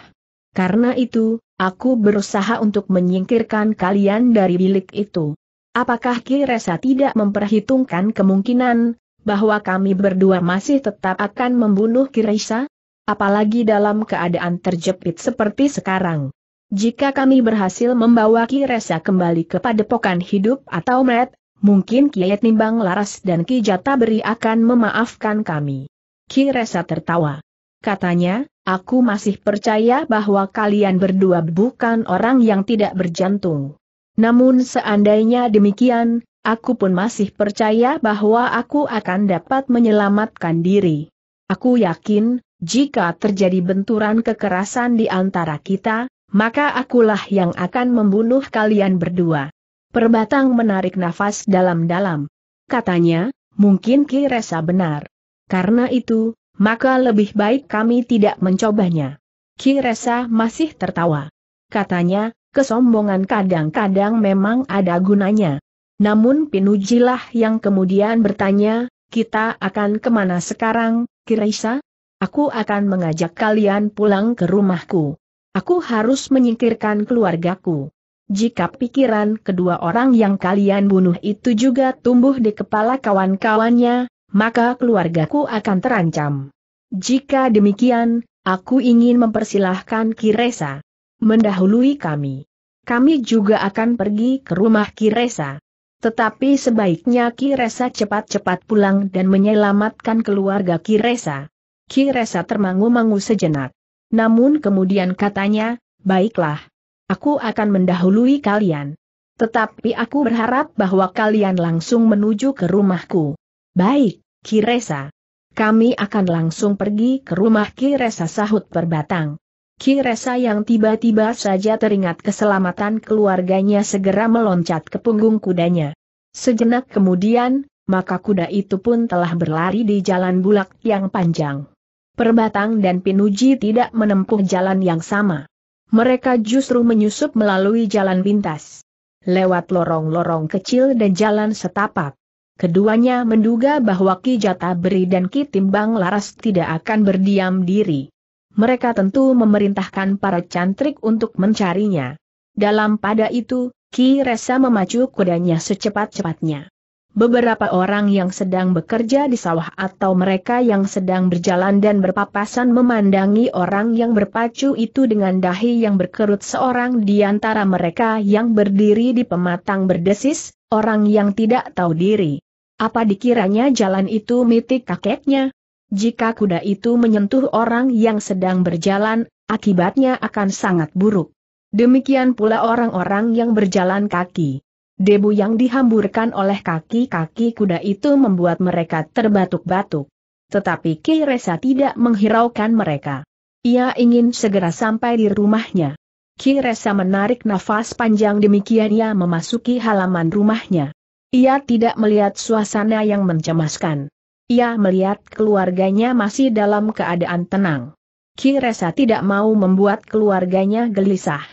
Karena itu, aku berusaha untuk menyingkirkan kalian dari bilik itu. Apakah Kiresa tidak memperhitungkan kemungkinan bahwa kami berdua masih tetap akan membunuh Kiresa? Apalagi dalam keadaan terjepit seperti sekarang. Jika kami berhasil membawa Ki Resa kembali ke padepokan hidup atau met, mungkin Kiai Nimbang Laras dan Ki Beri akan memaafkan kami. Ki Resa tertawa. Katanya, aku masih percaya bahwa kalian berdua bukan orang yang tidak berjantung. Namun seandainya demikian, aku pun masih percaya bahwa aku akan dapat menyelamatkan diri. Aku yakin, jika terjadi benturan kekerasan di antara kita, maka akulah yang akan membunuh kalian berdua. Perbatang menarik nafas dalam-dalam. Katanya, mungkin Ki Resa benar. Karena itu, maka lebih baik kami tidak mencobanya. Ki Resa masih tertawa. Katanya, kesombongan kadang-kadang memang ada gunanya. Namun Pinujilah yang kemudian bertanya, kita akan kemana sekarang, Ki Resa? Aku akan mengajak kalian pulang ke rumahku. Aku harus menyingkirkan keluargaku. Jika pikiran kedua orang yang kalian bunuh itu juga tumbuh di kepala kawan-kawannya, maka keluargaku akan terancam. Jika demikian, aku ingin mempersilahkan Kiresa mendahului kami. Kami juga akan pergi ke rumah Kiresa. Tetapi sebaiknya Kiresa cepat-cepat pulang dan menyelamatkan keluarga Kiresa. Kiresa termangu-mangu sejenak. Namun kemudian katanya, baiklah. Aku akan mendahului kalian. Tetapi aku berharap bahwa kalian langsung menuju ke rumahku. Baik, Kiresa. Kami akan langsung pergi ke rumah Kiresa sahut perbatang. Kiresa yang tiba-tiba saja teringat keselamatan keluarganya segera meloncat ke punggung kudanya. Sejenak kemudian, maka kuda itu pun telah berlari di jalan bulak yang panjang. Perbatang dan Pinuji tidak menempuh jalan yang sama. Mereka justru menyusup melalui jalan pintas. Lewat lorong-lorong kecil dan jalan setapak. Keduanya menduga bahwa Ki Jata Beri dan Ki Timbang Laras tidak akan berdiam diri. Mereka tentu memerintahkan para cantrik untuk mencarinya. Dalam pada itu, Ki Resa memacu kudanya secepat-cepatnya beberapa orang yang sedang bekerja di sawah atau mereka yang sedang berjalan dan berpapasan memandangi orang yang berpacu itu dengan dahi yang berkerut seorang di antara mereka yang berdiri di pematang berdesis, orang yang tidak tahu diri. Apa dikiranya jalan itu mitik kakeknya? Jika kuda itu menyentuh orang yang sedang berjalan, akibatnya akan sangat buruk. Demikian pula orang-orang yang berjalan kaki. Debu yang dihamburkan oleh kaki-kaki kuda itu membuat mereka terbatuk-batuk. Tetapi Ki Resa tidak menghiraukan mereka. Ia ingin segera sampai di rumahnya. Ki Resa menarik nafas panjang demikian ia memasuki halaman rumahnya. Ia tidak melihat suasana yang mencemaskan. Ia melihat keluarganya masih dalam keadaan tenang. Ki Resa tidak mau membuat keluarganya gelisah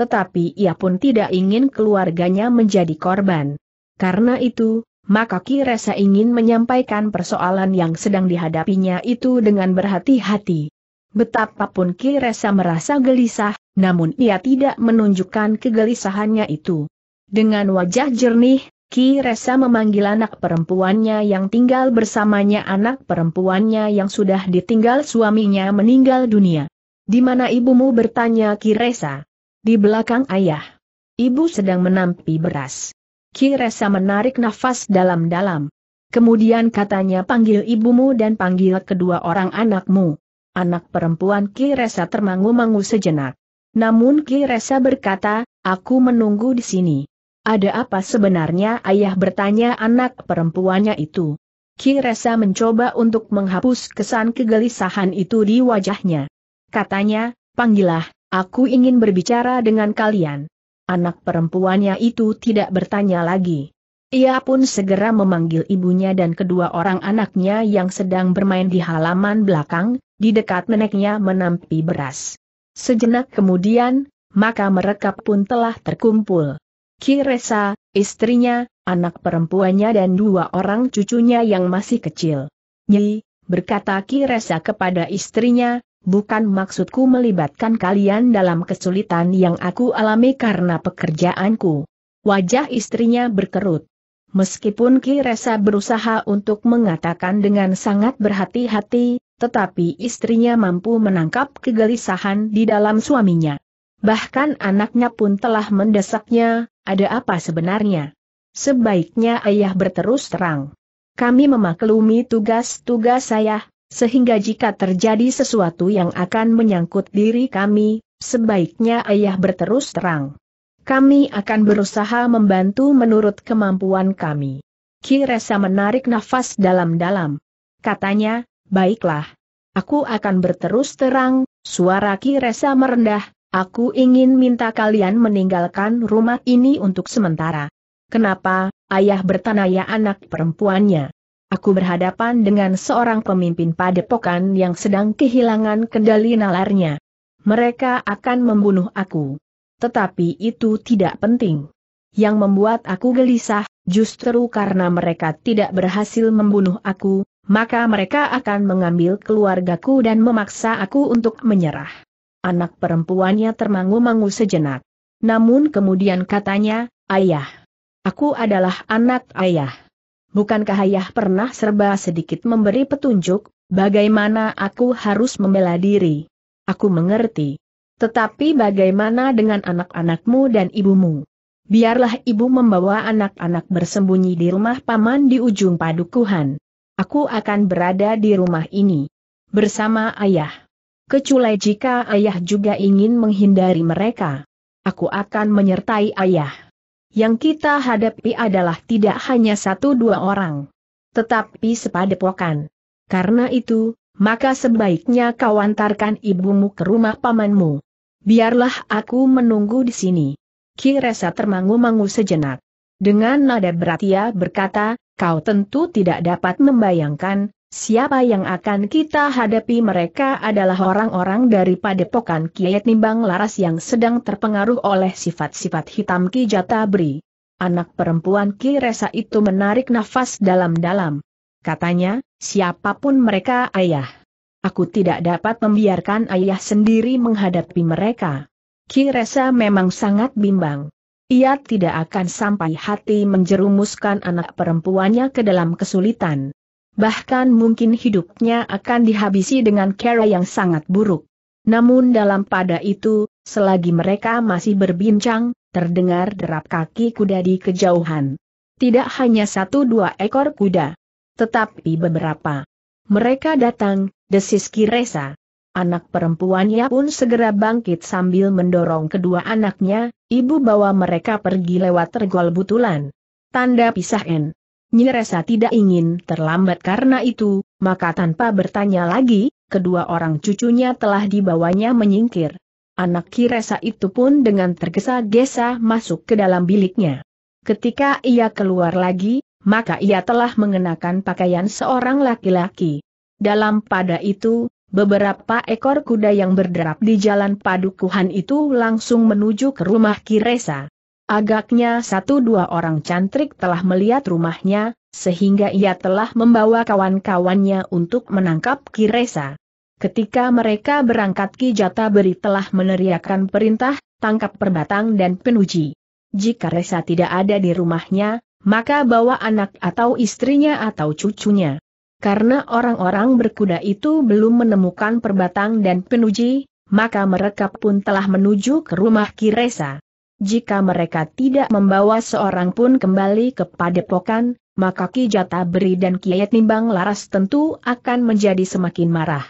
tetapi ia pun tidak ingin keluarganya menjadi korban. Karena itu, maka Ki Resa ingin menyampaikan persoalan yang sedang dihadapinya itu dengan berhati-hati. Betapapun Ki Resa merasa gelisah, namun ia tidak menunjukkan kegelisahannya itu. Dengan wajah jernih, Ki Resa memanggil anak perempuannya yang tinggal bersamanya anak perempuannya yang sudah ditinggal suaminya meninggal dunia. Di mana ibumu bertanya Ki Resa? Di belakang ayah. Ibu sedang menampi beras. Kiresa menarik nafas dalam-dalam. Kemudian katanya panggil ibumu dan panggil kedua orang anakmu. Anak perempuan Kiresa termangu-mangu sejenak. Namun Kiresa berkata, aku menunggu di sini. Ada apa sebenarnya ayah bertanya anak perempuannya itu. Kiresa mencoba untuk menghapus kesan kegelisahan itu di wajahnya. Katanya, panggillah Aku ingin berbicara dengan kalian. Anak perempuannya itu tidak bertanya lagi. Ia pun segera memanggil ibunya dan kedua orang anaknya yang sedang bermain di halaman belakang, di dekat neneknya menampi beras. Sejenak kemudian, maka mereka pun telah terkumpul. Kiresa, istrinya, anak perempuannya dan dua orang cucunya yang masih kecil. Nyi, berkata Kiresa kepada istrinya, bukan maksudku melibatkan kalian dalam kesulitan yang aku alami karena pekerjaanku. Wajah istrinya berkerut. Meskipun Ki Kiresa berusaha untuk mengatakan dengan sangat berhati-hati, tetapi istrinya mampu menangkap kegelisahan di dalam suaminya. Bahkan anaknya pun telah mendesaknya, ada apa sebenarnya? Sebaiknya ayah berterus terang. Kami memaklumi tugas-tugas saya, sehingga jika terjadi sesuatu yang akan menyangkut diri kami, sebaiknya ayah berterus terang. Kami akan berusaha membantu menurut kemampuan kami. Kiresa menarik nafas dalam-dalam. Katanya, baiklah. Aku akan berterus terang, suara Kiresa merendah, Aku ingin minta kalian meninggalkan rumah ini untuk sementara. Kenapa, ayah bertanya anak perempuannya aku berhadapan dengan seorang pemimpin padepokan yang sedang kehilangan kendali nalarnya. Mereka akan membunuh aku. Tetapi itu tidak penting. Yang membuat aku gelisah, justru karena mereka tidak berhasil membunuh aku, maka mereka akan mengambil keluargaku dan memaksa aku untuk menyerah. Anak perempuannya termangu-mangu sejenak. Namun kemudian katanya, Ayah. Aku adalah anak ayah bukankah ayah pernah serba sedikit memberi petunjuk, bagaimana aku harus membela diri? Aku mengerti. Tetapi bagaimana dengan anak-anakmu dan ibumu? Biarlah ibu membawa anak-anak bersembunyi di rumah paman di ujung padukuhan. Aku akan berada di rumah ini. Bersama ayah. Kecuali jika ayah juga ingin menghindari mereka. Aku akan menyertai ayah. Yang kita hadapi adalah tidak hanya satu dua orang. Tetapi sepadepokan. Karena itu, maka sebaiknya kau antarkan ibumu ke rumah pamanmu. Biarlah aku menunggu di sini. Kiresa termangu-mangu sejenak. Dengan nada berat ia berkata, kau tentu tidak dapat membayangkan, Siapa yang akan kita hadapi mereka adalah orang-orang daripada padepokan kiat Nimbang Laras yang sedang terpengaruh oleh sifat-sifat hitam Ki Jatabri. Anak perempuan Ki Resa itu menarik nafas dalam-dalam. Katanya, siapapun mereka ayah. Aku tidak dapat membiarkan ayah sendiri menghadapi mereka. Ki Resa memang sangat bimbang. Ia tidak akan sampai hati menjerumuskan anak perempuannya ke dalam kesulitan bahkan mungkin hidupnya akan dihabisi dengan cara yang sangat buruk. Namun dalam pada itu, selagi mereka masih berbincang, terdengar derap kaki kuda di kejauhan. Tidak hanya satu dua ekor kuda, tetapi beberapa. Mereka datang, desis Kiresa. Anak perempuannya pun segera bangkit sambil mendorong kedua anaknya, ibu bawa mereka pergi lewat tergol butulan. Tanda pisah N. Nyiresa tidak ingin terlambat karena itu, maka tanpa bertanya lagi, kedua orang cucunya telah dibawanya menyingkir. Anak Kiresa itu pun dengan tergesa-gesa masuk ke dalam biliknya. Ketika ia keluar lagi, maka ia telah mengenakan pakaian seorang laki-laki. Dalam pada itu, beberapa ekor kuda yang berderap di jalan padukuhan itu langsung menuju ke rumah Kiresa. Agaknya satu dua orang cantrik telah melihat rumahnya, sehingga ia telah membawa kawan-kawannya untuk menangkap Kiresa. Ketika mereka berangkat Ki Jata Beri telah meneriakkan perintah, tangkap perbatang dan penuji. Jika Resa tidak ada di rumahnya, maka bawa anak atau istrinya atau cucunya. Karena orang-orang berkuda itu belum menemukan perbatang dan penuji, maka mereka pun telah menuju ke rumah Kiresa. Jika mereka tidak membawa seorang pun kembali ke padepokan, maka Ki Beri dan Kiai Nimbang Laras tentu akan menjadi semakin marah.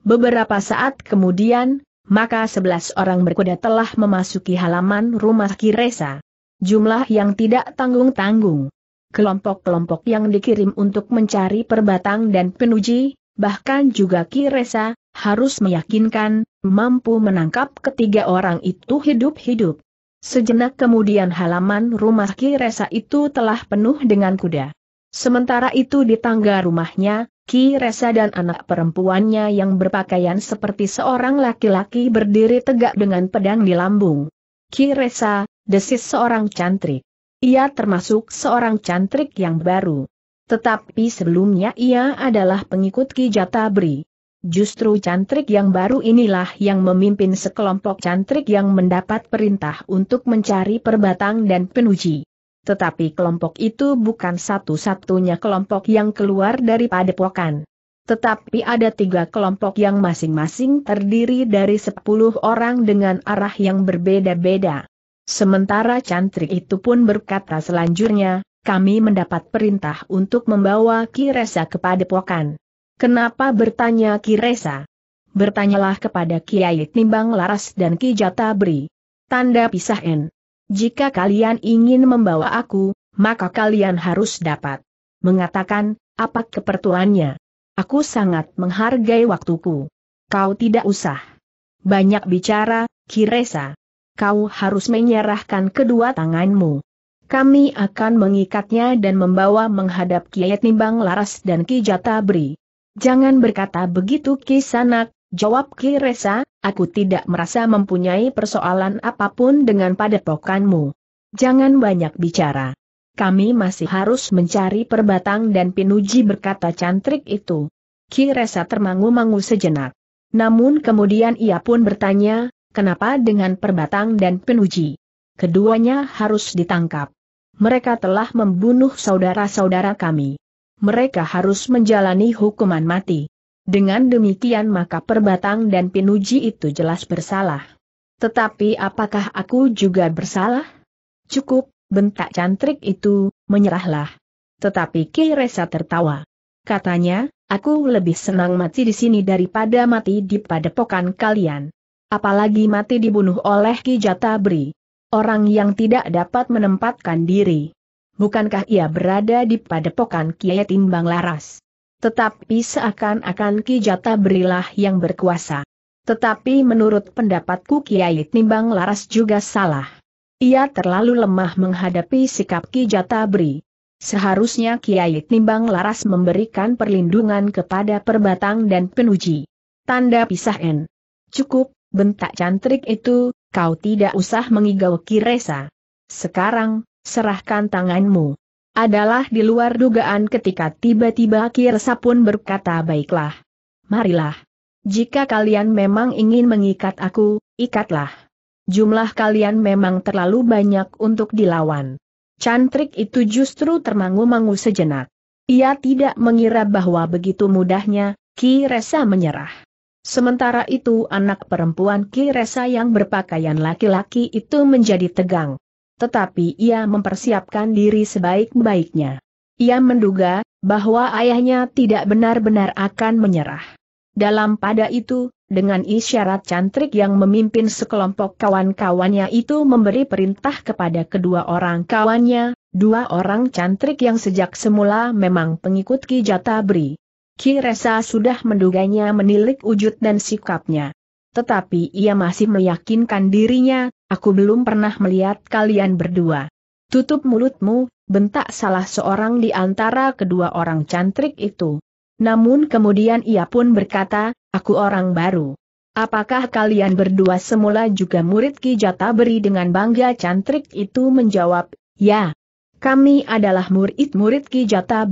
Beberapa saat kemudian, maka sebelas orang berkuda telah memasuki halaman rumah Kiresa. Jumlah yang tidak tanggung-tanggung. Kelompok-kelompok yang dikirim untuk mencari perbatang dan penuji, bahkan juga Kiresa, harus meyakinkan, mampu menangkap ketiga orang itu hidup-hidup. Sejenak kemudian halaman rumah Ki Resa itu telah penuh dengan kuda. Sementara itu di tangga rumahnya, Ki Resa dan anak perempuannya yang berpakaian seperti seorang laki-laki berdiri tegak dengan pedang di lambung. Ki Resa, desis seorang cantrik. Ia termasuk seorang cantrik yang baru. Tetapi sebelumnya ia adalah pengikut Ki Jatabri. Justru cantrik yang baru inilah yang memimpin sekelompok cantrik yang mendapat perintah untuk mencari perbatang dan penuji. Tetapi kelompok itu bukan satu-satunya kelompok yang keluar dari padepokan. Tetapi ada tiga kelompok yang masing-masing terdiri dari sepuluh orang dengan arah yang berbeda-beda. Sementara cantrik itu pun berkata selanjutnya, kami mendapat perintah untuk membawa Kiresa kepada padepokan. Kenapa bertanya Kiresa? Bertanyalah kepada Kiai Timbang Laras dan Ki Bri. Tanda pisah N. Jika kalian ingin membawa aku, maka kalian harus dapat mengatakan, apa kepertuannya. Aku sangat menghargai waktuku. Kau tidak usah banyak bicara, Kiresa. Kau harus menyerahkan kedua tanganmu kami akan mengikatnya dan membawa menghadap Kiai Timbang Laras dan Ki Bri. Jangan berkata begitu Kisanak, jawab Ki Resa. aku tidak merasa mempunyai persoalan apapun dengan padepokanmu. Jangan banyak bicara. Kami masih harus mencari perbatang dan pinuji berkata cantrik itu. Ki Resa termangu-mangu sejenak. Namun kemudian ia pun bertanya, kenapa dengan perbatang dan pinuji? Keduanya harus ditangkap. Mereka telah membunuh saudara-saudara kami mereka harus menjalani hukuman mati. Dengan demikian maka perbatang dan pinuji itu jelas bersalah. Tetapi apakah aku juga bersalah? Cukup, bentak cantrik itu, menyerahlah. Tetapi Ki Resa tertawa. Katanya, aku lebih senang mati di sini daripada mati di padepokan kalian. Apalagi mati dibunuh oleh Ki Jatabri. Orang yang tidak dapat menempatkan diri bukankah ia berada di padepokan Kiai Timbang Laras? Tetapi seakan-akan Ki Jata berilah yang berkuasa. Tetapi menurut pendapatku Kiai Timbang Laras juga salah. Ia terlalu lemah menghadapi sikap Ki Jata Beri. Seharusnya Kiai Timbang Laras memberikan perlindungan kepada perbatang dan penuji. Tanda pisah N. Cukup, bentak cantrik itu, kau tidak usah mengigau Kiresa. Sekarang, Serahkan tanganmu. Adalah di luar dugaan ketika tiba-tiba Kirsa pun berkata baiklah. Marilah. Jika kalian memang ingin mengikat aku, ikatlah. Jumlah kalian memang terlalu banyak untuk dilawan. Cantrik itu justru termangu-mangu sejenak. Ia tidak mengira bahwa begitu mudahnya, Ki Resa menyerah. Sementara itu anak perempuan Ki Resa yang berpakaian laki-laki itu menjadi tegang tetapi ia mempersiapkan diri sebaik-baiknya. Ia menduga bahwa ayahnya tidak benar-benar akan menyerah. Dalam pada itu, dengan isyarat cantrik yang memimpin sekelompok kawan-kawannya itu memberi perintah kepada kedua orang kawannya, dua orang cantrik yang sejak semula memang pengikut Ki Jatabri. Ki Resa sudah menduganya menilik wujud dan sikapnya. Tetapi ia masih meyakinkan dirinya, aku belum pernah melihat kalian berdua. Tutup mulutmu, bentak salah seorang di antara kedua orang cantrik itu. Namun kemudian ia pun berkata, aku orang baru. Apakah kalian berdua semula juga murid Ki Jata dengan bangga cantrik itu menjawab, ya. Kami adalah murid-murid Ki Jata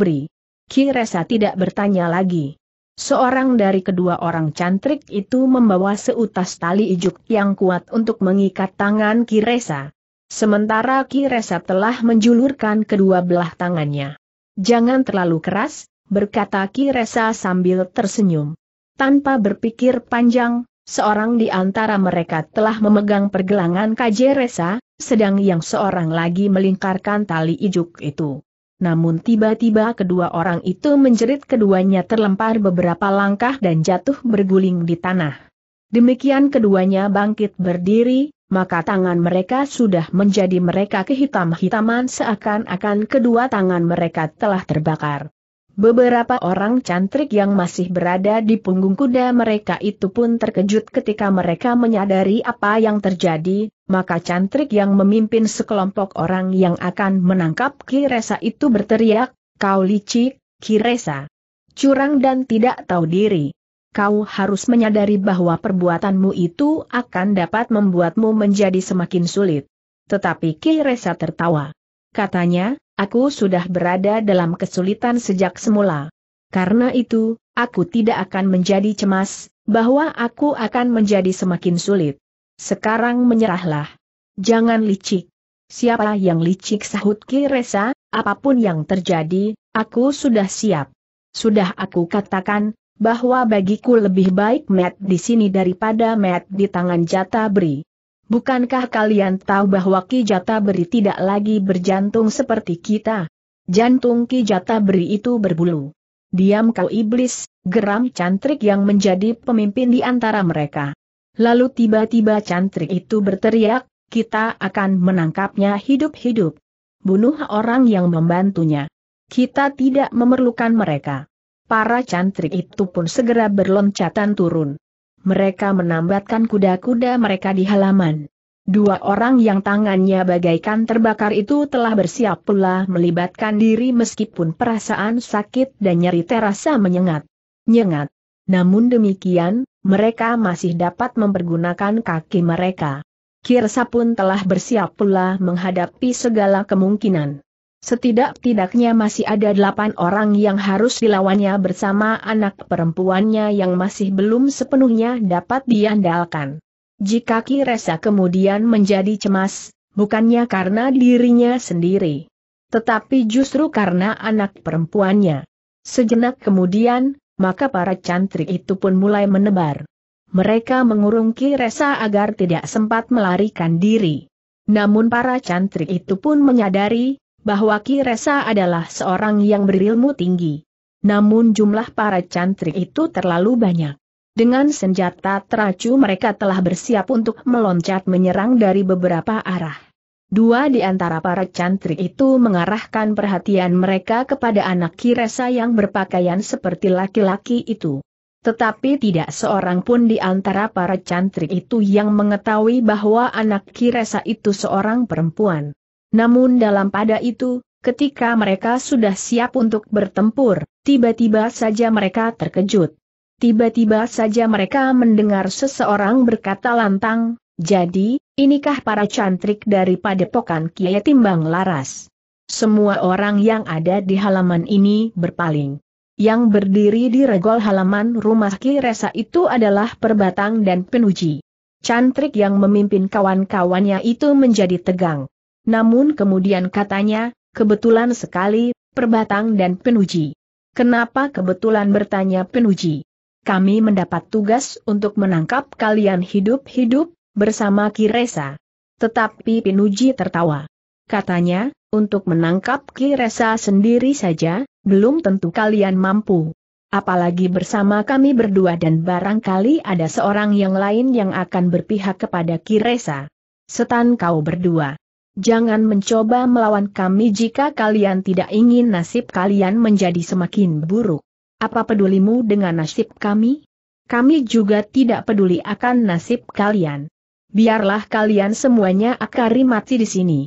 Ki Resa tidak bertanya lagi. Seorang dari kedua orang cantrik itu membawa seutas tali ijuk yang kuat untuk mengikat tangan Kiresa. Sementara Kiresa telah menjulurkan kedua belah tangannya. Jangan terlalu keras, berkata Kiresa sambil tersenyum. Tanpa berpikir panjang, seorang di antara mereka telah memegang pergelangan Kajeresa, sedang yang seorang lagi melingkarkan tali ijuk itu. Namun tiba-tiba kedua orang itu menjerit keduanya terlempar beberapa langkah dan jatuh berguling di tanah. Demikian keduanya bangkit berdiri, maka tangan mereka sudah menjadi mereka kehitam-hitaman seakan-akan kedua tangan mereka telah terbakar. Beberapa orang cantrik yang masih berada di punggung kuda mereka itu pun terkejut ketika mereka menyadari apa yang terjadi, maka cantrik yang memimpin sekelompok orang yang akan menangkap Kiresa itu berteriak, kau licik, Kiresa. Curang dan tidak tahu diri. Kau harus menyadari bahwa perbuatanmu itu akan dapat membuatmu menjadi semakin sulit. Tetapi Kiresa tertawa. Katanya, aku sudah berada dalam kesulitan sejak semula. Karena itu, aku tidak akan menjadi cemas, bahwa aku akan menjadi semakin sulit. Sekarang menyerahlah. Jangan licik. Siapa yang licik sahut Kiresa, apapun yang terjadi, aku sudah siap. Sudah aku katakan, bahwa bagiku lebih baik Matt di sini daripada Matt di tangan Jata Beri. Bukankah kalian tahu bahwa Ki Jata Beri tidak lagi berjantung seperti kita? Jantung Ki Jata Beri itu berbulu. Diam kau iblis, geram cantrik yang menjadi pemimpin di antara mereka. Lalu tiba-tiba cantrik itu berteriak, kita akan menangkapnya hidup-hidup. Bunuh orang yang membantunya. Kita tidak memerlukan mereka. Para cantrik itu pun segera berloncatan turun. Mereka menambatkan kuda-kuda mereka di halaman. Dua orang yang tangannya bagaikan terbakar itu telah bersiap pula melibatkan diri meskipun perasaan sakit dan nyeri terasa menyengat. Nyengat. Namun demikian, mereka masih dapat mempergunakan kaki mereka. Kirsa pun telah bersiap pula menghadapi segala kemungkinan. Setidak-tidaknya masih ada delapan orang yang harus dilawannya bersama anak perempuannya yang masih belum sepenuhnya dapat diandalkan. Jika Kiresa kemudian menjadi cemas, bukannya karena dirinya sendiri. Tetapi justru karena anak perempuannya. Sejenak kemudian, maka para cantrik itu pun mulai menebar. Mereka mengurung Ki resa agar tidak sempat melarikan diri. Namun para cantrik itu pun menyadari, bahwa Ki Kiresa adalah seorang yang berilmu tinggi. Namun jumlah para cantrik itu terlalu banyak. Dengan senjata teracu mereka telah bersiap untuk meloncat menyerang dari beberapa arah. Dua di antara para cantrik itu mengarahkan perhatian mereka kepada anak Kiresa yang berpakaian seperti laki-laki itu. Tetapi tidak seorang pun di antara para cantrik itu yang mengetahui bahwa anak Kiresa itu seorang perempuan. Namun dalam pada itu, ketika mereka sudah siap untuk bertempur, tiba-tiba saja mereka terkejut. Tiba-tiba saja mereka mendengar seseorang berkata lantang, jadi, inikah para cantrik dari padepokan Kiai Timbang Laras? Semua orang yang ada di halaman ini berpaling. Yang berdiri di regol halaman rumah Ki Resa itu adalah perbatang dan penuji. Cantrik yang memimpin kawan-kawannya itu menjadi tegang. Namun kemudian katanya, kebetulan sekali, perbatang dan penuji. Kenapa kebetulan bertanya penuji? Kami mendapat tugas untuk menangkap kalian hidup-hidup, bersama Kiresa. Tetapi Pinuji tertawa. Katanya, untuk menangkap Kiresa sendiri saja, belum tentu kalian mampu. Apalagi bersama kami berdua dan barangkali ada seorang yang lain yang akan berpihak kepada Kiresa. Setan kau berdua. Jangan mencoba melawan kami jika kalian tidak ingin nasib kalian menjadi semakin buruk. Apa pedulimu dengan nasib kami? Kami juga tidak peduli akan nasib kalian. Biarlah kalian semuanya akari mati di sini.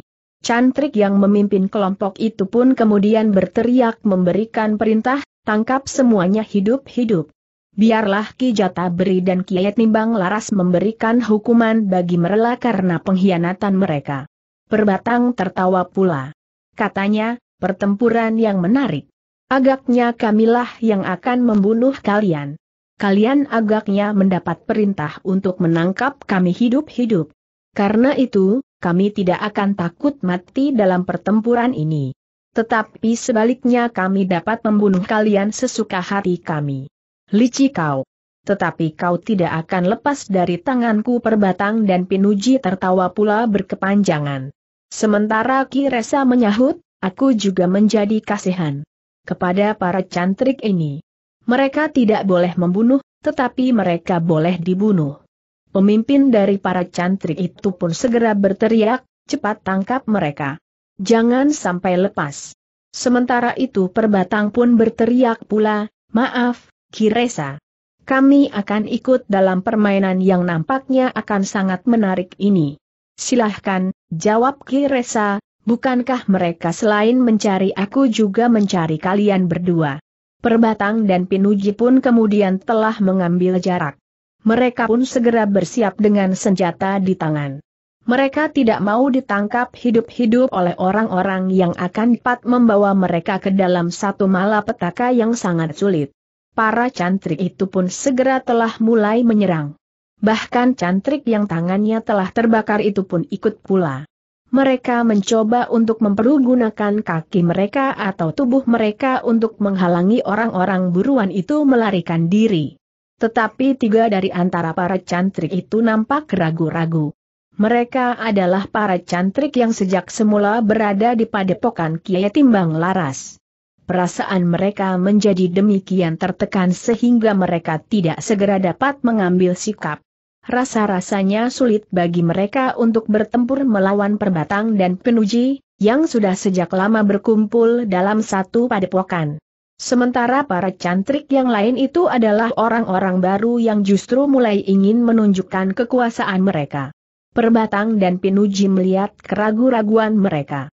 Cantrik yang memimpin kelompok itu pun kemudian berteriak memberikan perintah, tangkap semuanya hidup-hidup. Biarlah Ki Jata beri dan Kiai Nimbang Laras memberikan hukuman bagi merela karena pengkhianatan mereka. Perbatang tertawa pula. Katanya, pertempuran yang menarik. Agaknya kamilah yang akan membunuh kalian kalian agaknya mendapat perintah untuk menangkap kami hidup-hidup. Karena itu, kami tidak akan takut mati dalam pertempuran ini. Tetapi sebaliknya kami dapat membunuh kalian sesuka hati kami. Lici kau. Tetapi kau tidak akan lepas dari tanganku perbatang dan pinuji tertawa pula berkepanjangan. Sementara Ki Kiresa menyahut, aku juga menjadi kasihan kepada para cantrik ini. Mereka tidak boleh membunuh, tetapi mereka boleh dibunuh. Pemimpin dari para cantrik itu pun segera berteriak, cepat tangkap mereka. Jangan sampai lepas. Sementara itu perbatang pun berteriak pula, maaf, Kiresa. Kami akan ikut dalam permainan yang nampaknya akan sangat menarik ini. Silahkan, jawab Kiresa, bukankah mereka selain mencari aku juga mencari kalian berdua? Perbatang dan Pinuji pun kemudian telah mengambil jarak. Mereka pun segera bersiap dengan senjata di tangan. Mereka tidak mau ditangkap hidup-hidup oleh orang-orang yang akan dapat membawa mereka ke dalam satu malapetaka yang sangat sulit. Para cantrik itu pun segera telah mulai menyerang. Bahkan cantrik yang tangannya telah terbakar itu pun ikut pula mereka mencoba untuk mempergunakan kaki mereka atau tubuh mereka untuk menghalangi orang-orang buruan itu melarikan diri. Tetapi tiga dari antara para cantrik itu nampak ragu-ragu. Mereka adalah para cantrik yang sejak semula berada di padepokan Kiai Timbang Laras. Perasaan mereka menjadi demikian tertekan sehingga mereka tidak segera dapat mengambil sikap rasa-rasanya sulit bagi mereka untuk bertempur melawan Perbatang dan Penuji, yang sudah sejak lama berkumpul dalam satu padepokan. Sementara para cantrik yang lain itu adalah orang-orang baru yang justru mulai ingin menunjukkan kekuasaan mereka. Perbatang dan Pinuji melihat keraguan-raguan mereka.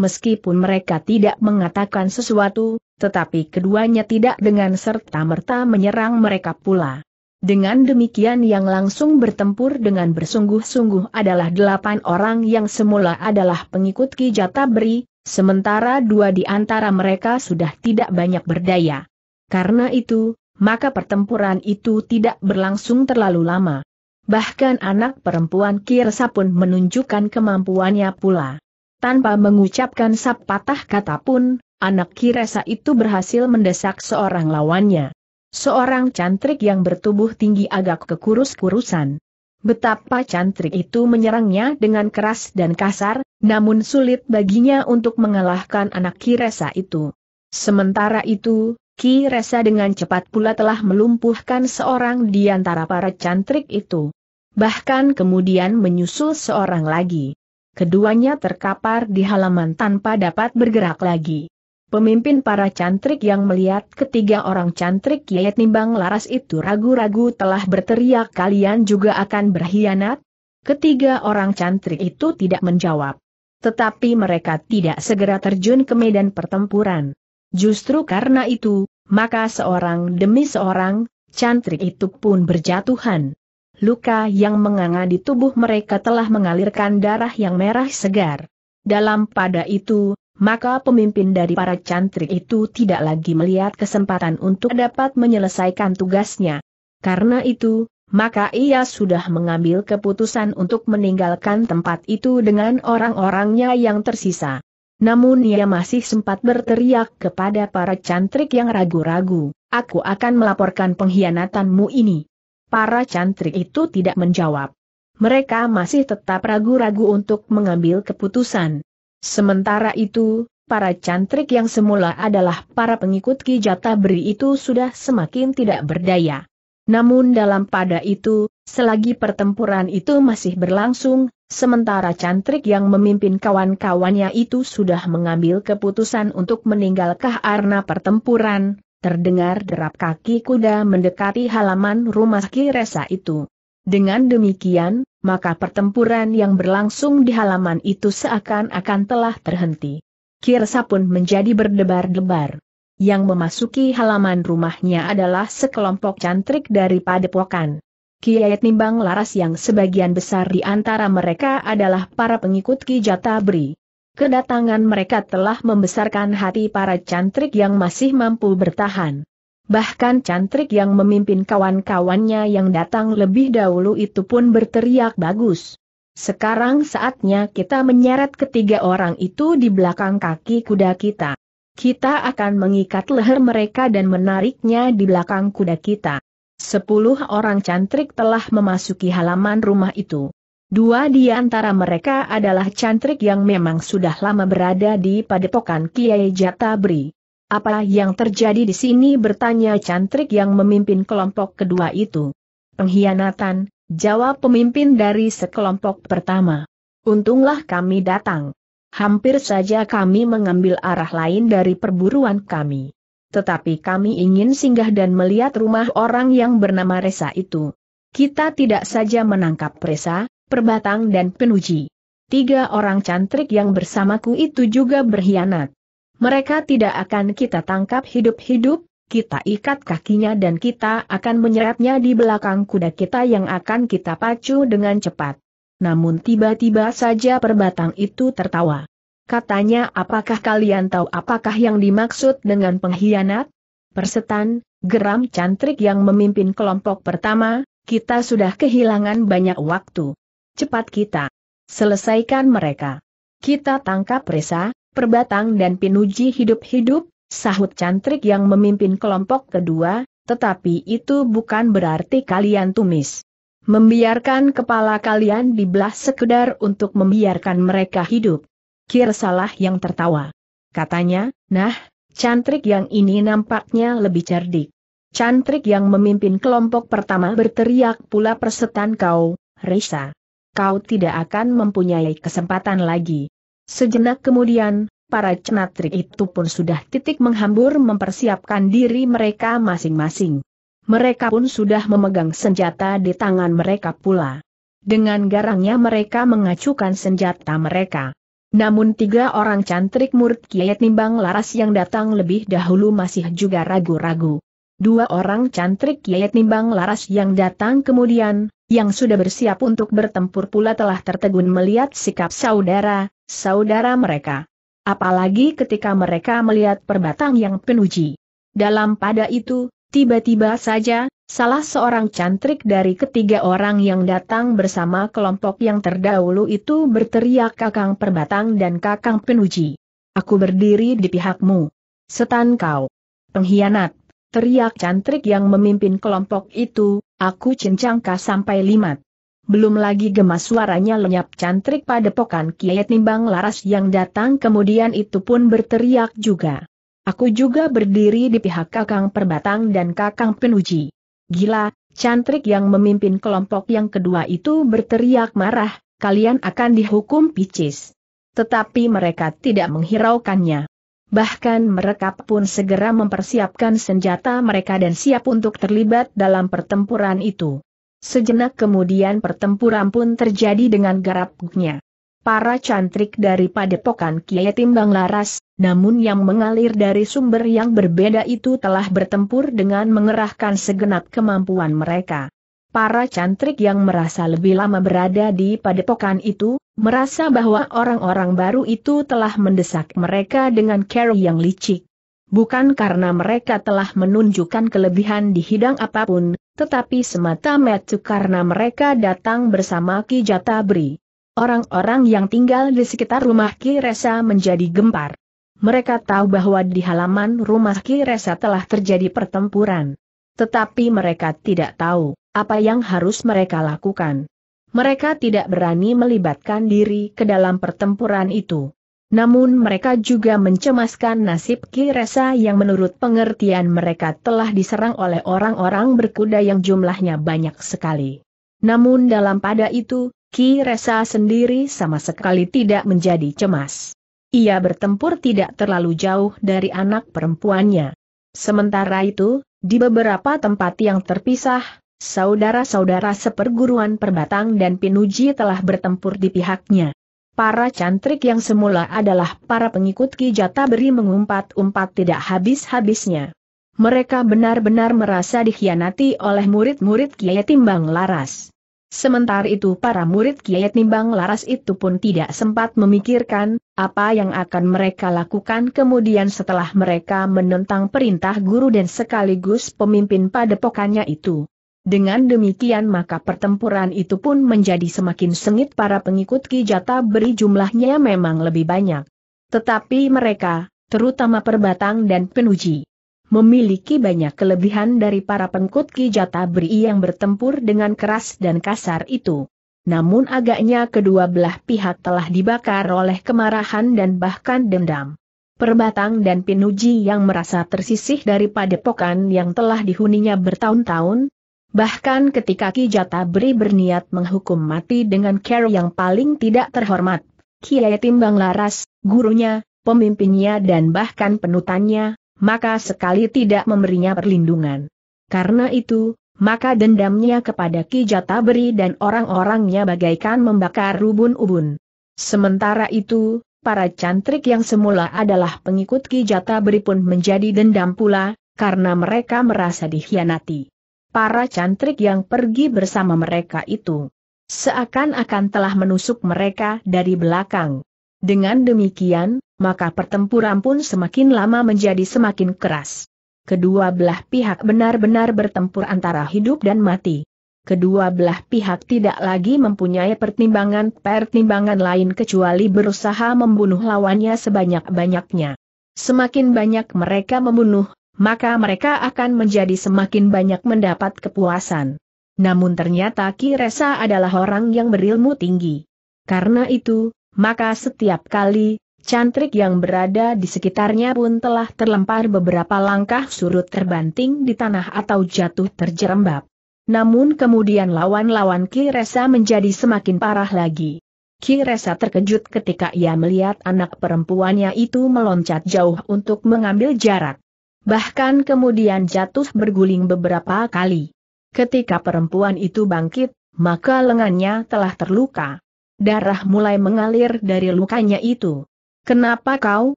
Meskipun mereka tidak mengatakan sesuatu, tetapi keduanya tidak dengan serta-merta menyerang mereka pula. Dengan demikian yang langsung bertempur dengan bersungguh-sungguh adalah delapan orang yang semula adalah pengikut Ki Jatabri, sementara dua di antara mereka sudah tidak banyak berdaya. Karena itu, maka pertempuran itu tidak berlangsung terlalu lama. Bahkan anak perempuan Kirsa pun menunjukkan kemampuannya pula. Tanpa mengucapkan sepatah kata pun, anak Kirsa itu berhasil mendesak seorang lawannya. Seorang cantrik yang bertubuh tinggi agak kekurus-kurusan. Betapa cantrik itu menyerangnya dengan keras dan kasar, namun sulit baginya untuk mengalahkan anak Kiresa itu. Sementara itu, Kiresa dengan cepat pula telah melumpuhkan seorang di antara para cantrik itu. Bahkan kemudian menyusul seorang lagi. Keduanya terkapar di halaman tanpa dapat bergerak lagi. Pemimpin para cantrik yang melihat ketiga orang cantrik Yayat Nimbang Laras itu ragu-ragu telah berteriak kalian juga akan berkhianat? Ketiga orang cantrik itu tidak menjawab. Tetapi mereka tidak segera terjun ke medan pertempuran. Justru karena itu, maka seorang demi seorang, cantrik itu pun berjatuhan. Luka yang menganga di tubuh mereka telah mengalirkan darah yang merah segar. Dalam pada itu, maka pemimpin dari para cantrik itu tidak lagi melihat kesempatan untuk dapat menyelesaikan tugasnya. Karena itu, maka ia sudah mengambil keputusan untuk meninggalkan tempat itu dengan orang-orangnya yang tersisa. Namun ia masih sempat berteriak kepada para cantrik yang ragu-ragu, aku akan melaporkan pengkhianatanmu ini. Para cantrik itu tidak menjawab. Mereka masih tetap ragu-ragu untuk mengambil keputusan. Sementara itu, para cantrik yang semula adalah para pengikut Ki Jata Beri itu sudah semakin tidak berdaya. Namun dalam pada itu, selagi pertempuran itu masih berlangsung, sementara cantrik yang memimpin kawan-kawannya itu sudah mengambil keputusan untuk meninggalkah arna pertempuran, terdengar derap kaki kuda mendekati halaman rumah Ki Resa itu. Dengan demikian, maka pertempuran yang berlangsung di halaman itu seakan-akan telah terhenti. Kirsa pun menjadi berdebar-debar. Yang memasuki halaman rumahnya adalah sekelompok cantrik dari padepokan. Kiai Nimbang Laras yang sebagian besar di antara mereka adalah para pengikut Ki Jatabri. Kedatangan mereka telah membesarkan hati para cantrik yang masih mampu bertahan. Bahkan cantrik yang memimpin kawan-kawannya yang datang lebih dahulu itu pun berteriak bagus. Sekarang saatnya kita menyeret ketiga orang itu di belakang kaki kuda kita. Kita akan mengikat leher mereka dan menariknya di belakang kuda kita. Sepuluh orang cantrik telah memasuki halaman rumah itu. Dua di antara mereka adalah cantrik yang memang sudah lama berada di padepokan Kiai Jatabri. Apa yang terjadi di sini bertanya cantrik yang memimpin kelompok kedua itu. Pengkhianatan, jawab pemimpin dari sekelompok pertama. Untunglah kami datang. Hampir saja kami mengambil arah lain dari perburuan kami. Tetapi kami ingin singgah dan melihat rumah orang yang bernama Resa itu. Kita tidak saja menangkap Resa, Perbatang dan Penuji. Tiga orang cantrik yang bersamaku itu juga berkhianat. Mereka tidak akan kita tangkap hidup-hidup, kita ikat kakinya dan kita akan menyeretnya di belakang kuda kita yang akan kita pacu dengan cepat. Namun tiba-tiba saja perbatang itu tertawa. Katanya apakah kalian tahu apakah yang dimaksud dengan pengkhianat? Persetan, geram cantrik yang memimpin kelompok pertama, kita sudah kehilangan banyak waktu. Cepat kita. Selesaikan mereka. Kita tangkap Resa, perbatang dan pinuji hidup-hidup, sahut cantrik yang memimpin kelompok kedua, tetapi itu bukan berarti kalian tumis. Membiarkan kepala kalian dibelah sekedar untuk membiarkan mereka hidup. Kir salah yang tertawa. Katanya, nah, cantrik yang ini nampaknya lebih cerdik. Cantrik yang memimpin kelompok pertama berteriak pula persetan kau, Risa. Kau tidak akan mempunyai kesempatan lagi. Sejenak kemudian, para cenatrik itu pun sudah titik menghambur mempersiapkan diri mereka masing-masing. Mereka pun sudah memegang senjata di tangan mereka pula. Dengan garangnya mereka mengacukan senjata mereka. Namun tiga orang cantrik murid Kiai Nimbang Laras yang datang lebih dahulu masih juga ragu-ragu. Dua orang cantrik Kiai Nimbang Laras yang datang kemudian, yang sudah bersiap untuk bertempur pula telah tertegun melihat sikap saudara, saudara mereka. Apalagi ketika mereka melihat perbatang yang penuji. Dalam pada itu, tiba-tiba saja, salah seorang cantrik dari ketiga orang yang datang bersama kelompok yang terdahulu itu berteriak kakang perbatang dan kakang penuji. Aku berdiri di pihakmu. Setan kau. Pengkhianat. Teriak cantrik yang memimpin kelompok itu, aku cincangka sampai limat belum lagi gemas suaranya lenyap cantrik pada pokan Kiai Nimbang Laras yang datang kemudian itu pun berteriak juga. Aku juga berdiri di pihak Kakang Perbatang dan Kakang Penuji. Gila, cantrik yang memimpin kelompok yang kedua itu berteriak marah, kalian akan dihukum picis. Tetapi mereka tidak menghiraukannya. Bahkan mereka pun segera mempersiapkan senjata mereka dan siap untuk terlibat dalam pertempuran itu. Sejenak kemudian pertempuran pun terjadi dengan garapnya. Para cantrik dari padepokan Kiai Timbang Laras, namun yang mengalir dari sumber yang berbeda itu telah bertempur dengan mengerahkan segenap kemampuan mereka. Para cantrik yang merasa lebih lama berada di padepokan itu, merasa bahwa orang-orang baru itu telah mendesak mereka dengan cara yang licik bukan karena mereka telah menunjukkan kelebihan di hidang apapun, tetapi semata-mata karena mereka datang bersama Ki Jatabri. Orang-orang yang tinggal di sekitar rumah Ki Resa menjadi gempar. Mereka tahu bahwa di halaman rumah Ki Resa telah terjadi pertempuran. Tetapi mereka tidak tahu apa yang harus mereka lakukan. Mereka tidak berani melibatkan diri ke dalam pertempuran itu. Namun mereka juga mencemaskan nasib Ki Kiresa yang menurut pengertian mereka telah diserang oleh orang-orang berkuda yang jumlahnya banyak sekali. Namun dalam pada itu, Ki Kiresa sendiri sama sekali tidak menjadi cemas. Ia bertempur tidak terlalu jauh dari anak perempuannya. Sementara itu, di beberapa tempat yang terpisah, saudara-saudara seperguruan Perbatang dan Pinuji telah bertempur di pihaknya. Para cantrik yang semula adalah para pengikut Ki Jata beri mengumpat-umpat tidak habis-habisnya. Mereka benar-benar merasa dikhianati oleh murid-murid Kiai Timbang Laras. Sementara itu para murid Kiai Timbang Laras itu pun tidak sempat memikirkan, apa yang akan mereka lakukan kemudian setelah mereka menentang perintah guru dan sekaligus pemimpin padepokannya itu. Dengan demikian maka pertempuran itu pun menjadi semakin sengit para pengikut Ki Jata beri jumlahnya memang lebih banyak. Tetapi mereka, terutama Perbatang dan Penuji, memiliki banyak kelebihan dari para pengikut Ki Jata beri yang bertempur dengan keras dan kasar itu. Namun agaknya kedua belah pihak telah dibakar oleh kemarahan dan bahkan dendam. Perbatang dan Pinuji yang merasa tersisih dari padepokan yang telah dihuninya bertahun-tahun, Bahkan ketika Ki Jatabri berniat menghukum mati dengan cara yang paling tidak terhormat, Kiai Timbang Laras, gurunya, pemimpinnya dan bahkan penutannya, maka sekali tidak memberinya perlindungan. Karena itu, maka dendamnya kepada Ki Jatabri dan orang-orangnya bagaikan membakar rubun ubun. Sementara itu, para cantrik yang semula adalah pengikut Ki Jatabri pun menjadi dendam pula, karena mereka merasa dikhianati para cantrik yang pergi bersama mereka itu. Seakan-akan telah menusuk mereka dari belakang. Dengan demikian, maka pertempuran pun semakin lama menjadi semakin keras. Kedua belah pihak benar-benar bertempur antara hidup dan mati. Kedua belah pihak tidak lagi mempunyai pertimbangan-pertimbangan lain kecuali berusaha membunuh lawannya sebanyak-banyaknya. Semakin banyak mereka membunuh, maka mereka akan menjadi semakin banyak mendapat kepuasan. Namun ternyata Ki Ressa adalah orang yang berilmu tinggi. Karena itu, maka setiap kali, cantrik yang berada di sekitarnya pun telah terlempar beberapa langkah surut terbanting di tanah atau jatuh terjerembab. Namun kemudian lawan-lawan Ki Ressa menjadi semakin parah lagi. Ki Ressa terkejut ketika ia melihat anak perempuannya itu meloncat jauh untuk mengambil jarak bahkan kemudian jatuh berguling beberapa kali. Ketika perempuan itu bangkit, maka lengannya telah terluka. Darah mulai mengalir dari lukanya itu. Kenapa kau,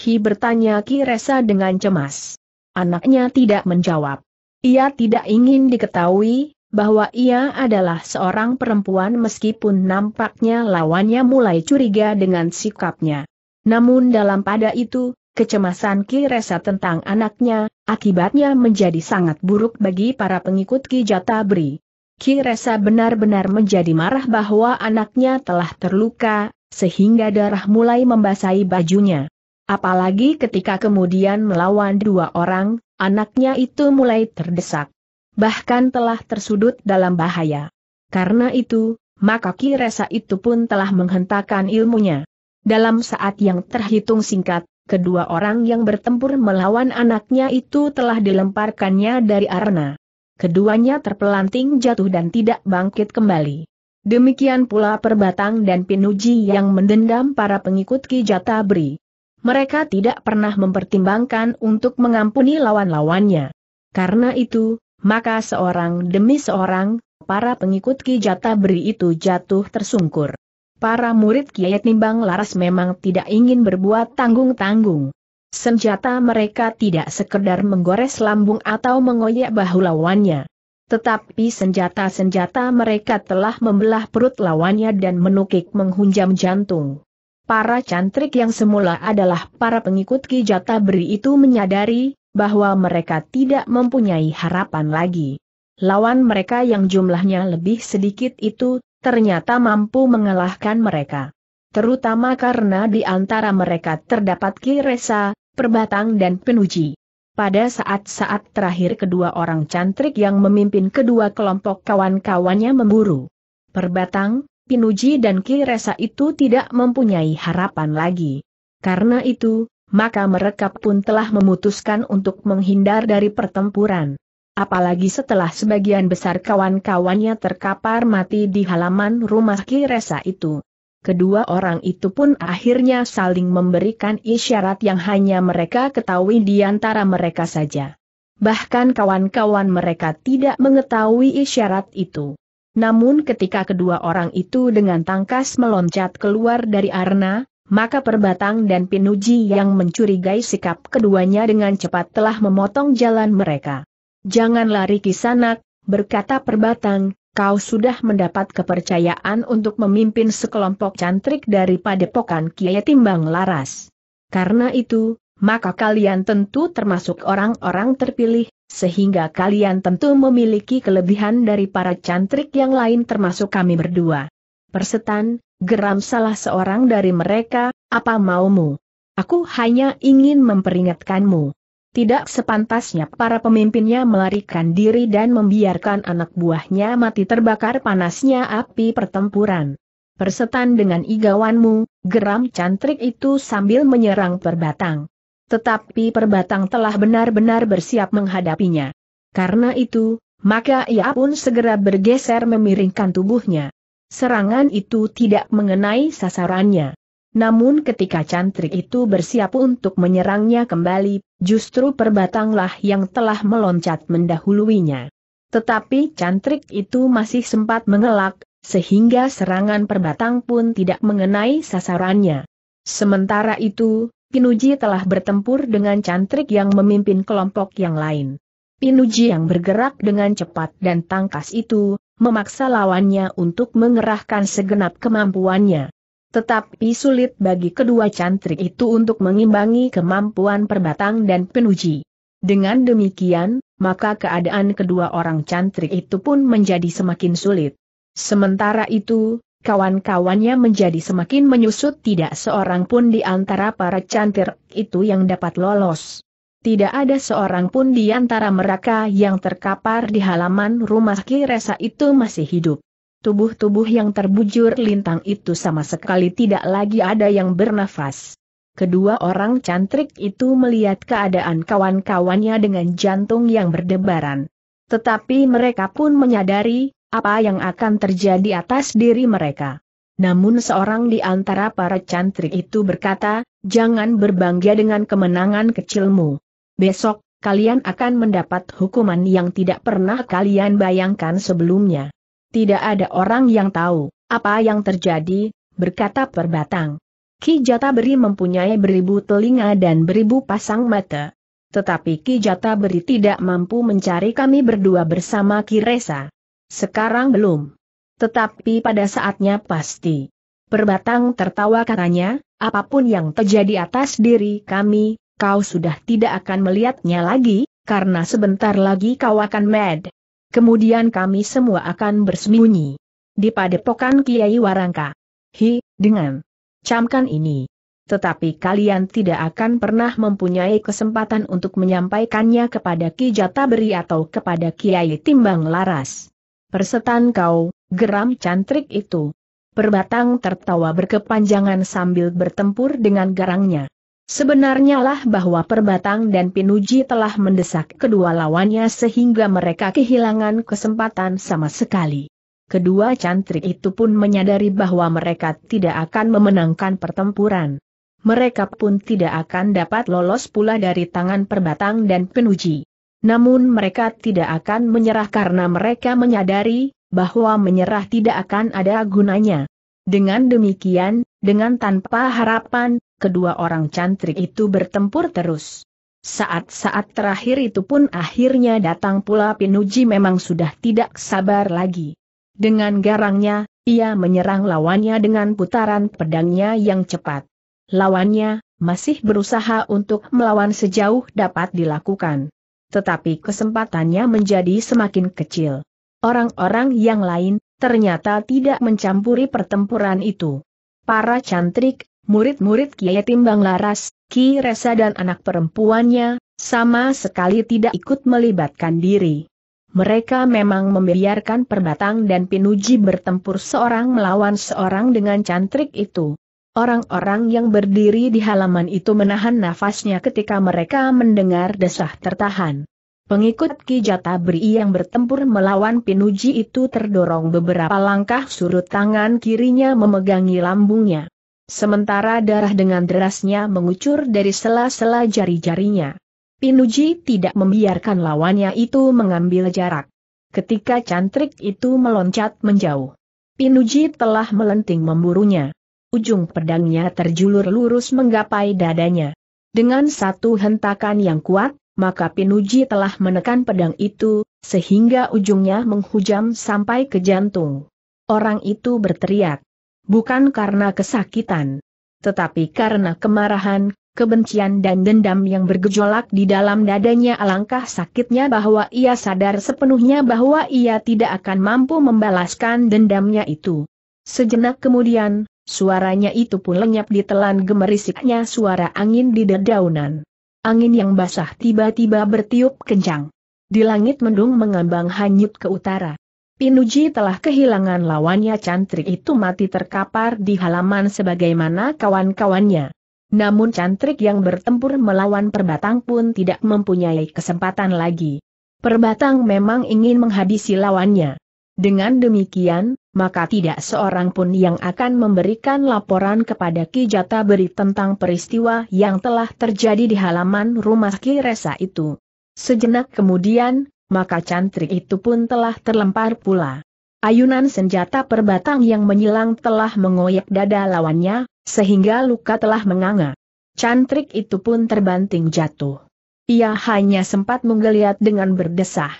Hi bertanya Kiresa dengan cemas. Anaknya tidak menjawab. Ia tidak ingin diketahui, bahwa ia adalah seorang perempuan meskipun nampaknya lawannya mulai curiga dengan sikapnya. Namun dalam pada itu, Kecemasan Ki Resa tentang anaknya, akibatnya menjadi sangat buruk bagi para pengikut Ki Jatabri. Ki Resa benar-benar menjadi marah bahwa anaknya telah terluka, sehingga darah mulai membasahi bajunya. Apalagi ketika kemudian melawan dua orang, anaknya itu mulai terdesak. Bahkan telah tersudut dalam bahaya. Karena itu, maka Ki Resa itu pun telah menghentakkan ilmunya. Dalam saat yang terhitung singkat, kedua orang yang bertempur melawan anaknya itu telah dilemparkannya dari arena. Keduanya terpelanting jatuh dan tidak bangkit kembali. Demikian pula Perbatang dan Pinuji yang mendendam para pengikut Ki Jatabri. Mereka tidak pernah mempertimbangkan untuk mengampuni lawan-lawannya. Karena itu, maka seorang demi seorang, para pengikut Ki Jatabri itu jatuh tersungkur. Para murid Kiai Nimbang Laras memang tidak ingin berbuat tanggung-tanggung. Senjata mereka tidak sekedar menggores lambung atau mengoyak bahu lawannya. Tetapi senjata-senjata mereka telah membelah perut lawannya dan menukik menghunjam jantung. Para cantrik yang semula adalah para pengikut Ki Jata Beri itu menyadari bahwa mereka tidak mempunyai harapan lagi. Lawan mereka yang jumlahnya lebih sedikit itu ternyata mampu mengalahkan mereka. Terutama karena di antara mereka terdapat Kiresa, Perbatang dan Penuji. Pada saat-saat terakhir kedua orang cantrik yang memimpin kedua kelompok kawan-kawannya memburu. Perbatang, Pinuji dan Kiresa itu tidak mempunyai harapan lagi. Karena itu, maka mereka pun telah memutuskan untuk menghindar dari pertempuran apalagi setelah sebagian besar kawan-kawannya terkapar mati di halaman rumah Kiresa itu. Kedua orang itu pun akhirnya saling memberikan isyarat yang hanya mereka ketahui di antara mereka saja. Bahkan kawan-kawan mereka tidak mengetahui isyarat itu. Namun ketika kedua orang itu dengan tangkas meloncat keluar dari arena, maka perbatang dan pinuji yang mencurigai sikap keduanya dengan cepat telah memotong jalan mereka. Jangan lari kisanak, berkata perbatang, kau sudah mendapat kepercayaan untuk memimpin sekelompok cantrik dari padepokan Kiai Timbang Laras. Karena itu, maka kalian tentu termasuk orang-orang terpilih, sehingga kalian tentu memiliki kelebihan dari para cantrik yang lain termasuk kami berdua. Persetan, geram salah seorang dari mereka, apa maumu? Aku hanya ingin memperingatkanmu tidak sepantasnya para pemimpinnya melarikan diri dan membiarkan anak buahnya mati terbakar panasnya api pertempuran. Persetan dengan igawanmu, geram cantrik itu sambil menyerang perbatang. Tetapi perbatang telah benar-benar bersiap menghadapinya. Karena itu, maka ia pun segera bergeser memiringkan tubuhnya. Serangan itu tidak mengenai sasarannya. Namun ketika cantrik itu bersiap untuk menyerangnya kembali, justru perbatanglah yang telah meloncat mendahuluinya. Tetapi cantrik itu masih sempat mengelak, sehingga serangan perbatang pun tidak mengenai sasarannya. Sementara itu, Pinuji telah bertempur dengan cantrik yang memimpin kelompok yang lain. Pinuji yang bergerak dengan cepat dan tangkas itu, memaksa lawannya untuk mengerahkan segenap kemampuannya. Tetapi sulit bagi kedua cantrik itu untuk mengimbangi kemampuan perbatang dan penuji. Dengan demikian, maka keadaan kedua orang cantrik itu pun menjadi semakin sulit. Sementara itu, kawan-kawannya menjadi semakin menyusut tidak seorang pun di antara para cantrik itu yang dapat lolos. Tidak ada seorang pun di antara mereka yang terkapar di halaman rumah Kiresa itu masih hidup tubuh-tubuh yang terbujur lintang itu sama sekali tidak lagi ada yang bernafas. Kedua orang cantrik itu melihat keadaan kawan-kawannya dengan jantung yang berdebaran. Tetapi mereka pun menyadari, apa yang akan terjadi atas diri mereka. Namun seorang di antara para cantrik itu berkata, jangan berbangga dengan kemenangan kecilmu. Besok, kalian akan mendapat hukuman yang tidak pernah kalian bayangkan sebelumnya. Tidak ada orang yang tahu apa yang terjadi, berkata perbatang. Ki Jata Beri mempunyai beribu telinga dan beribu pasang mata. Tetapi Ki Jata Beri tidak mampu mencari kami berdua bersama Kiresa. Sekarang belum. Tetapi pada saatnya pasti. Perbatang tertawa katanya, apapun yang terjadi atas diri kami, kau sudah tidak akan melihatnya lagi, karena sebentar lagi kau akan mad. Kemudian kami semua akan bersembunyi. Di padepokan Kiai Warangka. Hi, dengan camkan ini. Tetapi kalian tidak akan pernah mempunyai kesempatan untuk menyampaikannya kepada Ki Jataberi atau kepada Kiai Timbang Laras. Persetan kau, geram cantrik itu. Perbatang tertawa berkepanjangan sambil bertempur dengan garangnya. Sebenarnya lah bahwa Perbatang dan Pinuji telah mendesak kedua lawannya sehingga mereka kehilangan kesempatan sama sekali. Kedua cantrik itu pun menyadari bahwa mereka tidak akan memenangkan pertempuran. Mereka pun tidak akan dapat lolos pula dari tangan perbatang dan Pinuji. Namun mereka tidak akan menyerah karena mereka menyadari bahwa menyerah tidak akan ada gunanya. Dengan demikian, dengan tanpa harapan, kedua orang cantrik itu bertempur terus. Saat-saat terakhir itu pun akhirnya datang pula Pinuji memang sudah tidak sabar lagi. Dengan garangnya, ia menyerang lawannya dengan putaran pedangnya yang cepat. Lawannya, masih berusaha untuk melawan sejauh dapat dilakukan. Tetapi kesempatannya menjadi semakin kecil. Orang-orang yang lain, ternyata tidak mencampuri pertempuran itu. Para cantrik, murid-murid Kiai Timbang Laras, Ki Resa dan anak perempuannya, sama sekali tidak ikut melibatkan diri. Mereka memang membiarkan Perbatang dan Pinuji bertempur seorang melawan seorang dengan cantrik itu. Orang-orang yang berdiri di halaman itu menahan nafasnya ketika mereka mendengar desah tertahan. Pengikut Ki Jatabri yang bertempur melawan Pinuji itu terdorong beberapa langkah surut tangan kirinya memegangi lambungnya. Sementara darah dengan derasnya mengucur dari sela-sela jari-jarinya. Pinuji tidak membiarkan lawannya itu mengambil jarak. Ketika cantrik itu meloncat menjauh. Pinuji telah melenting memburunya. Ujung pedangnya terjulur lurus menggapai dadanya. Dengan satu hentakan yang kuat, maka Pinuji telah menekan pedang itu, sehingga ujungnya menghujam sampai ke jantung. Orang itu berteriak bukan karena kesakitan, tetapi karena kemarahan, kebencian dan dendam yang bergejolak di dalam dadanya alangkah sakitnya bahwa ia sadar sepenuhnya bahwa ia tidak akan mampu membalaskan dendamnya itu. Sejenak kemudian, suaranya itu pun lenyap di telan gemerisiknya suara angin di dedaunan. Angin yang basah tiba-tiba bertiup kencang. Di langit mendung mengambang hanyut ke utara. Pinuji telah kehilangan lawannya cantrik itu mati terkapar di halaman sebagaimana kawan-kawannya. Namun cantrik yang bertempur melawan perbatang pun tidak mempunyai kesempatan lagi. Perbatang memang ingin menghabisi lawannya. Dengan demikian, maka tidak seorang pun yang akan memberikan laporan kepada Ki Jata Beri tentang peristiwa yang telah terjadi di halaman rumah Ki Resa itu. Sejenak kemudian, maka cantrik itu pun telah terlempar pula. Ayunan senjata perbatang yang menyilang telah mengoyak dada lawannya, sehingga luka telah menganga. Cantrik itu pun terbanting jatuh. Ia hanya sempat menggeliat dengan berdesah.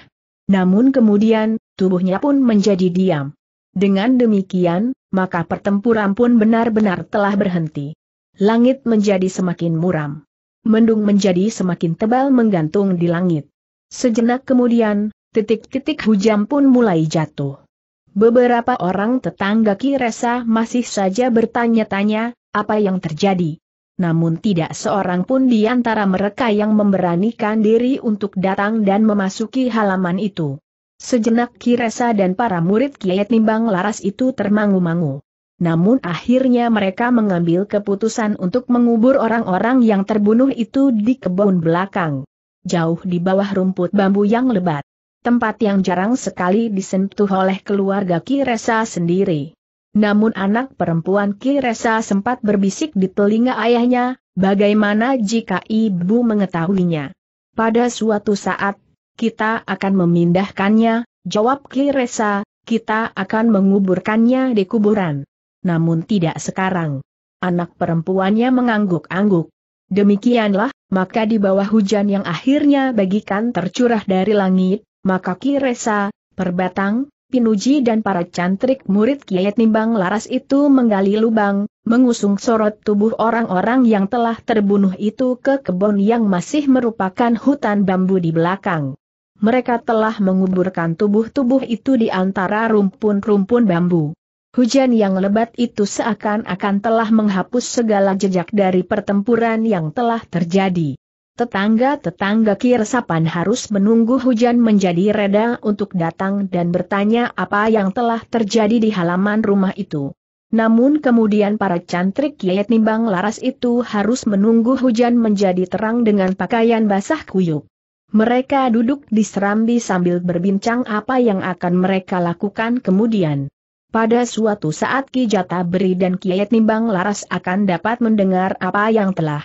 Namun kemudian, tubuhnya pun menjadi diam. Dengan demikian, maka pertempuran pun benar-benar telah berhenti. Langit menjadi semakin muram. Mendung menjadi semakin tebal menggantung di langit. Sejenak kemudian, titik-titik hujan pun mulai jatuh. Beberapa orang tetangga Kiresa masih saja bertanya-tanya, apa yang terjadi. Namun tidak seorang pun di antara mereka yang memberanikan diri untuk datang dan memasuki halaman itu. Sejenak Kiresa dan para murid Kiai Nimbang Laras itu termangu-mangu. Namun akhirnya mereka mengambil keputusan untuk mengubur orang-orang yang terbunuh itu di kebun belakang jauh di bawah rumput bambu yang lebat. Tempat yang jarang sekali disentuh oleh keluarga Kiresa sendiri. Namun anak perempuan Kiresa sempat berbisik di telinga ayahnya, bagaimana jika ibu mengetahuinya. Pada suatu saat, kita akan memindahkannya, jawab Kiresa, kita akan menguburkannya di kuburan. Namun tidak sekarang. Anak perempuannya mengangguk-angguk. Demikianlah, maka di bawah hujan yang akhirnya bagikan tercurah dari langit, maka Kiresa, Perbatang, Pinuji dan para cantrik murid Kiyet Nimbang Laras itu menggali lubang, mengusung sorot tubuh orang-orang yang telah terbunuh itu ke kebun yang masih merupakan hutan bambu di belakang. Mereka telah menguburkan tubuh-tubuh itu di antara rumpun-rumpun bambu. Hujan yang lebat itu seakan-akan telah menghapus segala jejak dari pertempuran yang telah terjadi. Tetangga-tetangga Kirsapan harus menunggu hujan menjadi reda untuk datang dan bertanya apa yang telah terjadi di halaman rumah itu. Namun kemudian para cantrik Yayat Nimbang Laras itu harus menunggu hujan menjadi terang dengan pakaian basah kuyuk. Mereka duduk di serambi sambil berbincang apa yang akan mereka lakukan kemudian. Pada suatu saat Ki Jata Beri dan Kiai Nimbang Laras akan dapat mendengar apa yang telah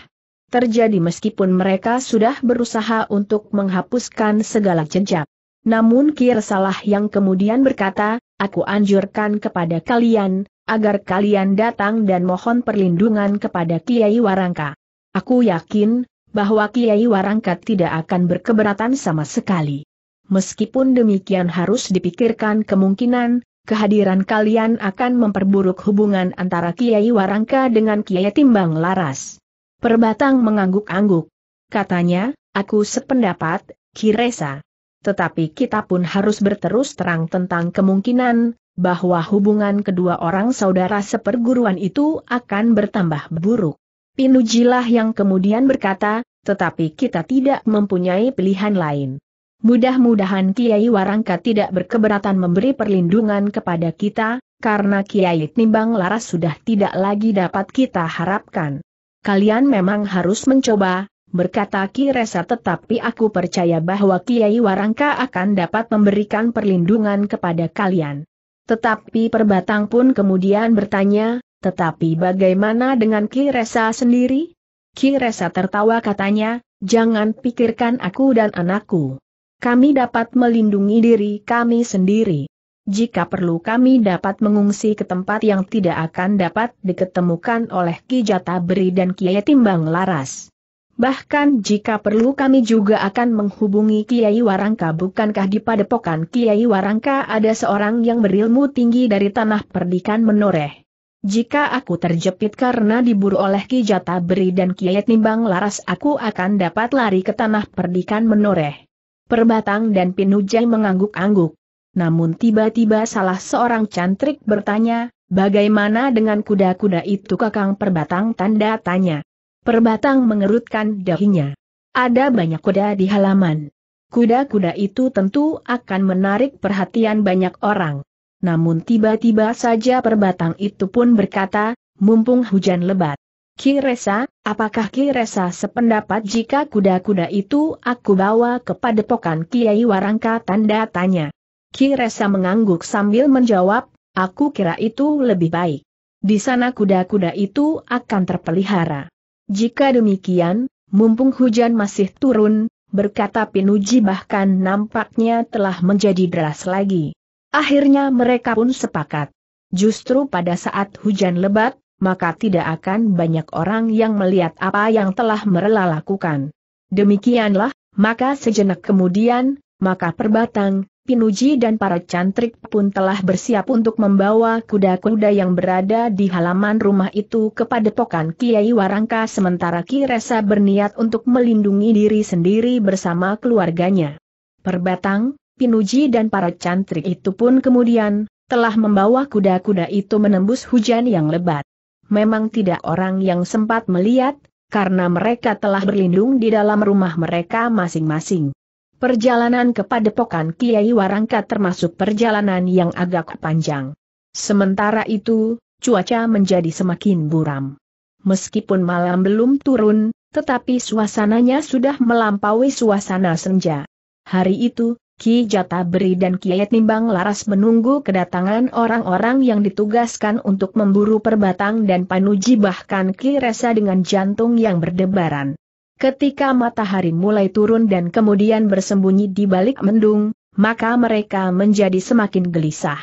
terjadi meskipun mereka sudah berusaha untuk menghapuskan segala jejak. Namun Ki Salah yang kemudian berkata, aku anjurkan kepada kalian, agar kalian datang dan mohon perlindungan kepada Kiai Warangka. Aku yakin, bahwa Kiai Warangka tidak akan berkeberatan sama sekali. Meskipun demikian harus dipikirkan kemungkinan, kehadiran kalian akan memperburuk hubungan antara Kiai Warangka dengan Kiai Timbang Laras. Perbatang mengangguk-angguk. Katanya, aku sependapat, Kiresa. Tetapi kita pun harus berterus terang tentang kemungkinan, bahwa hubungan kedua orang saudara seperguruan itu akan bertambah buruk. Pinujilah yang kemudian berkata, tetapi kita tidak mempunyai pilihan lain. Mudah-mudahan Kiai Warangka tidak berkeberatan memberi perlindungan kepada kita, karena Kiai Timbang Laras sudah tidak lagi dapat kita harapkan. Kalian memang harus mencoba, berkata Ki Resa. tetapi aku percaya bahwa Kiai Warangka akan dapat memberikan perlindungan kepada kalian. Tetapi Perbatang pun kemudian bertanya, tetapi bagaimana dengan Ki Resa sendiri? Ki Resa tertawa katanya, jangan pikirkan aku dan anakku kami dapat melindungi diri kami sendiri. Jika perlu kami dapat mengungsi ke tempat yang tidak akan dapat diketemukan oleh Ki Beri dan Kiai Timbang Laras. Bahkan jika perlu kami juga akan menghubungi Kiai Warangka bukankah di padepokan Kiai Warangka ada seorang yang berilmu tinggi dari tanah perdikan menoreh. Jika aku terjepit karena diburu oleh Ki Beri dan Kiai Timbang Laras aku akan dapat lari ke tanah perdikan menoreh. Perbatang dan Pinujai mengangguk-angguk. Namun tiba-tiba salah seorang cantrik bertanya, bagaimana dengan kuda-kuda itu kakang Perbatang tanda tanya. Perbatang mengerutkan dahinya. Ada banyak kuda di halaman. Kuda-kuda itu tentu akan menarik perhatian banyak orang. Namun tiba-tiba saja Perbatang itu pun berkata, mumpung hujan lebat. Kiresa, apakah Kiresa sependapat jika kuda-kuda itu aku bawa kepada pokan Kiai Warangka tanda tanya? Kiresa mengangguk sambil menjawab, aku kira itu lebih baik. Di sana kuda-kuda itu akan terpelihara. Jika demikian, mumpung hujan masih turun, berkata Pinuji bahkan nampaknya telah menjadi deras lagi. Akhirnya mereka pun sepakat. Justru pada saat hujan lebat, maka tidak akan banyak orang yang melihat apa yang telah merela lakukan. Demikianlah, maka sejenak kemudian, maka perbatang, Pinuji dan para cantrik pun telah bersiap untuk membawa kuda-kuda yang berada di halaman rumah itu kepada pokan Kiai Warangka sementara Kiresa berniat untuk melindungi diri sendiri bersama keluarganya. Perbatang, Pinuji dan para cantrik itu pun kemudian, telah membawa kuda-kuda itu menembus hujan yang lebat memang tidak orang yang sempat melihat, karena mereka telah berlindung di dalam rumah mereka masing-masing. Perjalanan ke padepokan Kiai Warangka termasuk perjalanan yang agak panjang. Sementara itu, cuaca menjadi semakin buram. Meskipun malam belum turun, tetapi suasananya sudah melampaui suasana senja. Hari itu, Ki Jata Beri dan Kiai Nimbang Laras menunggu kedatangan orang-orang yang ditugaskan untuk memburu perbatang dan panuji bahkan Ki Resa dengan jantung yang berdebaran. Ketika matahari mulai turun dan kemudian bersembunyi di balik mendung, maka mereka menjadi semakin gelisah.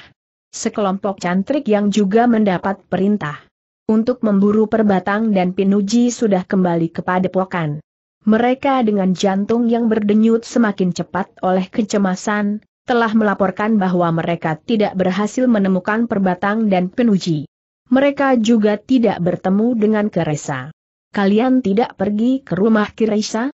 Sekelompok cantrik yang juga mendapat perintah untuk memburu perbatang dan pinuji sudah kembali kepada pokan. Mereka dengan jantung yang berdenyut semakin cepat oleh kecemasan, telah melaporkan bahwa mereka tidak berhasil menemukan perbatang dan penuji. Mereka juga tidak bertemu dengan Keresa. Kalian tidak pergi ke rumah Kiresa?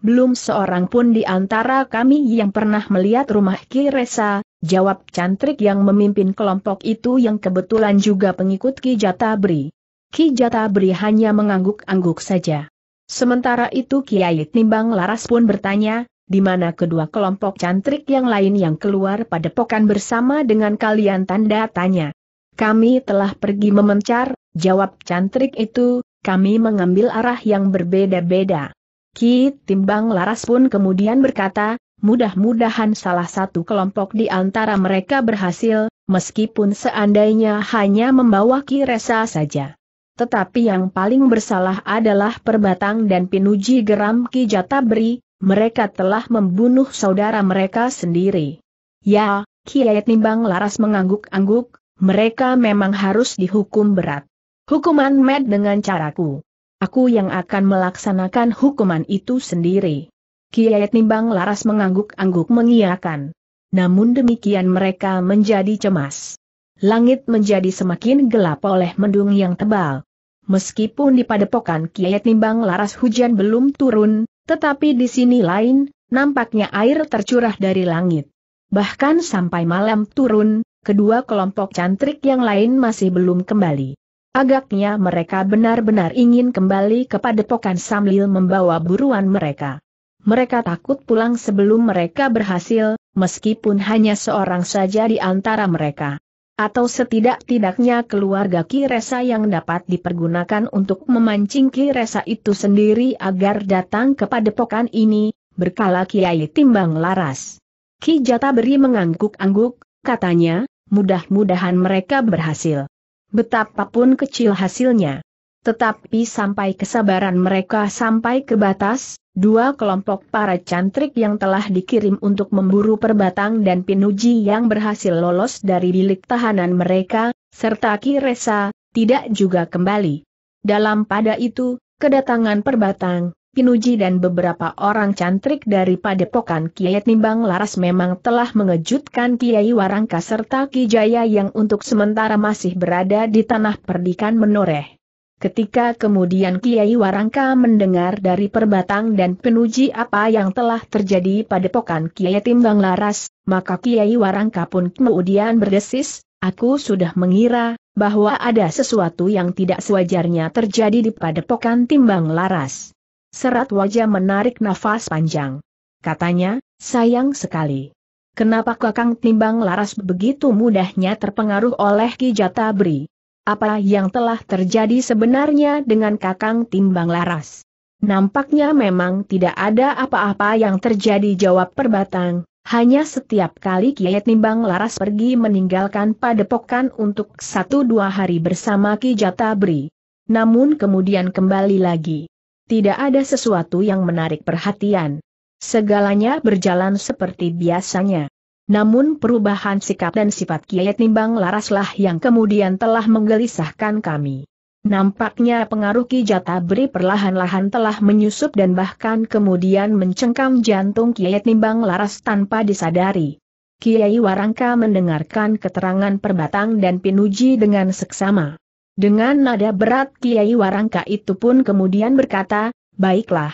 Belum seorang pun di antara kami yang pernah melihat rumah Kiresa, jawab cantrik yang memimpin kelompok itu yang kebetulan juga pengikut Ki Jatabri. Ki Jatabri hanya mengangguk-angguk saja. Sementara itu Kiai Timbang Laras pun bertanya, di mana kedua kelompok cantrik yang lain yang keluar pada pokan bersama dengan kalian tanda tanya. Kami telah pergi memencar, jawab cantrik itu, kami mengambil arah yang berbeda-beda. Ki Timbang Laras pun kemudian berkata, mudah-mudahan salah satu kelompok di antara mereka berhasil, meskipun seandainya hanya membawa Ki Resa saja. Tetapi yang paling bersalah adalah Perbatang dan Pinuji Geram Ki Jatabri, mereka telah membunuh saudara mereka sendiri. Ya, Kiai Nimbang Laras mengangguk-angguk, mereka memang harus dihukum berat. Hukuman med dengan caraku. Aku yang akan melaksanakan hukuman itu sendiri. Kiai Nimbang Laras mengangguk-angguk mengiakan. Namun demikian mereka menjadi cemas. Langit menjadi semakin gelap oleh mendung yang tebal meskipun di padepokan Kiai nimbang Laras hujan belum turun, tetapi di sini lain, nampaknya air tercurah dari langit. Bahkan sampai malam turun, kedua kelompok cantrik yang lain masih belum kembali. Agaknya mereka benar-benar ingin kembali ke padepokan sambil membawa buruan mereka. Mereka takut pulang sebelum mereka berhasil, meskipun hanya seorang saja di antara mereka. Atau setidak-tidaknya keluarga Kiresa yang dapat dipergunakan untuk memancing Kiresa itu sendiri agar datang kepada pokan ini, berkala Kiai Timbang Laras. Ki Jata Beri mengangguk-angguk, katanya, mudah-mudahan mereka berhasil. Betapapun kecil hasilnya. Tetapi sampai kesabaran mereka sampai ke batas, Dua kelompok para cantrik yang telah dikirim untuk memburu perbatang dan pinuji yang berhasil lolos dari bilik tahanan mereka, serta Kiresa, tidak juga kembali. Dalam pada itu, kedatangan perbatang, pinuji dan beberapa orang cantrik dari padepokan Kiai Nimbang Laras memang telah mengejutkan Kiai Warangka serta Kijaya yang untuk sementara masih berada di tanah perdikan menoreh. Ketika kemudian Kiai Warangka mendengar dari perbatang dan penuji apa yang telah terjadi pada pokan Kiai Timbang Laras, maka Kiai Warangka pun kemudian berdesis, aku sudah mengira, bahwa ada sesuatu yang tidak sewajarnya terjadi di padepokan Timbang Laras. Serat wajah menarik nafas panjang. Katanya, sayang sekali. Kenapa kakang Timbang Laras begitu mudahnya terpengaruh oleh Ki Jatabri? Apa yang telah terjadi sebenarnya dengan Kakang Timbang Laras? Nampaknya memang tidak ada apa-apa yang terjadi jawab perbatang, hanya setiap kali Kiai Timbang Laras pergi meninggalkan padepokan untuk satu dua hari bersama Ki Jatabri. Namun kemudian kembali lagi. Tidak ada sesuatu yang menarik perhatian. Segalanya berjalan seperti biasanya. Namun perubahan sikap dan sifat Kiai Nimbang Laraslah yang kemudian telah menggelisahkan kami. Nampaknya pengaruh Ki Jatabri perlahan-lahan telah menyusup dan bahkan kemudian mencengkam jantung Kiai Nimbang Laras tanpa disadari. Kiai Warangka mendengarkan keterangan perbatang dan pinuji dengan seksama. Dengan nada berat Kiai Warangka itu pun kemudian berkata, Baiklah.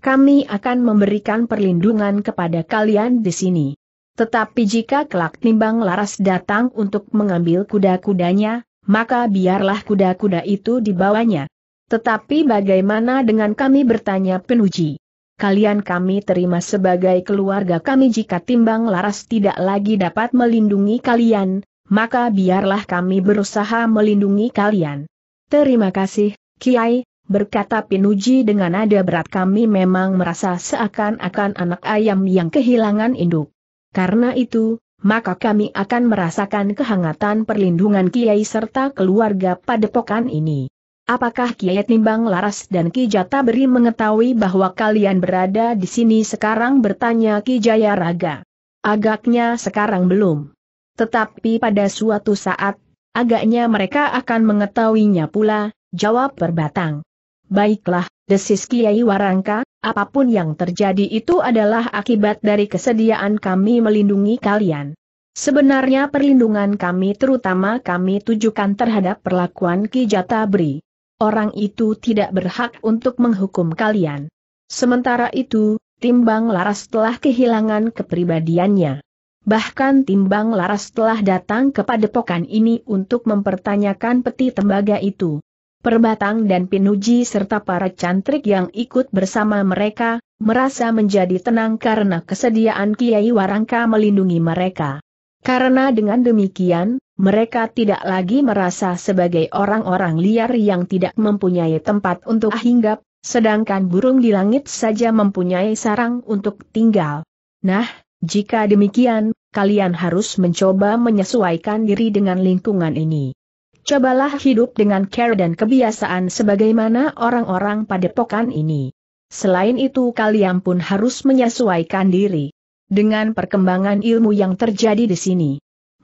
Kami akan memberikan perlindungan kepada kalian di sini. Tetapi jika kelak timbang laras datang untuk mengambil kuda-kudanya, maka biarlah kuda-kuda itu dibawanya. Tetapi bagaimana dengan kami bertanya penuji? Kalian kami terima sebagai keluarga kami jika timbang laras tidak lagi dapat melindungi kalian, maka biarlah kami berusaha melindungi kalian. Terima kasih, Kiai, berkata Pinuji dengan nada berat kami memang merasa seakan-akan anak ayam yang kehilangan induk. Karena itu, maka kami akan merasakan kehangatan perlindungan Kiai serta keluarga padepokan ini. Apakah Kiai Timbang Laras dan Ki Jata Beri mengetahui bahwa kalian berada di sini sekarang bertanya Ki Jaya Raga? Agaknya sekarang belum. Tetapi pada suatu saat, agaknya mereka akan mengetahuinya pula, jawab perbatang. Baiklah, desis Kiai Warangka, apapun yang terjadi itu adalah akibat dari kesediaan kami melindungi kalian. Sebenarnya perlindungan kami terutama kami tujukan terhadap perlakuan Ki Jatabri. Orang itu tidak berhak untuk menghukum kalian. Sementara itu, Timbang Laras telah kehilangan kepribadiannya. Bahkan Timbang Laras telah datang kepada padepokan ini untuk mempertanyakan peti tembaga itu. Perbatang dan Pinuji serta para cantrik yang ikut bersama mereka, merasa menjadi tenang karena kesediaan Kiai Warangka melindungi mereka. Karena dengan demikian, mereka tidak lagi merasa sebagai orang-orang liar yang tidak mempunyai tempat untuk hinggap, sedangkan burung di langit saja mempunyai sarang untuk tinggal. Nah, jika demikian, kalian harus mencoba menyesuaikan diri dengan lingkungan ini. Cobalah hidup dengan care dan kebiasaan sebagaimana orang-orang pada pokan ini. Selain itu kalian pun harus menyesuaikan diri dengan perkembangan ilmu yang terjadi di sini.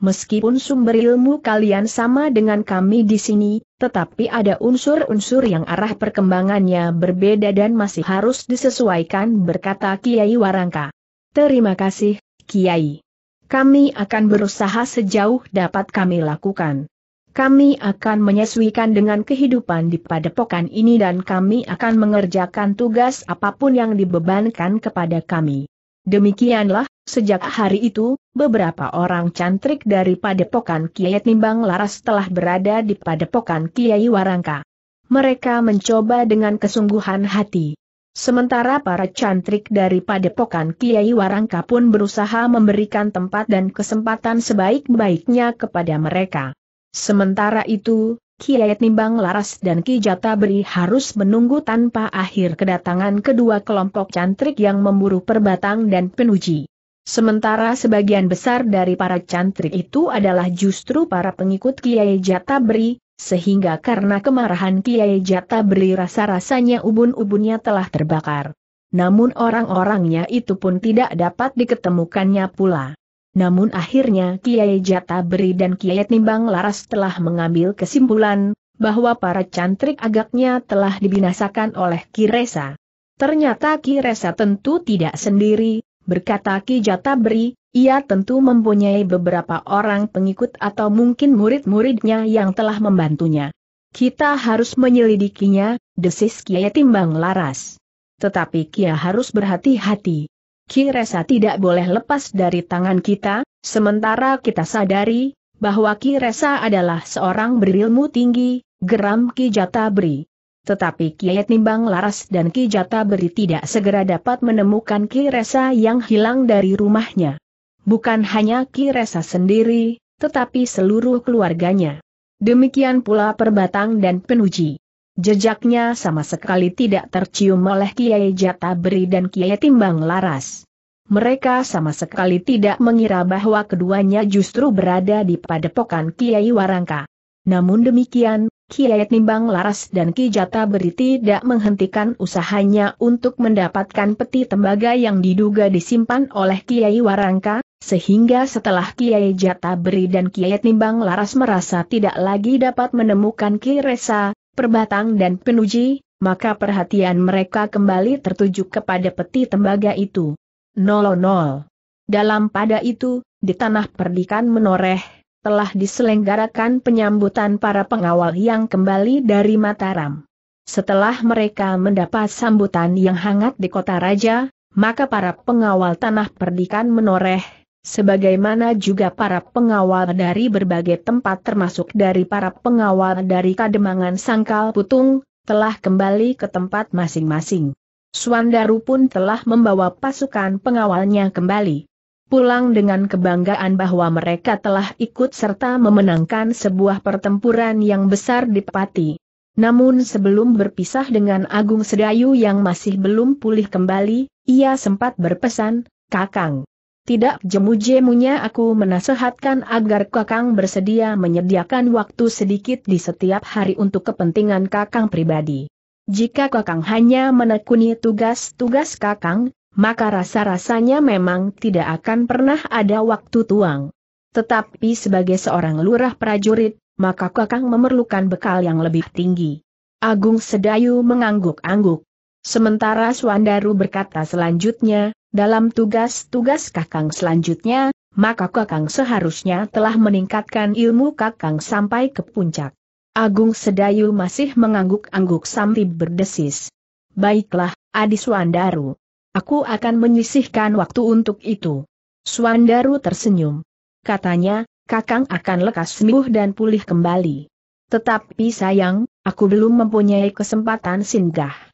Meskipun sumber ilmu kalian sama dengan kami di sini, tetapi ada unsur-unsur yang arah perkembangannya berbeda dan masih harus disesuaikan berkata Kiai Warangka. Terima kasih, Kiai. Kami akan berusaha sejauh dapat kami lakukan. Kami akan menyesuaikan dengan kehidupan di padepokan ini dan kami akan mengerjakan tugas apapun yang dibebankan kepada kami. Demikianlah, sejak hari itu, beberapa orang cantrik dari padepokan Kiai Timbang Laras telah berada di padepokan Kiai Warangka. Mereka mencoba dengan kesungguhan hati. Sementara para cantrik dari padepokan Kiai Warangka pun berusaha memberikan tempat dan kesempatan sebaik-baiknya kepada mereka. Sementara itu, Kiai Nimbang Laras dan Ki Beri harus menunggu tanpa akhir kedatangan kedua kelompok cantrik yang memburu perbatang dan penuji. Sementara sebagian besar dari para cantrik itu adalah justru para pengikut Kiai Jatabri, sehingga karena kemarahan Kiai Jatabri rasa-rasanya ubun-ubunnya telah terbakar. Namun orang-orangnya itu pun tidak dapat diketemukannya pula namun akhirnya Kiai Jata Beri dan Kiai Timbang Laras telah mengambil kesimpulan, bahwa para cantrik agaknya telah dibinasakan oleh Ki Kiresa. Ternyata Ki Kiresa tentu tidak sendiri, berkata Ki Jata Beri, ia tentu mempunyai beberapa orang pengikut atau mungkin murid-muridnya yang telah membantunya. Kita harus menyelidikinya, desis Kiai Timbang Laras. Tetapi Kia harus berhati-hati. Kiresa tidak boleh lepas dari tangan kita, sementara kita sadari, bahwa Kiresa adalah seorang berilmu tinggi, geram Ki Jata Beri. Tetapi Kiai Nimbang Laras dan Ki Jata Beri tidak segera dapat menemukan Kiresa yang hilang dari rumahnya. Bukan hanya Kiresa sendiri, tetapi seluruh keluarganya. Demikian pula Perbatang dan Penuji. Jejaknya sama sekali tidak tercium oleh Kiai Jata Beri dan Kiai Timbang Laras. Mereka sama sekali tidak mengira bahwa keduanya justru berada di padepokan Kiai Warangka. Namun demikian, Kiai Timbang Laras dan Ki Jata Beri tidak menghentikan usahanya untuk mendapatkan peti tembaga yang diduga disimpan oleh Kiai Warangka, sehingga setelah Kiai Jata Beri dan Kiai Timbang Laras merasa tidak lagi dapat menemukan Ki Resa, perbatang dan penuji, maka perhatian mereka kembali tertuju kepada peti tembaga itu. Nol-nol. Dalam pada itu, di tanah perdikan menoreh, telah diselenggarakan penyambutan para pengawal yang kembali dari Mataram. Setelah mereka mendapat sambutan yang hangat di kota raja, maka para pengawal tanah perdikan menoreh, sebagaimana juga para pengawal dari berbagai tempat termasuk dari para pengawal dari Kademangan Sangkal Putung, telah kembali ke tempat masing-masing. Suandaru pun telah membawa pasukan pengawalnya kembali. Pulang dengan kebanggaan bahwa mereka telah ikut serta memenangkan sebuah pertempuran yang besar di Pati. Namun sebelum berpisah dengan Agung Sedayu yang masih belum pulih kembali, ia sempat berpesan, Kakang, tidak jemu-jemunya aku menasehatkan agar Kakang bersedia menyediakan waktu sedikit di setiap hari untuk kepentingan Kakang pribadi. Jika Kakang hanya menekuni tugas-tugas Kakang, maka rasa-rasanya memang tidak akan pernah ada waktu tuang. Tetapi sebagai seorang lurah prajurit, maka Kakang memerlukan bekal yang lebih tinggi. Agung Sedayu mengangguk-angguk. Sementara Suandaru berkata selanjutnya, dalam tugas-tugas Kakang selanjutnya, maka Kakang seharusnya telah meningkatkan ilmu Kakang sampai ke puncak. Agung Sedayu masih mengangguk-angguk sambil berdesis. Baiklah, Adi Suandaru. Aku akan menyisihkan waktu untuk itu. Suandaru tersenyum. Katanya, Kakang akan lekas sembuh dan pulih kembali. Tetapi sayang, aku belum mempunyai kesempatan singgah.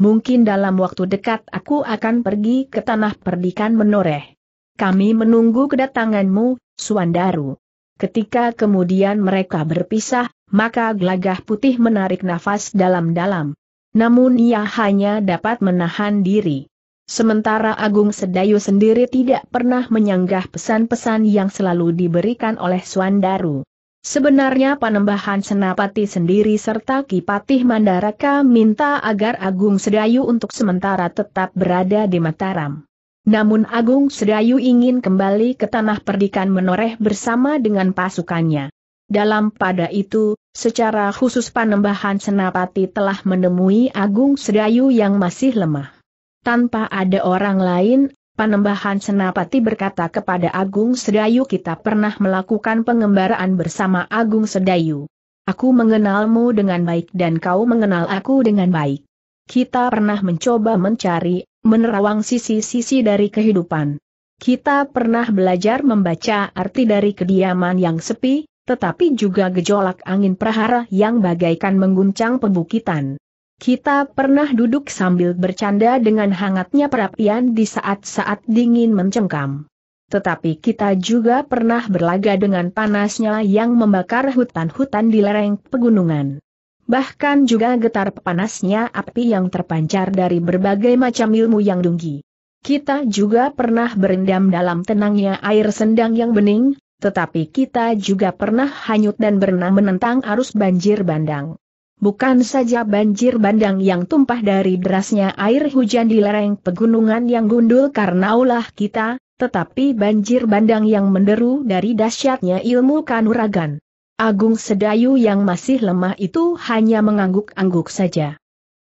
Mungkin dalam waktu dekat aku akan pergi ke tanah perdikan menoreh. Kami menunggu kedatanganmu, Suandaru. Ketika kemudian mereka berpisah, maka gelagah putih menarik nafas dalam-dalam. Namun ia hanya dapat menahan diri. Sementara Agung Sedayu sendiri tidak pernah menyanggah pesan-pesan yang selalu diberikan oleh Suandaru. Sebenarnya Panembahan Senapati sendiri serta Kipatih Mandaraka minta agar Agung Sedayu untuk sementara tetap berada di Mataram. Namun Agung Sedayu ingin kembali ke tanah perdikan menoreh bersama dengan pasukannya. Dalam pada itu, secara khusus Panembahan Senapati telah menemui Agung Sedayu yang masih lemah. Tanpa ada orang lain, Panembahan Senapati berkata kepada Agung Sedayu kita pernah melakukan pengembaraan bersama Agung Sedayu. Aku mengenalmu dengan baik dan kau mengenal aku dengan baik. Kita pernah mencoba mencari, menerawang sisi-sisi dari kehidupan. Kita pernah belajar membaca arti dari kediaman yang sepi, tetapi juga gejolak angin prahara yang bagaikan mengguncang pembukitan. Kita pernah duduk sambil bercanda dengan hangatnya perapian di saat-saat dingin mencengkam. Tetapi kita juga pernah berlaga dengan panasnya yang membakar hutan-hutan di lereng pegunungan. Bahkan juga getar panasnya api yang terpancar dari berbagai macam ilmu yang dunggi. Kita juga pernah berendam dalam tenangnya air sendang yang bening, tetapi kita juga pernah hanyut dan berenang menentang arus banjir bandang. Bukan saja banjir bandang yang tumpah dari derasnya air hujan di lereng pegunungan yang gundul karena ulah kita, tetapi banjir bandang yang menderu dari dahsyatnya ilmu kanuragan. Agung Sedayu yang masih lemah itu hanya mengangguk-angguk saja.